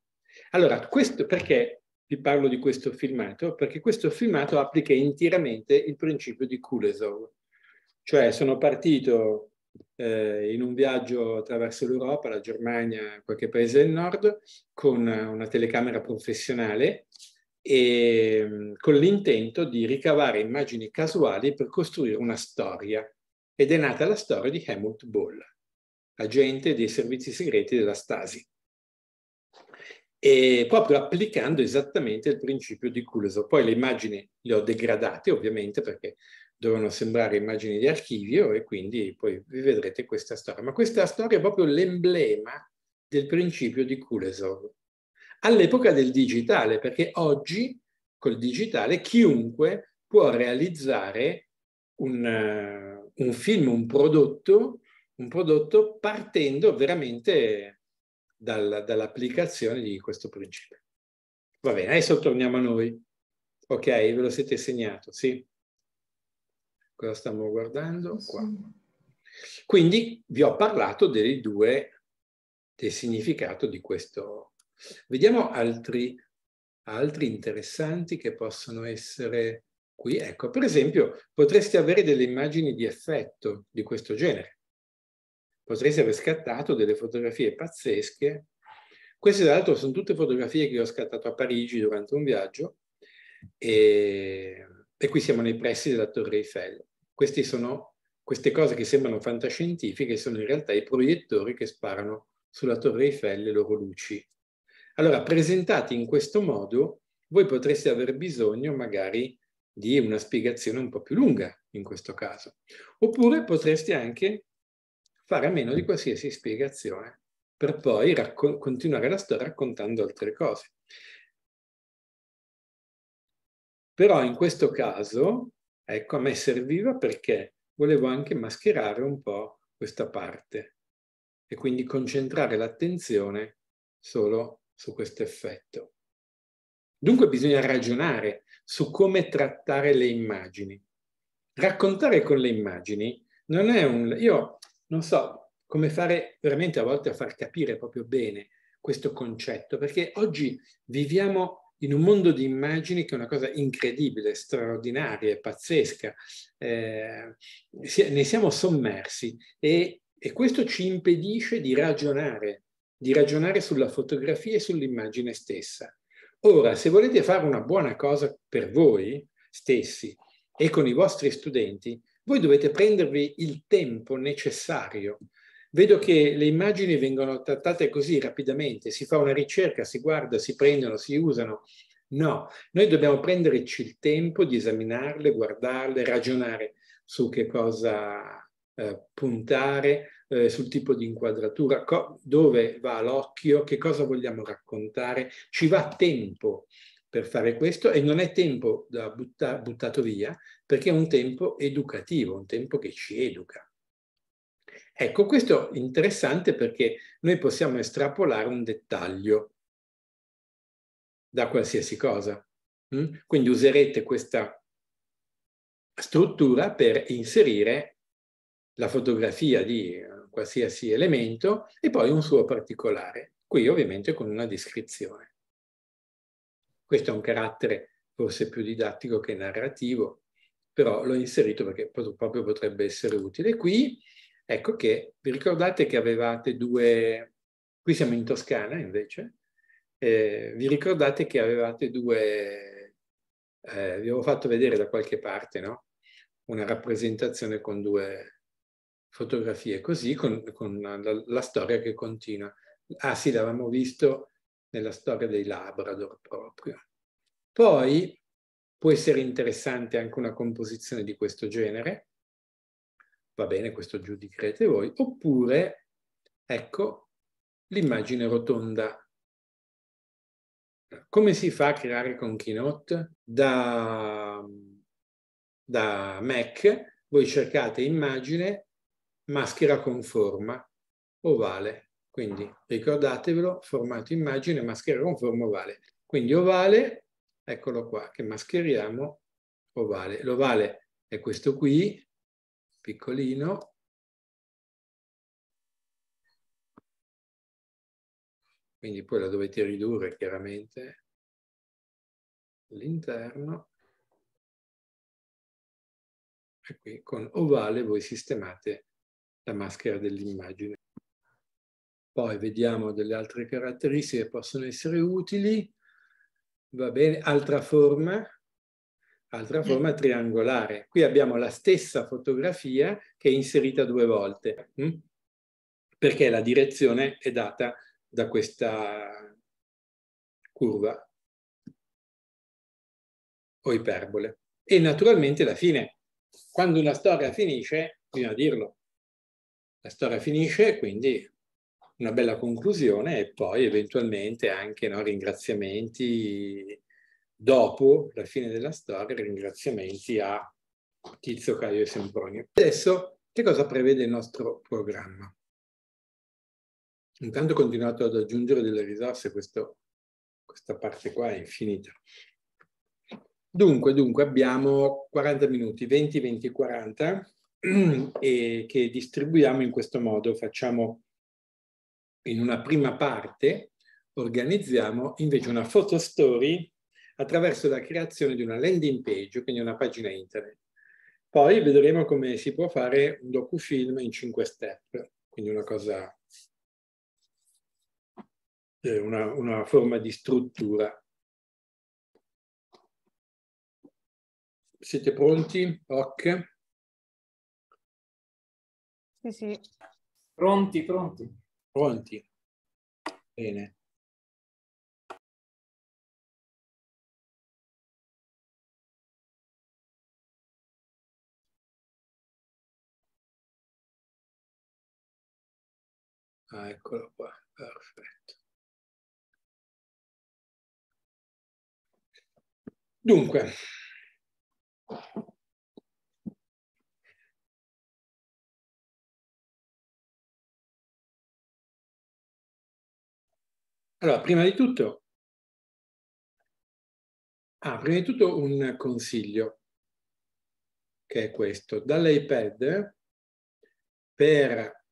[SPEAKER 1] Allora, questo perché vi parlo di questo filmato? Perché questo filmato applica interamente il principio di Kulesov. Cioè sono partito eh, in un viaggio attraverso l'Europa, la Germania, qualche paese del nord, con una telecamera professionale e con l'intento di ricavare immagini casuali per costruire una storia. Ed è nata la storia di Helmut Boll, agente dei servizi segreti della Stasi, e proprio applicando esattamente il principio di Culeso. Poi le immagini le ho degradate, ovviamente, perché dovevano sembrare immagini di archivio e quindi poi vi vedrete questa storia. Ma questa storia è proprio l'emblema del principio di Kulesov. All'epoca del digitale, perché oggi col digitale chiunque può realizzare un, eh, un film, un prodotto, un prodotto partendo veramente dal, dall'applicazione di questo principio. Va bene, adesso torniamo a noi. Ok, ve lo siete segnato, sì? Cosa stiamo guardando? Qua. Quindi vi ho parlato dei due, del significato di questo. Vediamo altri, altri interessanti che possono essere qui. Ecco, per esempio, potresti avere delle immagini di effetto di questo genere. Potresti aver scattato delle fotografie pazzesche. Queste, tra l'altro, sono tutte fotografie che ho scattato a Parigi durante un viaggio. E e qui siamo nei pressi della Torre Eiffel. Queste Sono, queste cose che sembrano fantascientifiche sono in realtà i proiettori che sparano sulla Torre Eiffel le loro luci. Allora, presentati in questo modo, voi potreste aver bisogno magari di una spiegazione un po' più lunga in questo caso. Oppure potreste anche fare a meno di qualsiasi spiegazione per poi continuare la storia raccontando altre cose. Però in questo caso, ecco, a me serviva perché volevo anche mascherare un po' questa parte e quindi concentrare l'attenzione solo su questo effetto. Dunque bisogna ragionare su come trattare le immagini. Raccontare con le immagini non è un... Io non so come fare veramente a volte a far capire proprio bene questo concetto, perché oggi viviamo in un mondo di immagini che è una cosa incredibile, straordinaria, e pazzesca. Eh, ne siamo sommersi e, e questo ci impedisce di ragionare, di ragionare sulla fotografia e sull'immagine stessa. Ora, se volete fare una buona cosa per voi stessi e con i vostri studenti, voi dovete prendervi il tempo necessario Vedo che le immagini vengono trattate così rapidamente, si fa una ricerca, si guarda, si prendono, si usano. No, noi dobbiamo prenderci il tempo di esaminarle, guardarle, ragionare su che cosa eh, puntare, eh, sul tipo di inquadratura, dove va l'occhio, che cosa vogliamo raccontare. Ci va tempo per fare questo e non è tempo da butta buttato via perché è un tempo educativo, un tempo che ci educa. Ecco, questo è interessante perché noi possiamo estrapolare un dettaglio da qualsiasi cosa. Mm? Quindi userete questa struttura per inserire la fotografia di eh, qualsiasi elemento e poi un suo particolare, qui ovviamente con una descrizione. Questo è un carattere forse più didattico che narrativo, però l'ho inserito perché proprio potrebbe essere utile. Qui Ecco che vi ricordate che avevate due, qui siamo in Toscana invece, eh, vi ricordate che avevate due, eh, vi avevo fatto vedere da qualche parte, no? Una rappresentazione con due fotografie così, con, con la, la storia che continua. Ah sì, l'avevamo visto nella storia dei Labrador proprio. Poi può essere interessante anche una composizione di questo genere, va bene, questo giudicherete voi, oppure, ecco, l'immagine rotonda. Come si fa a creare con Keynote? Da, da Mac voi cercate immagine maschera con forma ovale, quindi ricordatevelo, formato immagine maschera con forma ovale. Quindi ovale, eccolo qua, che mascheriamo ovale. L'ovale è questo qui, piccolino.
[SPEAKER 3] Quindi poi la dovete ridurre chiaramente l'interno.
[SPEAKER 1] E qui con ovale voi sistemate la maschera dell'immagine. Poi vediamo delle altre caratteristiche che possono essere utili. Va bene, altra forma, altra eh. forma triangolare. Qui abbiamo la stessa fotografia che è inserita due volte, mh? Hm? perché la direzione è data da questa curva
[SPEAKER 3] o iperbole. E naturalmente la fine.
[SPEAKER 1] Quando una storia finisce, bisogna dirlo, la storia finisce, quindi una bella conclusione e poi eventualmente anche no, ringraziamenti dopo la fine della storia, ringraziamenti a Tizio, Caio e Sempronio. Adesso, che cosa prevede il nostro programma? Intanto ho continuato ad aggiungere delle risorse, questo, questa parte qua è infinita. Dunque, dunque, abbiamo 40 minuti, 20, 20, 40, e che distribuiamo in questo modo. Facciamo in una prima parte, organizziamo invece una photo story attraverso la creazione di una landing page, quindi una pagina internet. Poi vedremo come si può fare un docufilm in 5 step, quindi una cosa, eh, una, una forma di struttura.
[SPEAKER 3] Siete pronti? Ok. Sì, sì. Pronti, pronti. Pronti. Bene. Ah, eccolo qua, perfetto. Dunque, allora, prima di tutto,
[SPEAKER 1] ah, prima di tutto un consiglio, che è questo. Dall'iPad, per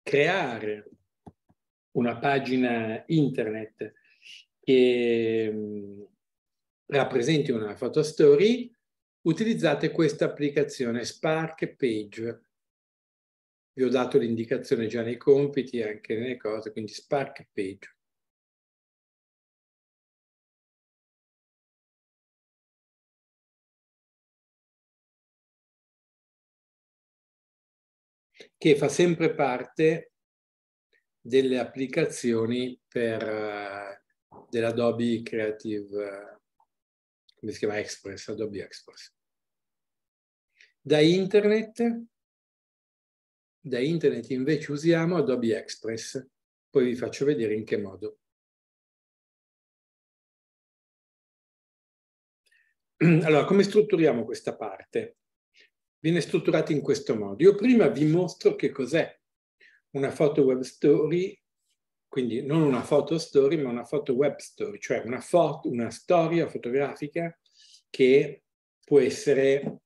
[SPEAKER 1] creare una pagina internet che mm, rappresenti una photostory, utilizzate questa applicazione Spark Page. Vi ho dato l'indicazione già nei compiti, anche
[SPEAKER 3] nelle cose, quindi Spark Page. che fa sempre parte
[SPEAKER 1] delle applicazioni per, eh, dell'Adobe Creative, eh, come si chiama Express, Adobe Express. Da internet, da internet invece usiamo Adobe Express,
[SPEAKER 3] poi vi faccio vedere in che modo.
[SPEAKER 1] [clears throat] Allora, come strutturiamo questa parte? Viene strutturata in questo modo. Io prima vi mostro che cos'è una foto web story, quindi non una foto story, ma una foto web story, cioè una, foto, una storia fotografica che può essere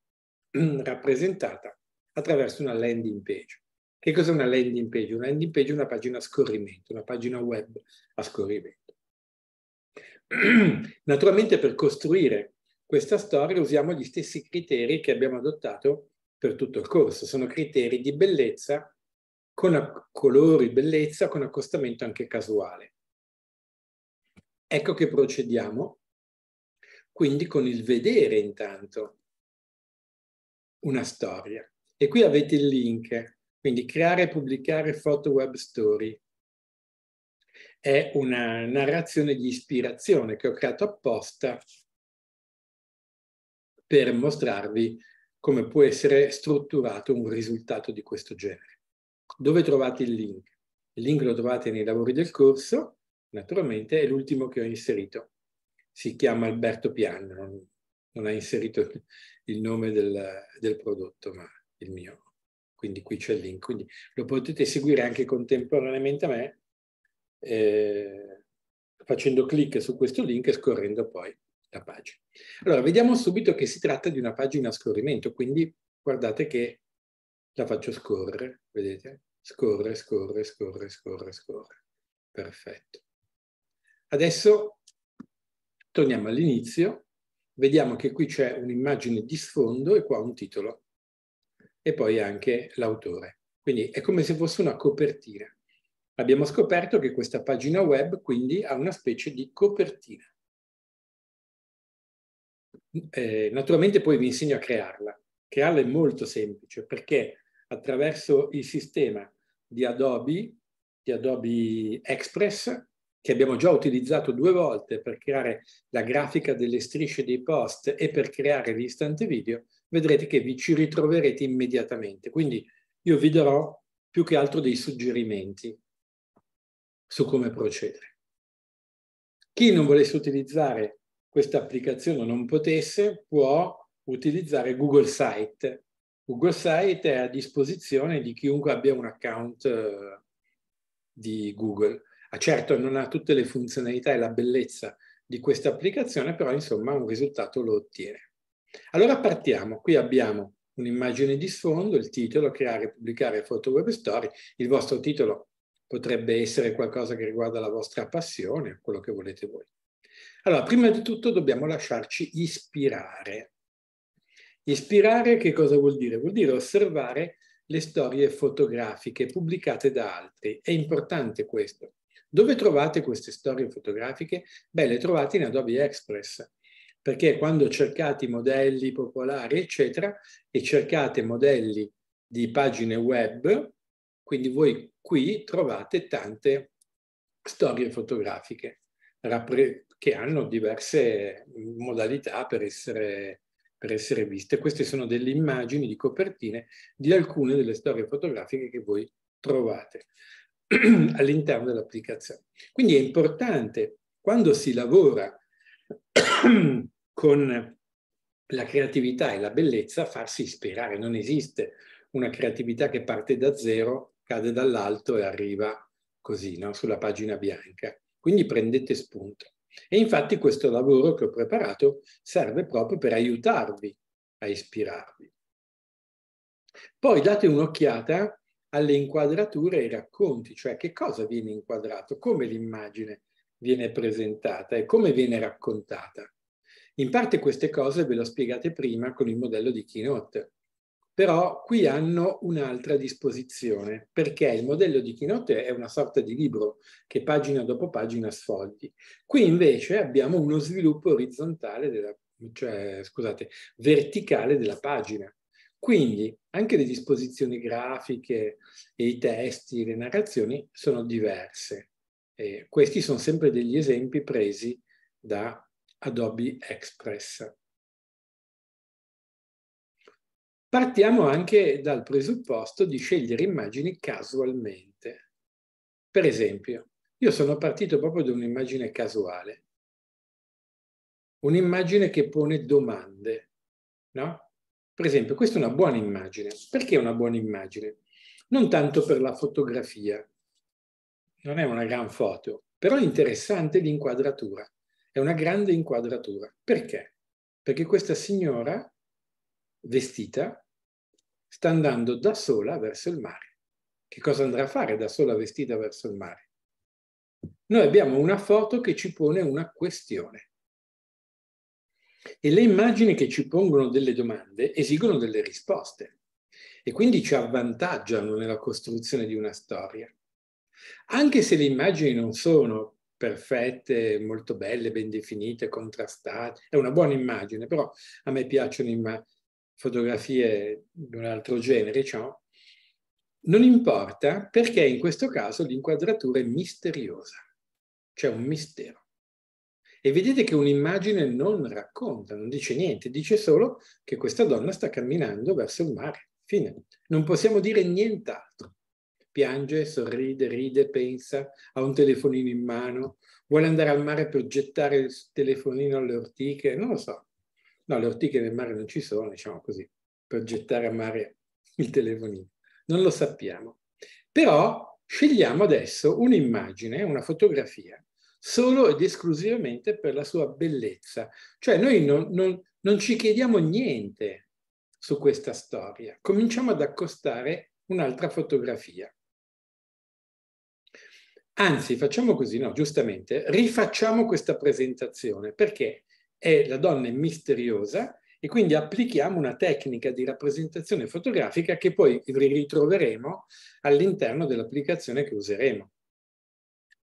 [SPEAKER 1] [clears throat] rappresentata attraverso una landing page. Che cos'è una landing page? Una landing page è una pagina a scorrimento, una pagina web a scorrimento. [clears throat] Naturalmente per costruire questa storia usiamo gli stessi criteri che abbiamo adottato per tutto il corso. Sono criteri di bellezza, con colori, bellezza, con accostamento anche casuale. Ecco che procediamo quindi con il vedere intanto una storia. E qui avete il link, quindi creare e pubblicare foto web story. È una narrazione di ispirazione che ho creato apposta per mostrarvi come può essere strutturato un risultato di questo genere. Dove trovate il link? Il link lo trovate nei lavori del corso, naturalmente, è l'ultimo che ho inserito. Si chiama Alberto Pian, non, non ha inserito il nome del, del, prodotto, ma il mio. Quindi qui c'è il link. Quindi lo potete seguire anche contemporaneamente a me, eh, facendo clic su questo link e scorrendo poi la pagina. Allora, vediamo subito che si tratta di una pagina a scorrimento, quindi guardate che la faccio scorrere, vedete? Scorre, scorre, scorre, scorre, scorre. Perfetto. Adesso torniamo all'inizio, vediamo che qui c'è un'immagine di sfondo e qua un titolo e poi anche l'autore. Quindi è come se fosse una copertina. Abbiamo scoperto che questa pagina web quindi ha una specie di copertina. Eh, naturalmente poi vi insegno a crearla. Crearla è molto semplice perché attraverso il sistema di Adobe, di Adobe Express, che abbiamo già utilizzato due volte per creare la grafica delle strisce dei post e per creare l'istante video, vedrete che vi ci ritroverete immediatamente. Quindi io vi darò più che altro dei suggerimenti su come procedere. Chi non volesse utilizzare questa applicazione o non potesse può utilizzare Google Site, Ugo Site è a disposizione di chiunque abbia un account eh, di Google. Ah, certo, non ha tutte le funzionalità e la bellezza di questa applicazione, però insomma un risultato lo ottiene. Allora partiamo. Qui abbiamo un'immagine di sfondo, il titolo, creare, e pubblicare foto web story. Il vostro titolo potrebbe essere qualcosa che riguarda la vostra passione, quello che volete voi. Allora, prima di tutto dobbiamo lasciarci ispirare. Ispirare che cosa vuol dire? Vuol dire osservare le storie fotografiche pubblicate da altri. È importante questo. Dove trovate queste storie fotografiche? Beh, le trovate in Adobe Express, perché quando cercate modelli popolari, eccetera, e cercate modelli di pagine web, quindi voi qui trovate tante storie fotografiche che hanno diverse modalità per essere per essere viste. Queste sono delle immagini di copertine di alcune delle storie fotografiche che voi trovate [clears throat] all'interno dell'applicazione. Quindi è importante quando si lavora [clears throat] con la creatività e la bellezza farsi ispirare. Non esiste una creatività che parte da zero, cade dall'alto e arriva così, no? sulla pagina bianca. Quindi prendete spunto. E infatti questo lavoro che ho preparato serve proprio per aiutarvi a ispirarvi. Poi date un'occhiata alle inquadrature e ai racconti, cioè che cosa viene inquadrato, come l'immagine viene presentata e come viene raccontata. In parte queste cose ve le ho spiegate prima con il modello di Keynote, però qui hanno un'altra disposizione, perché il modello di Keynote è una sorta di libro che pagina dopo pagina sfogli. Qui invece abbiamo uno sviluppo orizzontale, della, cioè, scusate, verticale della pagina. Quindi anche le disposizioni grafiche i testi, le narrazioni sono diverse. E questi sono sempre degli esempi presi da Adobe Express. Partiamo anche dal presupposto di scegliere immagini casualmente. Per esempio, io sono partito proprio da un'immagine casuale, un'immagine che pone domande, no? Per esempio, questa è una buona immagine. Perché è una buona immagine? Non tanto per la fotografia, non è una gran foto, però è interessante l'inquadratura, è una grande inquadratura. Perché? Perché questa signora vestita sta andando da sola verso il mare. Che cosa andrà a fare da sola vestita verso il mare? Noi abbiamo una foto che ci pone una questione. E le immagini che ci pongono delle domande esigono delle risposte e quindi ci avvantaggiano nella costruzione di una storia. Anche se le immagini non sono perfette, molto belle, ben definite, contrastate, è una buona immagine, però a me piacciono immagini fotografie di un altro genere, ciò, non importa perché in questo caso l'inquadratura è misteriosa, c'è un mistero. E vedete che un'immagine non racconta, non dice niente, dice solo che questa donna sta camminando verso il mare. Fine. Non possiamo dire nient'altro. Piange, sorride, ride, pensa, ha un telefonino in mano, vuole andare al mare per gettare il telefonino alle ortiche, non lo so. No, le ortiche nel mare non ci sono, diciamo così, per gettare a mare il telefonino. Non lo sappiamo. Però scegliamo adesso un'immagine, una fotografia, solo ed esclusivamente per la sua bellezza. Cioè noi non, non, non ci chiediamo niente su questa storia. Cominciamo ad accostare un'altra fotografia. Anzi, facciamo così, no, giustamente, rifacciamo questa presentazione perché è la donna è misteriosa e quindi applichiamo una tecnica di rappresentazione fotografica che poi ritroveremo all'interno dell'applicazione che useremo.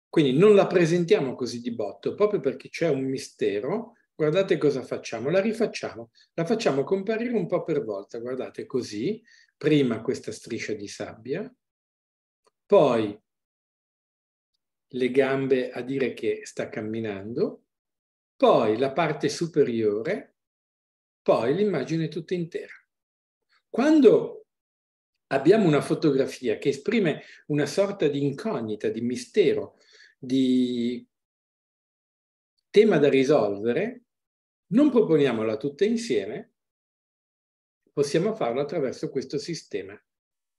[SPEAKER 1] Quindi non la presentiamo così di botto, proprio perché c'è un mistero. Guardate cosa facciamo, la rifacciamo, la facciamo comparire un po' per volta. Guardate così, prima questa striscia di sabbia, poi le gambe a dire che sta camminando, poi la parte superiore, poi l'immagine tutta intera. Quando abbiamo una fotografia che esprime una sorta di incognita, di mistero, di tema da risolvere, non proponiamola tutta insieme, possiamo farlo attraverso questo sistema,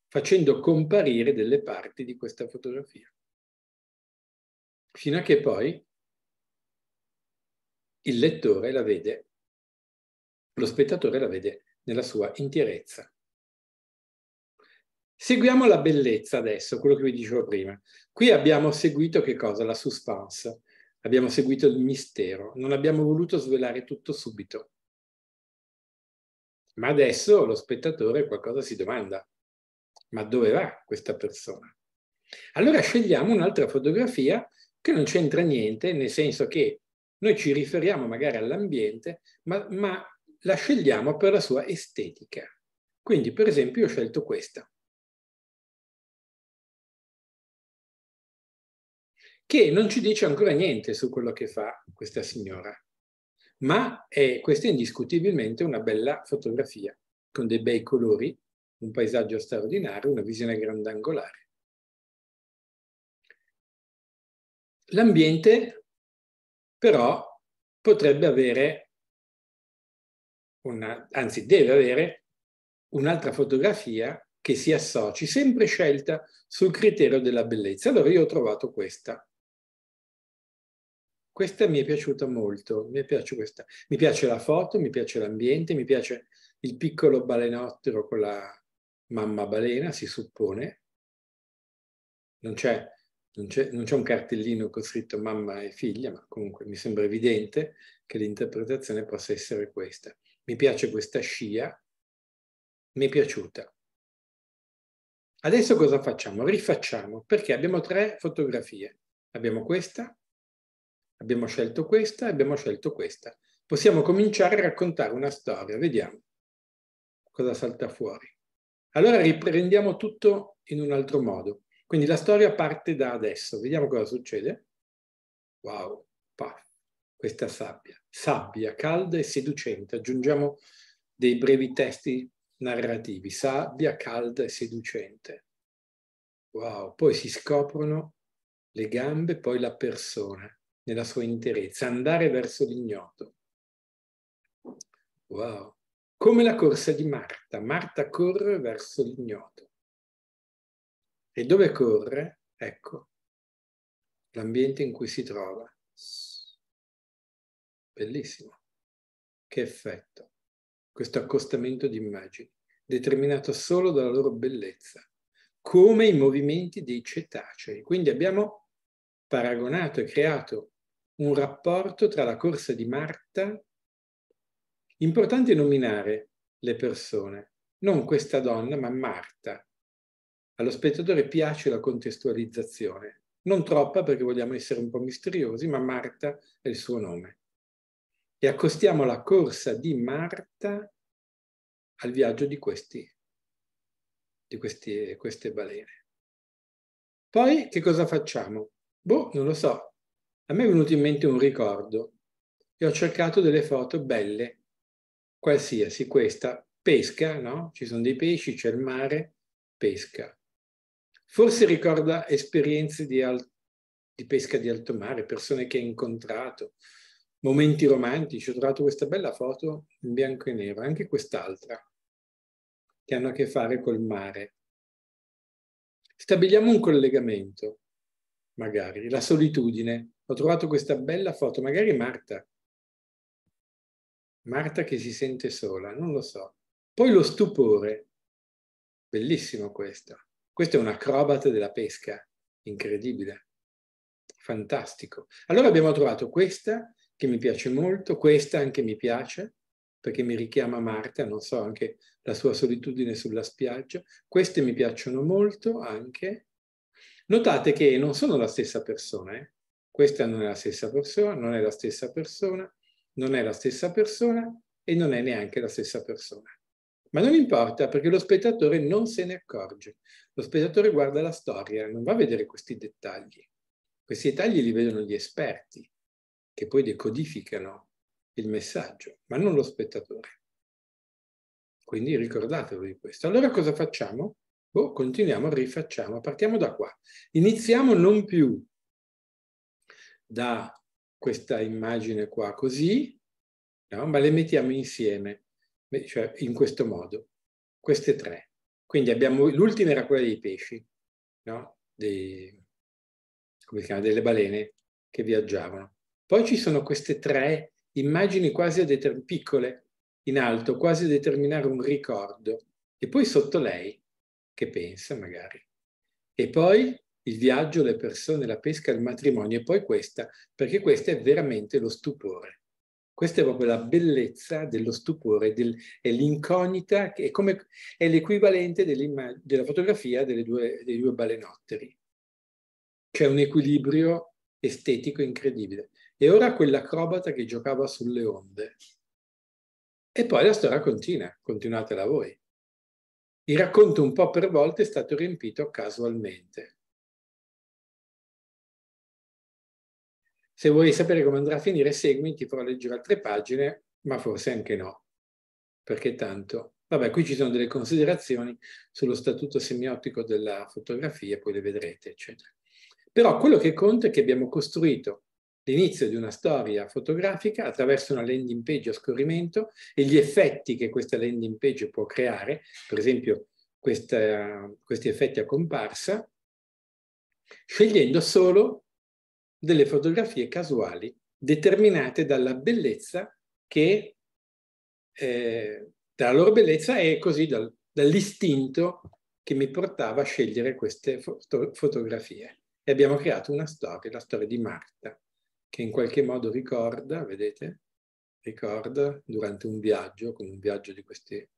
[SPEAKER 1] facendo comparire delle parti di questa fotografia. Fino a che poi il lettore la vede, lo spettatore la vede nella sua intierezza. Seguiamo la bellezza adesso, quello che vi dicevo prima. Qui abbiamo seguito che cosa? La suspense, abbiamo seguito il mistero, non abbiamo voluto svelare tutto subito. Ma adesso lo spettatore qualcosa si domanda, ma dove va questa persona? Allora scegliamo un'altra fotografia che non c'entra niente, nel senso che noi ci riferiamo magari all'ambiente, ma, ma la scegliamo per la sua estetica. Quindi, per
[SPEAKER 3] esempio, io ho scelto questa,
[SPEAKER 1] che non ci dice ancora niente su quello che fa questa signora, ma è, questa è indiscutibilmente una bella fotografia, con dei bei colori, un paesaggio straordinario, una visione grandangolare.
[SPEAKER 3] L'ambiente però potrebbe avere,
[SPEAKER 1] una, anzi deve avere, un'altra fotografia che si associ, sempre scelta sul criterio della bellezza. Allora io ho trovato questa. Questa mi è piaciuta molto, mi piace, questa. Mi piace la foto, mi piace l'ambiente, mi piace il piccolo balenottero con la mamma balena, si suppone. Non c'è non c'è, non c'è un cartellino con scritto mamma e figlia, ma comunque mi sembra evidente che l'interpretazione possa essere questa. Mi piace questa scia, mi è piaciuta. Adesso cosa facciamo? Rifacciamo, perché abbiamo tre fotografie. Abbiamo questa, abbiamo scelto questa e abbiamo scelto questa. Possiamo cominciare a raccontare una storia, vediamo cosa salta fuori. Allora riprendiamo tutto in un altro modo. Quindi la storia parte da adesso. Vediamo cosa succede. Wow, paf, questa sabbia. Sabbia calda e seducente. Aggiungiamo dei brevi testi narrativi. Sabbia calda e seducente. Wow, poi si scoprono le gambe, poi la persona nella sua interezza, andare verso l'ignoto. Wow, come la corsa di Marta. Marta corre
[SPEAKER 3] verso l'ignoto. E dove corre? Ecco,
[SPEAKER 1] l'ambiente in cui si trova. Bellissimo. Che effetto. Questo accostamento di immagini, determinato solo dalla loro bellezza, come i movimenti dei cetacei. Quindi abbiamo paragonato e creato un rapporto tra la corsa di Marta. Importante nominare le persone, non questa donna, ma Marta, allo spettatore piace la contestualizzazione, non troppa perché vogliamo essere un po' misteriosi, ma Marta è il suo nome. E accostiamo la corsa di Marta al viaggio di, questi, di questi, queste balene. Poi che cosa facciamo? Boh, non lo so. A me è venuto in mente un ricordo e ho cercato delle foto belle, qualsiasi questa, pesca, no? Ci sono dei pesci, c'è il mare, pesca. Forse ricorda esperienze di, di pesca di alto mare, persone che ha incontrato, momenti romantici. Ho trovato questa bella foto in bianco e nero, anche quest'altra, che hanno a che fare col mare. Stabiliamo un collegamento, magari, la solitudine. Ho trovato questa bella foto, magari Marta. Marta che si sente sola, non lo so. Poi lo stupore, bellissimo questo. Questo è un acrobata della pesca, incredibile, fantastico. Allora abbiamo trovato questa che mi piace molto, questa anche mi piace, perché mi richiama Marta, non so, anche la sua solitudine sulla spiaggia. Queste mi piacciono molto anche. Notate che non sono la stessa persona, eh? questa non è la stessa persona, non è la stessa persona, non è la stessa persona e non è neanche la stessa persona. Ma non importa perché lo spettatore non se ne accorge. Lo spettatore guarda la storia, non va a vedere questi dettagli. Questi dettagli li vedono gli esperti, che poi decodificano il messaggio, ma non lo spettatore. Quindi ricordatevi di questo. Allora cosa facciamo? Boh, continuiamo, rifacciamo, partiamo da qua. Iniziamo non più da questa immagine qua così, no? ma le mettiamo insieme, cioè in questo modo, queste tre. Quindi abbiamo, l'ultima era quella dei pesci, no? dei, chiama, delle balene che viaggiavano. Poi ci sono queste tre immagini quasi a determinare, piccole, in alto, quasi a determinare un ricordo. E poi sotto lei, che pensa magari. E poi il viaggio, le persone, la pesca, il matrimonio e poi questa, perché questa è veramente lo stupore. Questa è proprio la bellezza dello stupore, del, è l'incognita, che è, come, è l'equivalente della fotografia due, dei due balenotteri. C'è un equilibrio estetico incredibile. E ora quell'acrobata che giocava sulle onde. E poi la storia continua, continuatela voi. Il racconto un po' per volta è stato riempito casualmente. Se vuoi sapere come andrà a finire, seguimi, ti farò leggere altre pagine, ma forse anche no, perché tanto... Vabbè, qui ci sono delle considerazioni sullo statuto semiotico della fotografia, poi le vedrete, eccetera. Però quello che conta è che abbiamo costruito l'inizio di una storia fotografica attraverso una landing page a scorrimento e gli effetti che questa landing page può creare, per esempio questa, questi effetti a comparsa, scegliendo solo delle fotografie casuali determinate dalla bellezza che, eh, dalla loro bellezza e così dal, dall'istinto che mi portava a scegliere queste foto fotografie. E abbiamo creato una storia, la storia di Marta, che in qualche modo ricorda, vedete, ricorda durante un viaggio, con un viaggio di queste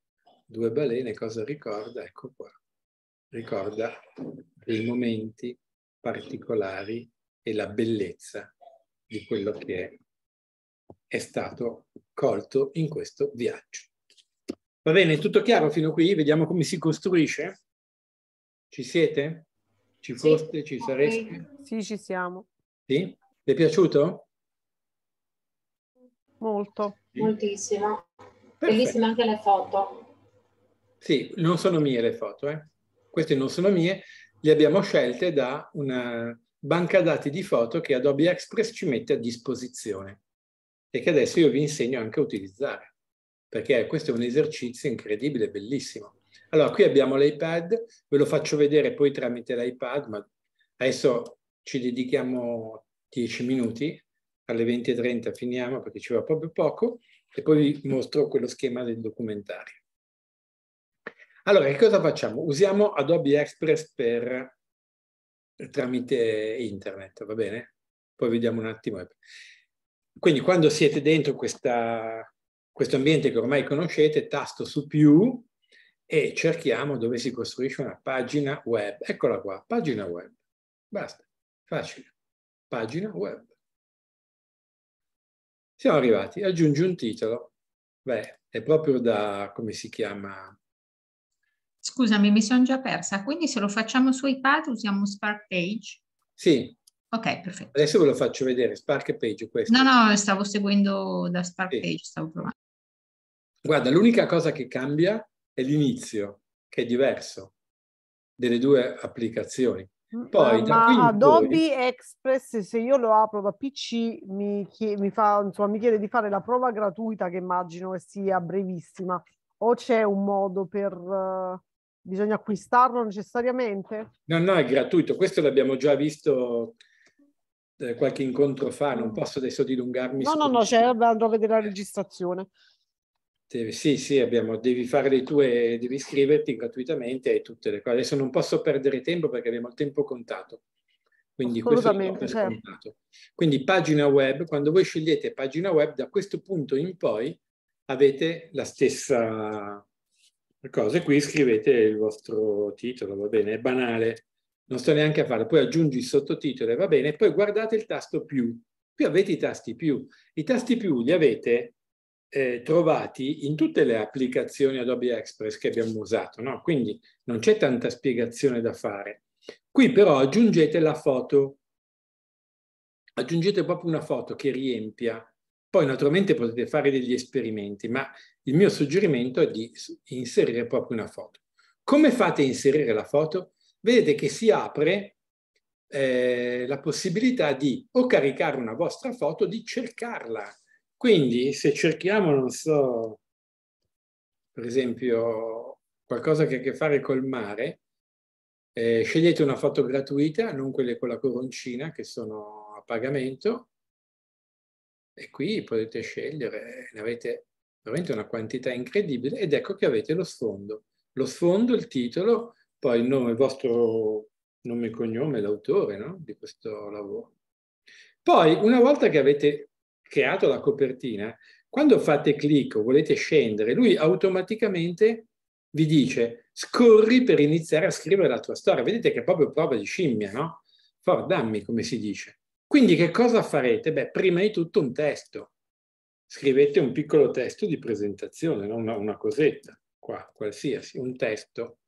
[SPEAKER 1] due balene, cosa ricorda? Ecco qua, ricorda dei momenti particolari e la bellezza di quello che è, è stato colto in questo viaggio. Va bene, tutto chiaro fino qui? Vediamo come si costruisce? Ci siete? Ci foste? Sì. Ci sareste?
[SPEAKER 4] Sì, ci siamo.
[SPEAKER 1] Sì? Vi è piaciuto? Molto. Sì.
[SPEAKER 4] Moltissimo. Perfetto. Bellissime anche le foto.
[SPEAKER 1] Sì, non sono mie le foto, eh? Queste non sono mie, le abbiamo scelte da una banca dati di foto che Adobe Express ci mette a disposizione e che adesso io vi insegno anche a utilizzare, perché questo è un esercizio incredibile, bellissimo. Allora, qui abbiamo l'iPad, ve lo faccio vedere poi tramite l'iPad, ma adesso ci dedichiamo 10 minuti, alle 20.30 finiamo perché ci va proprio poco, e poi vi mostro quello schema del documentario. Allora, che cosa facciamo? Usiamo Adobe Express per tramite internet, va bene? Poi vediamo un attimo. Quindi quando siete dentro questa, questo ambiente che ormai conoscete, tasto su più e cerchiamo dove si costruisce una pagina web. Eccola qua, pagina web. Basta, facile.
[SPEAKER 3] Pagina web. Siamo arrivati, aggiungi un
[SPEAKER 1] titolo. Beh, è proprio da, come si chiama,
[SPEAKER 2] Scusami, mi sono già persa. Quindi se lo facciamo su iPad usiamo Spark Page? Sì. Ok, perfetto. Adesso
[SPEAKER 1] ve lo faccio vedere, Spark Page questo. No,
[SPEAKER 2] no, stavo seguendo da Spark sì. Page,
[SPEAKER 1] stavo provando. Guarda, l'unica cosa che cambia è l'inizio, che è diverso, delle due applicazioni. Mm, poi, eh, ma Adobe poi...
[SPEAKER 4] Express, se io lo apro da PC, mi, chiede, mi, fa, insomma, mi chiede di fare la prova gratuita, che immagino che sia brevissima. O c'è un modo per... Eh, bisogna acquistarlo necessariamente?
[SPEAKER 1] No, no, è gratuito. Questo l'abbiamo già visto eh, qualche incontro fa, non mm. posso adesso dilungarmi. No, no, no, cioè,
[SPEAKER 4] andrò a vedere la registrazione.
[SPEAKER 1] Devi, sì, sì, abbiamo, devi fare le tue, devi iscriverti gratuitamente e tutte le cose. Adesso non posso perdere tempo perché abbiamo il tempo contato. Quindi, certo. Scontato. Quindi pagina web, quando voi scegliete pagina web, da questo punto in poi avete la stessa le cose qui, scrivete il vostro titolo, va bene, è banale, non sto neanche a farlo, poi aggiungi il sottotitolo e va bene, poi guardate il tasto più, qui avete i tasti più, i tasti più li avete eh, trovati in tutte le applicazioni Adobe Express che abbiamo usato, no? quindi non c'è tanta spiegazione da fare. Qui però aggiungete la foto, aggiungete proprio una foto che riempia, poi naturalmente potete fare degli esperimenti, ma il mio suggerimento è di inserire proprio una foto. Come fate a inserire la foto? Vedete che si apre eh, la possibilità di o caricare una vostra foto, o di cercarla. Quindi se cerchiamo, non so, per esempio qualcosa che ha a che fare col mare, eh, scegliete una foto gratuita, non quelle con la coroncina che sono a pagamento, e qui potete scegliere, ne avete veramente una quantità incredibile, ed ecco che avete lo sfondo. Lo sfondo, il titolo, poi il, nome, il vostro nome e cognome, l'autore no? di questo lavoro. Poi, una volta che avete creato la copertina, quando fate clic o volete scendere, lui automaticamente vi dice scorri per iniziare a scrivere la tua storia. Vedete che è proprio prova di scimmia, no? For, dammi come si dice. Quindi che cosa farete? Beh, prima di tutto un testo scrivete un piccolo testo di presentazione, no? una, una, cosetta, qua, qualsiasi, un testo.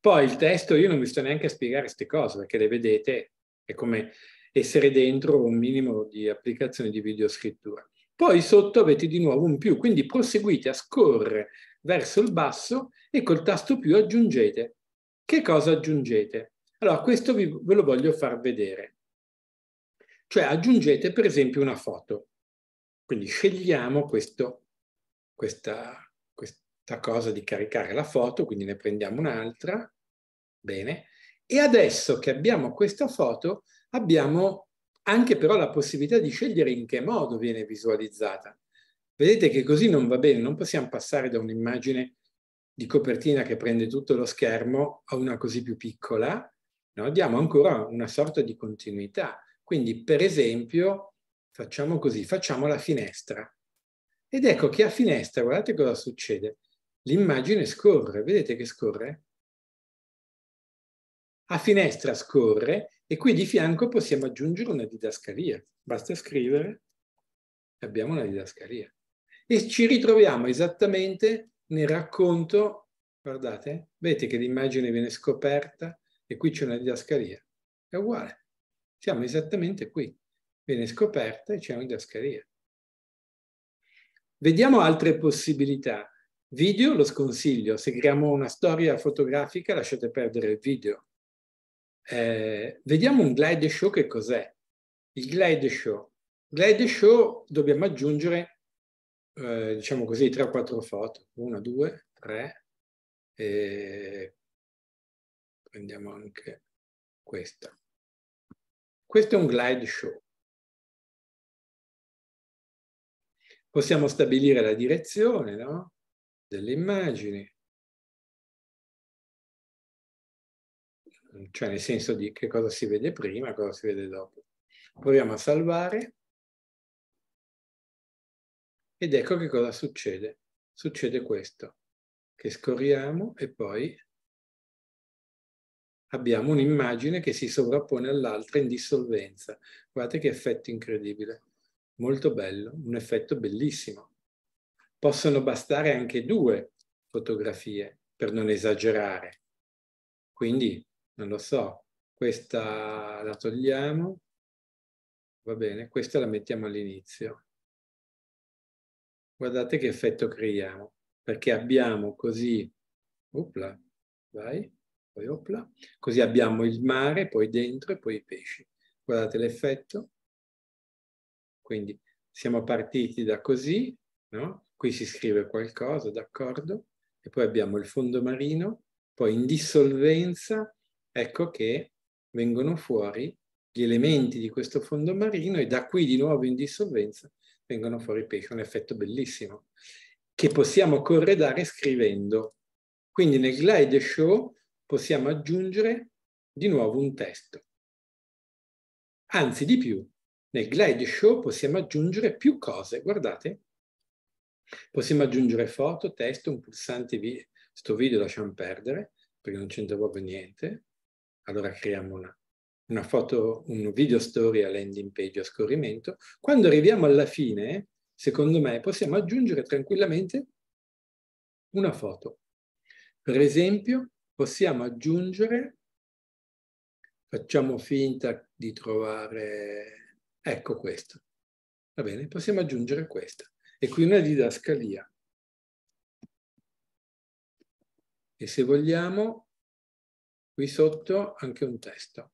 [SPEAKER 1] Poi il testo, io non vi sto neanche a spiegare queste cose, perché le vedete, è come essere dentro un minimo di applicazione di videoscrittura. Poi sotto avete di nuovo un più, quindi proseguite a scorrere verso il basso e col tasto più aggiungete. Che cosa aggiungete? Allora, questo vi, ve lo voglio far vedere. Cioè aggiungete per esempio una foto quindi scegliamo questo, questa, questa cosa di caricare la foto, quindi ne prendiamo un'altra, bene, e adesso che abbiamo questa foto abbiamo anche però la possibilità di scegliere in che modo viene visualizzata. Vedete che così non va bene, non possiamo passare da un'immagine di copertina che prende tutto lo schermo a una così più piccola, no? diamo ancora una sorta di continuità. Quindi, per esempio, facciamo così, facciamo la finestra. Ed ecco che a finestra, guardate cosa succede, l'immagine scorre, vedete che scorre? A finestra scorre e qui di fianco possiamo aggiungere una didascalia. Basta scrivere, abbiamo una didascalia. E ci ritroviamo esattamente nel racconto, guardate, vedete che l'immagine viene scoperta e qui c'è una didascalia. È uguale, siamo esattamente qui viene scoperta e c'è un'idascalia. Vediamo altre possibilità. Video lo sconsiglio, se creiamo una storia fotografica lasciate perdere il video. Eh, vediamo un glide show che cos'è. Il glide show. Glide show dobbiamo aggiungere, eh, diciamo così, 3-4 foto. 1, 2, 3. E
[SPEAKER 3] prendiamo anche questa. Questo è un glide show. Possiamo stabilire la direzione no? delle immagini, cioè nel senso di che cosa si vede prima, cosa si vede dopo. Proviamo a salvare ed ecco
[SPEAKER 1] che cosa succede. Succede questo, che scorriamo e poi abbiamo un'immagine che si sovrappone all'altra in dissolvenza. Guardate che effetto incredibile molto bello, un effetto bellissimo. Possono bastare anche due fotografie per non esagerare. Quindi, non lo so, questa la togliamo,
[SPEAKER 3] va bene, questa la mettiamo all'inizio.
[SPEAKER 1] Guardate che effetto creiamo, perché abbiamo così, opla, vai, poi opla, così abbiamo il mare, poi dentro e poi i pesci. Guardate l'effetto, quindi siamo partiti da così, no? qui si scrive qualcosa, d'accordo? E poi abbiamo il fondo marino, poi in dissolvenza, ecco che vengono fuori gli elementi di questo fondo marino e da qui di nuovo in dissolvenza vengono fuori i pesci, un effetto bellissimo, che possiamo corredare scrivendo. Quindi nel glide show possiamo aggiungere di nuovo un testo. Anzi, di più, nel Glide Show possiamo aggiungere più cose, guardate. Possiamo aggiungere foto, testo, un pulsante, vi sto video lasciamo perdere, perché non c'entra proprio niente. Allora creiamo una, una foto, un video story a landing page a scorrimento. Quando arriviamo alla fine, secondo me, possiamo aggiungere tranquillamente una foto. Per esempio, possiamo aggiungere, facciamo finta di trovare Ecco questo. Va bene, possiamo aggiungere questa. E qui una didascalia. E se vogliamo,
[SPEAKER 3] qui sotto anche un testo.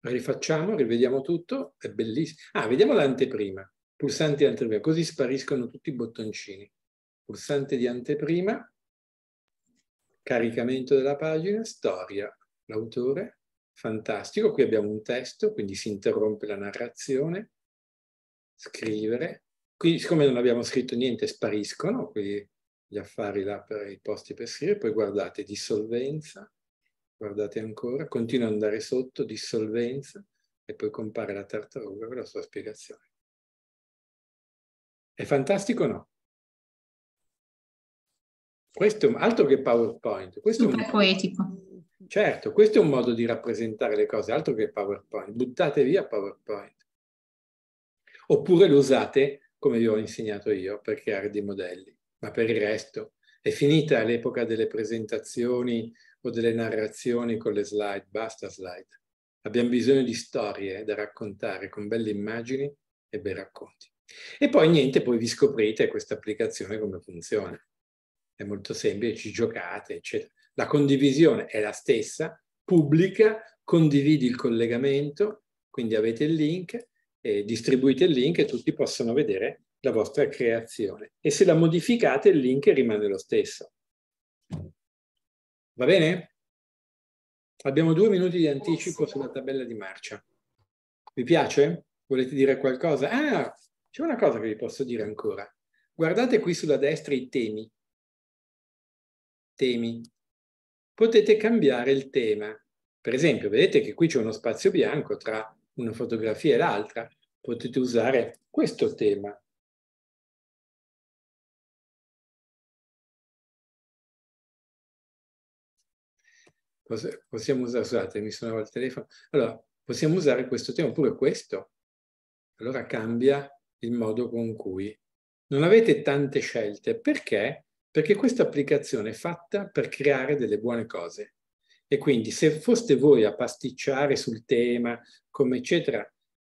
[SPEAKER 1] Rifacciamo, rivediamo tutto, è bellissimo. Ah, vediamo l'anteprima, pulsante di anteprima, così spariscono tutti i bottoncini. Pulsante di anteprima, caricamento della pagina, storia, l'autore, fantastico, qui abbiamo un testo, quindi si interrompe la narrazione, scrivere, qui siccome non abbiamo scritto niente spariscono gli affari là per i posti per scrivere, poi guardate dissolvenza, guardate ancora, continua ad andare sotto, dissolvenza, e poi compare la tartaruga con la sua spiegazione.
[SPEAKER 3] È fantastico o
[SPEAKER 1] no? Questo è un altro che PowerPoint. Questo
[SPEAKER 3] Super è un... poetico.
[SPEAKER 1] Certo, questo è un modo di rappresentare le cose, altro che PowerPoint. Buttate via PowerPoint. Oppure lo usate come vi ho insegnato io per creare dei modelli. Ma per il resto è finita l'epoca delle presentazioni o delle narrazioni con le slide, basta slide. Abbiamo bisogno di storie da raccontare con belle immagini e bei racconti. E poi niente, poi vi scoprite questa applicazione come funziona. È molto semplice, ci giocate, eccetera. La condivisione è la stessa, pubblica, condividi il collegamento, quindi avete il link, eh, distribuite il link e tutti possono vedere la vostra creazione. E se la modificate il link rimane lo stesso. Va bene? Abbiamo due minuti di anticipo sulla tabella di marcia. Vi piace? Volete dire qualcosa? Ah, c'è una cosa che vi posso dire ancora. Guardate qui sulla destra i temi. Temi potete cambiare il tema. Per esempio, vedete che qui c'è uno spazio bianco tra una fotografia e l'altra. Potete usare questo tema. Possiamo usare, scusate, mi suonava il telefono. Allora, possiamo usare questo tema oppure questo. Allora cambia il modo con cui. Non avete tante scelte perché perché questa applicazione è fatta per creare delle buone cose. E quindi se foste voi a pasticciare sul tema, come eccetera,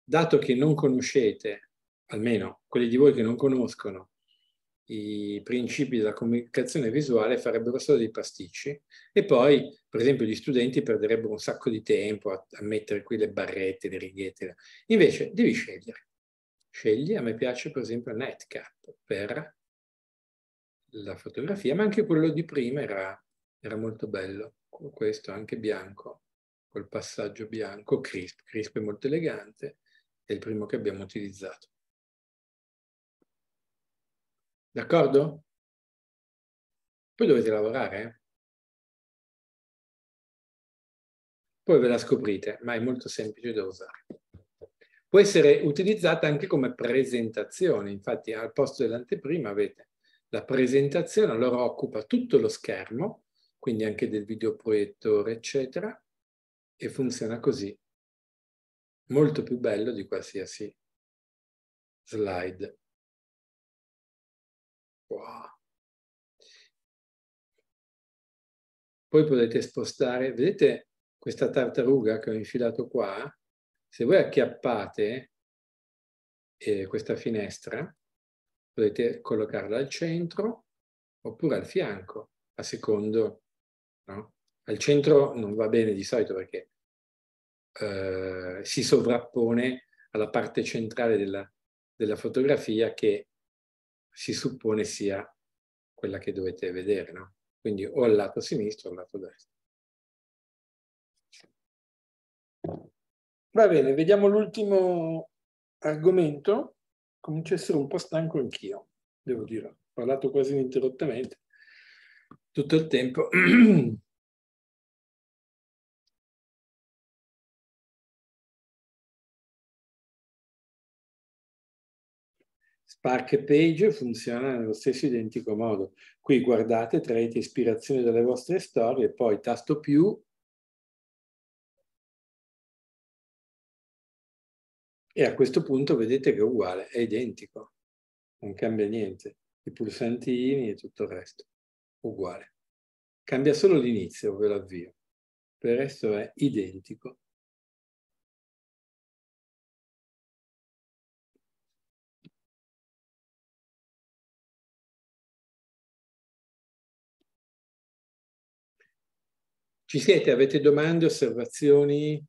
[SPEAKER 1] dato che non conoscete, almeno quelli di voi che non conoscono, i principi della comunicazione visuale farebbero solo dei pasticci e poi, per esempio, gli studenti perderebbero un sacco di tempo a, a mettere qui le barrette, le righette. Invece devi scegliere. Scegli, a me piace per esempio Netcap per la fotografia, ma anche quello di prima era, era molto bello, con questo anche bianco, col passaggio bianco, crisp, crisp e molto elegante, è il primo che abbiamo utilizzato. D'accordo?
[SPEAKER 3] Poi dovete lavorare. Eh?
[SPEAKER 1] Poi ve la scoprite, ma è molto semplice da usare. Può essere utilizzata anche come presentazione, infatti al posto dell'anteprima avete la presentazione allora occupa tutto lo schermo, quindi anche del videoproiettore, eccetera, e funziona così. Molto più bello di
[SPEAKER 3] qualsiasi slide. Wow. Poi potete spostare,
[SPEAKER 1] vedete questa tartaruga che ho infilato qua? Se voi acchiappate eh, questa finestra, potete collocarla al centro oppure al fianco, a secondo. No? Al centro non va bene di solito perché eh, si sovrappone alla parte centrale della, della fotografia che si suppone sia quella che dovete vedere, no? Quindi o al lato sinistro o al lato destro.
[SPEAKER 3] Va bene, vediamo l'ultimo
[SPEAKER 1] argomento comincio a essere un po' stanco anch'io, devo dire. Ho parlato quasi ininterrottamente tutto il tempo. [clears throat] Spark Page funziona nello stesso identico modo. Qui guardate, traete ispirazione dalle vostre storie, poi tasto più E a questo punto vedete che è uguale, è identico, non cambia niente. I pulsantini e tutto il resto, uguale. Cambia solo l'inizio, ve l'avvio.
[SPEAKER 3] Per il resto è identico. Ci siete?
[SPEAKER 1] Avete domande, osservazioni?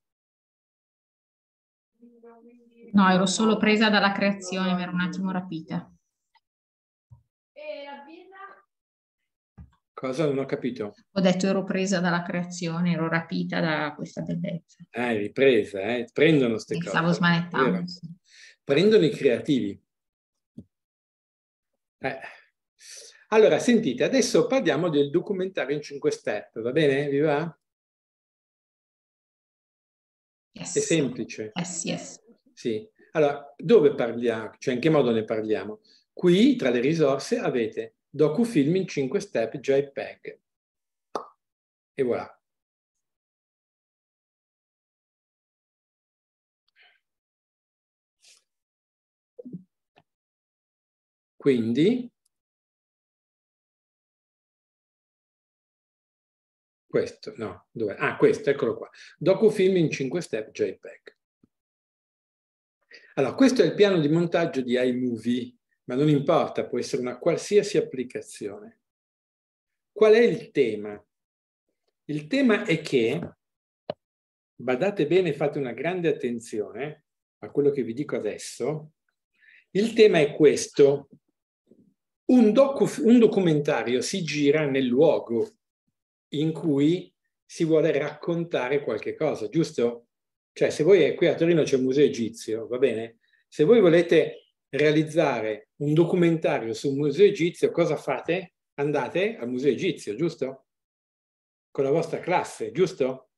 [SPEAKER 3] No, ero solo presa dalla creazione, mi ero un attimo rapita. E
[SPEAKER 1] la Cosa non ho capito?
[SPEAKER 2] Ho detto ero presa dalla creazione, ero rapita da questa bellezza.
[SPEAKER 1] Ah, ripresa, eh? Prendono queste cose. Stavo smanettando. Prendono i creativi. Eh. Allora, sentite, adesso parliamo del documentario in 5 step, va bene? Vi va?
[SPEAKER 3] Yes. È semplice.
[SPEAKER 1] Yes, yes sì. Allora, dove parliamo? Cioè, in che modo ne parliamo? Qui, tra le risorse, avete docufilm in 5 step JPEG. E voilà.
[SPEAKER 3] Quindi, questo, no, dov'è?
[SPEAKER 1] Ah, questo, eccolo qua. Docufilm in 5 step JPEG. Allora, questo è il piano di montaggio di iMovie, ma non importa, può essere una qualsiasi applicazione. Qual è il tema? Il tema è che, badate bene, fate una grande attenzione a quello che vi dico adesso, il tema è questo. Un, docu un documentario si gira nel luogo in cui si vuole raccontare qualche cosa, giusto? Cioè, se voi qui a Torino c'è un museo egizio, va bene? Se voi volete realizzare un documentario sul museo egizio, cosa fate? Andate al museo egizio, giusto? Con la vostra classe, giusto?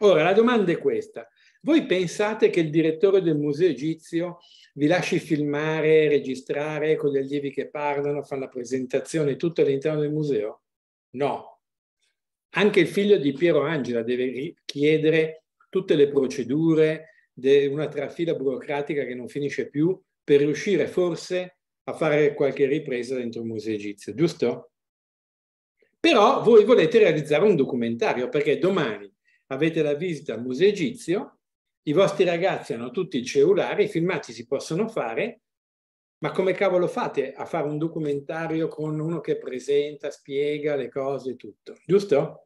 [SPEAKER 1] Ora, la domanda è questa. Voi pensate che il direttore del museo egizio vi lasci filmare, registrare con gli allievi che parlano, fanno la presentazione, tutto all'interno del museo? No. Anche il figlio di Piero Angela deve chiedere tutte le procedure, una trafila burocratica che non finisce più, per riuscire forse a fare qualche ripresa dentro il museo egizio, giusto? Però voi volete realizzare un documentario perché domani avete la visita al museo egizio, i vostri ragazzi hanno tutti il cellulare, i filmati si possono fare, ma come cavolo fate a fare un documentario con uno che presenta, spiega le cose e tutto, giusto?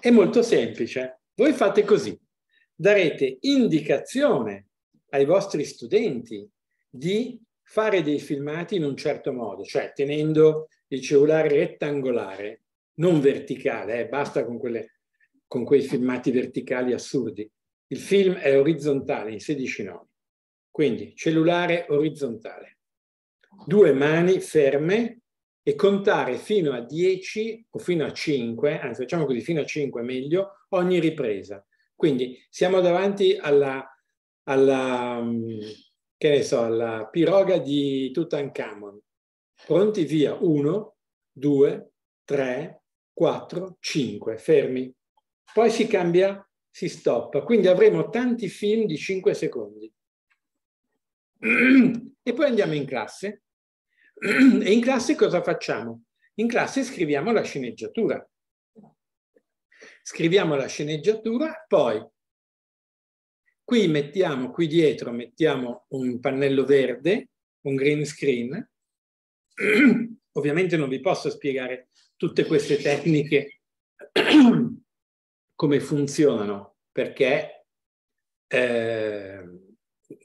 [SPEAKER 1] È molto semplice. Voi fate così, darete indicazione ai vostri studenti di fare dei filmati in un certo modo, cioè tenendo il cellulare rettangolare, non verticale, eh, basta con, quelle, con quei filmati verticali assurdi. Il film è orizzontale in 16 noni, quindi cellulare orizzontale, due mani ferme e contare fino a 10 o fino a 5, anzi facciamo così fino a 5 meglio, ogni ripresa. Quindi siamo davanti alla, alla, mm, che ne so, alla piroga di Tutankhamon. Pronti via 1, 2, 3, 4, 5, fermi. Poi si cambia, si stoppa. Quindi avremo tanti film di 5 secondi. [clears throat] E poi andiamo in classe e in classe cosa facciamo? In classe scriviamo la sceneggiatura. Scriviamo la sceneggiatura, poi qui mettiamo, qui dietro mettiamo un pannello verde, un green screen. [clears throat] Ovviamente non vi posso spiegare tutte queste tecniche [clears throat] come funzionano, perché eh,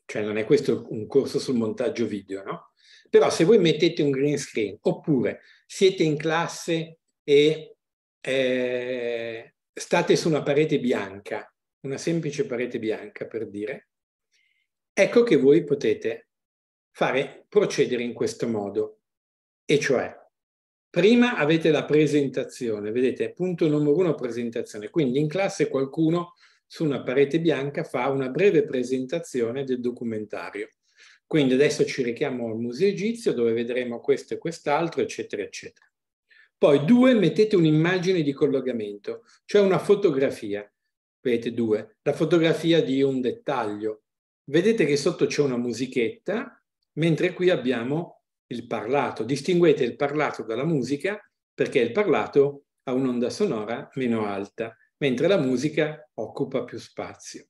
[SPEAKER 1] cioè non è questo un corso sul montaggio video, no? Però se voi mettete un green screen oppure siete in classe e eh, state su una parete bianca, una semplice parete bianca per dire, ecco che voi potete fare procedere in questo modo, e cioè prima avete la presentazione, vedete punto numero uno presentazione, quindi in classe qualcuno su una parete bianca fa una breve presentazione del documentario. Quindi adesso ci richiamo al museo egizio dove vedremo questo e quest'altro, eccetera, eccetera. Poi due, mettete un'immagine di collegamento, cioè una fotografia. Vedete due, la fotografia di un dettaglio. Vedete che sotto c'è una musichetta, mentre qui abbiamo il parlato. Distinguete il parlato dalla musica perché il parlato ha un'onda sonora meno alta, mentre la musica occupa più spazio.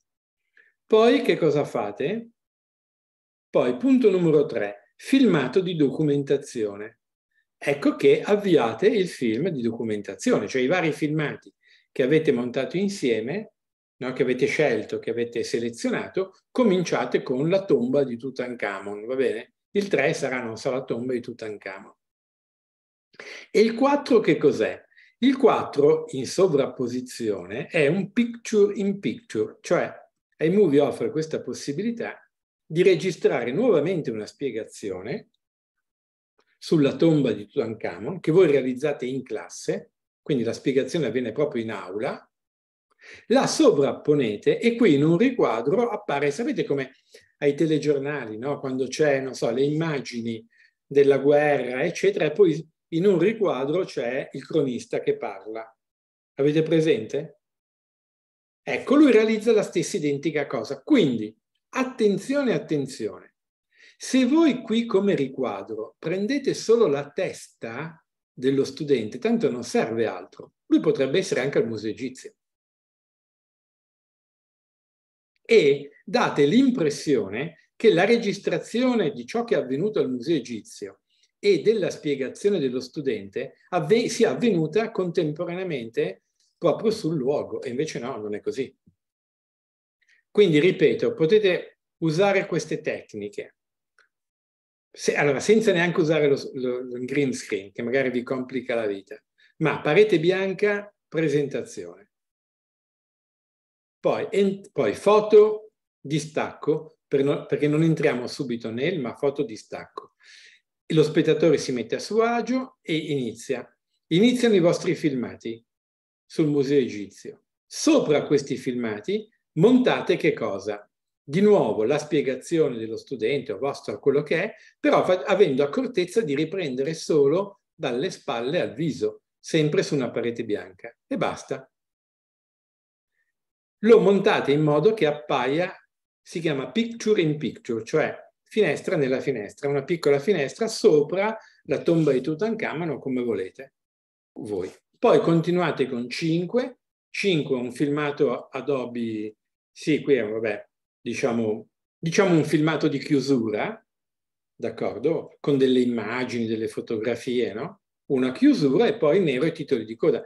[SPEAKER 1] Poi che cosa fate? Poi, punto numero tre, filmato di documentazione. Ecco che avviate il film di documentazione, cioè i vari filmati che avete montato insieme, no, che avete scelto, che avete selezionato, cominciate con la tomba di Tutankhamon, va bene? Il 3 sarà, non so, la tomba di Tutankhamon. E il 4 che cos'è? Il 4 in sovrapposizione è un picture in picture, cioè iMovie offre questa possibilità di registrare nuovamente una spiegazione sulla tomba di Tutankhamon che voi realizzate in classe, quindi la spiegazione avviene proprio in aula, la sovrapponete e qui in un riquadro appare, sapete come ai telegiornali, no? quando c'è, non so, le immagini della guerra, eccetera, e poi in un riquadro c'è il cronista che parla. Avete presente? Ecco, lui realizza la stessa identica cosa. Quindi Attenzione, attenzione. Se voi qui come riquadro prendete solo la testa dello studente, tanto non serve altro. Lui potrebbe essere anche al museo egizio. E date l'impressione che la registrazione di ciò che è avvenuto al museo egizio e della spiegazione dello studente avve- sia avvenuta contemporaneamente proprio sul luogo. E invece no, non è così. Quindi, ripeto, potete usare queste tecniche. Se, allora, senza neanche usare lo, lo, lo green screen, che magari vi complica la vita. Ma parete bianca, presentazione. Poi, ent, poi foto, distacco, per no, perché non entriamo subito nel, ma foto, distacco. E lo spettatore si mette a suo agio e inizia. Iniziano i vostri filmati sul museo egizio. Sopra questi filmati Montate che cosa? Di nuovo la spiegazione dello studente o vostro o quello che è, però avendo accortezza di riprendere solo dalle spalle al viso, sempre su una parete bianca. E basta. Lo montate in modo che appaia, si chiama picture in picture, cioè finestra nella finestra, una piccola finestra sopra la tomba di Tutankhamon o come volete voi. Poi continuate con 5, 5 un filmato Adobe sì, qui è, vabbè, diciamo, diciamo un filmato di chiusura, d'accordo? Con delle immagini, delle fotografie, no? Una chiusura e poi nero i titoli di coda.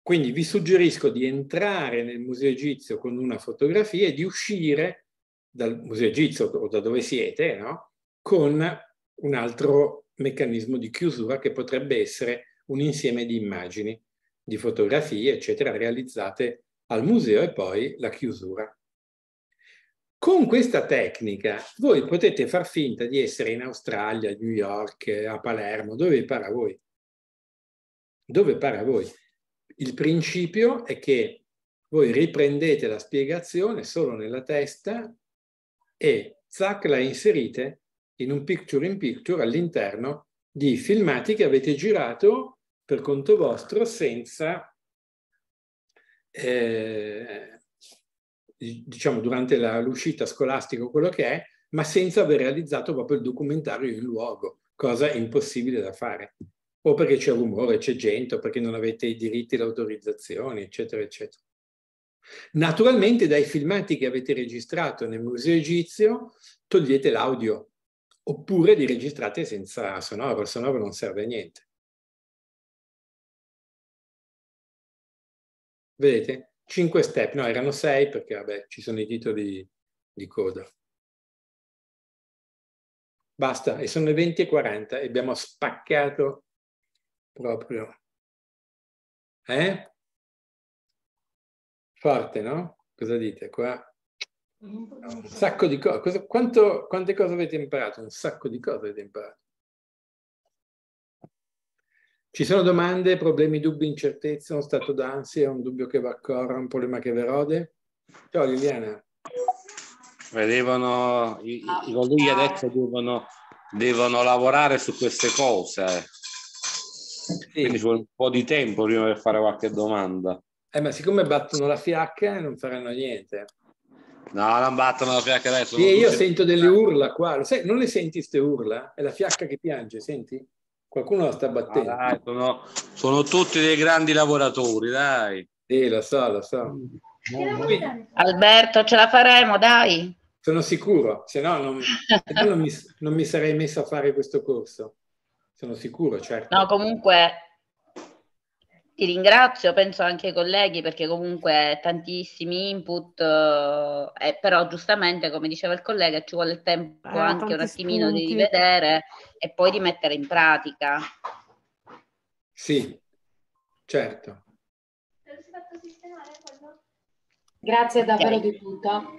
[SPEAKER 1] Quindi vi suggerisco di entrare nel Museo Egizio con una fotografia e di uscire dal Museo Egizio o da dove siete, no? Con un altro meccanismo di chiusura che potrebbe essere un insieme di immagini, di fotografie, eccetera, realizzate al museo e poi la chiusura. Con questa tecnica voi potete far finta di essere in Australia, a New York, a Palermo, dove para voi. Dove para voi. Il principio è che voi riprendete la spiegazione solo nella testa e zac la inserite in un picture in picture all'interno di filmati che avete girato per conto vostro senza eh, diciamo durante la, l'uscita scolastica o quello che è, ma senza aver realizzato proprio il documentario in luogo, cosa impossibile da fare. O perché c'è rumore, c'è gente, o perché non avete i diritti, le autorizzazioni, eccetera, eccetera. Naturalmente dai filmati che avete registrato nel Museo Egizio togliete l'audio, oppure li registrate senza
[SPEAKER 3] sonoro, il sonoro non serve a niente. Vedete? 5 step, no, erano 6 perché vabbè, ci sono i titoli di coda. Basta, e sono le 20 e 40 e abbiamo spaccato proprio. Eh?
[SPEAKER 1] Forte, no? Cosa dite qua?
[SPEAKER 3] Un
[SPEAKER 1] sacco di cose. Quanto, quante cose avete imparato? Un sacco di cose avete imparato. Ci sono domande, problemi, dubbi, incertezze, uno stato d'ansia, un dubbio che va a correre, un problema che verode? Ciao Liliana.
[SPEAKER 6] Vedevano, i, colleghi adesso devono, devono, lavorare su queste cose. Eh. Sì. Quindi ci vuole un po' di tempo prima di fare qualche domanda. Eh, ma siccome battono
[SPEAKER 1] la fiacca eh, non faranno niente.
[SPEAKER 6] No, non battono la fiacca adesso. Sì, io sento
[SPEAKER 1] delle urla qua. Sai, non le senti queste urla? È la fiacca che piange,
[SPEAKER 6] senti? Qualcuno la sta ah, battendo. Ah, dai, sono, sono, tutti dei grandi lavoratori, dai. Sì, lo so, lo so.
[SPEAKER 2] Alberto, ce la faremo, dai.
[SPEAKER 1] Sono sicuro, se no non, non, mi, non mi sarei messo a fare questo corso. Sono sicuro, certo.
[SPEAKER 2] No, comunque ti ringrazio, penso anche ai colleghi perché comunque tantissimi input, eh, eh, però giustamente come diceva il collega ci vuole il tempo eh, anche un attimino spunti. di rivedere e poi di mettere in pratica.
[SPEAKER 1] Sì, certo.
[SPEAKER 2] Grazie davvero okay. di tutto.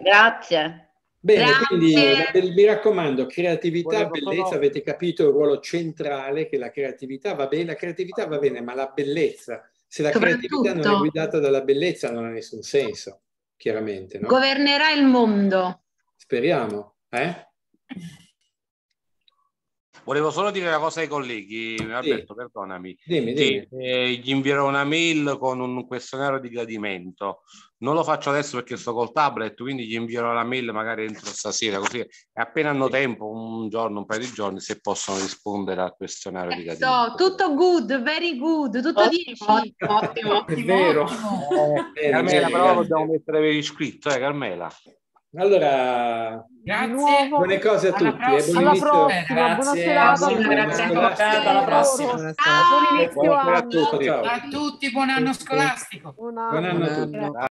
[SPEAKER 3] Grazie.
[SPEAKER 1] Bene, Grazie. quindi mi raccomando, creatività, Volevo bellezza, solo... avete capito il ruolo centrale che la creatività va bene, la creatività va bene, ma la bellezza, se la creatività non è guidata dalla bellezza non ha nessun senso, chiaramente. No?
[SPEAKER 2] Governerà il mondo.
[SPEAKER 6] Speriamo, eh? Volevo solo dire una cosa ai colleghi, Alberto, sì. perdonami. Dimmi, dimmi. Eh, gli invierò una mail con un questionario di gradimento. Non lo faccio adesso perché sto col tablet, quindi gli invierò la mail magari entro stasera, così appena hanno tempo, un giorno, un paio di giorni, se possono rispondere al questionario di gradimento.
[SPEAKER 2] Tutto good, very good, tutto ottimo, 10. Ottimo,
[SPEAKER 6] ottimo. È vero. Ottimo. [laughs] Eh, Carmela, eh, però lo eh. dobbiamo mettere per iscritto, eh, Carmela. Allora,
[SPEAKER 5] grazie. Buone cose a alla tutti. Eh, prossima. Alla prossima. Grazie. Buona serata.
[SPEAKER 1] Grazie Alla prossima. Buon
[SPEAKER 3] inizio buon anno. a tutti. A tutti, buon anno scolastico. Buon anno, buon anno a tutti.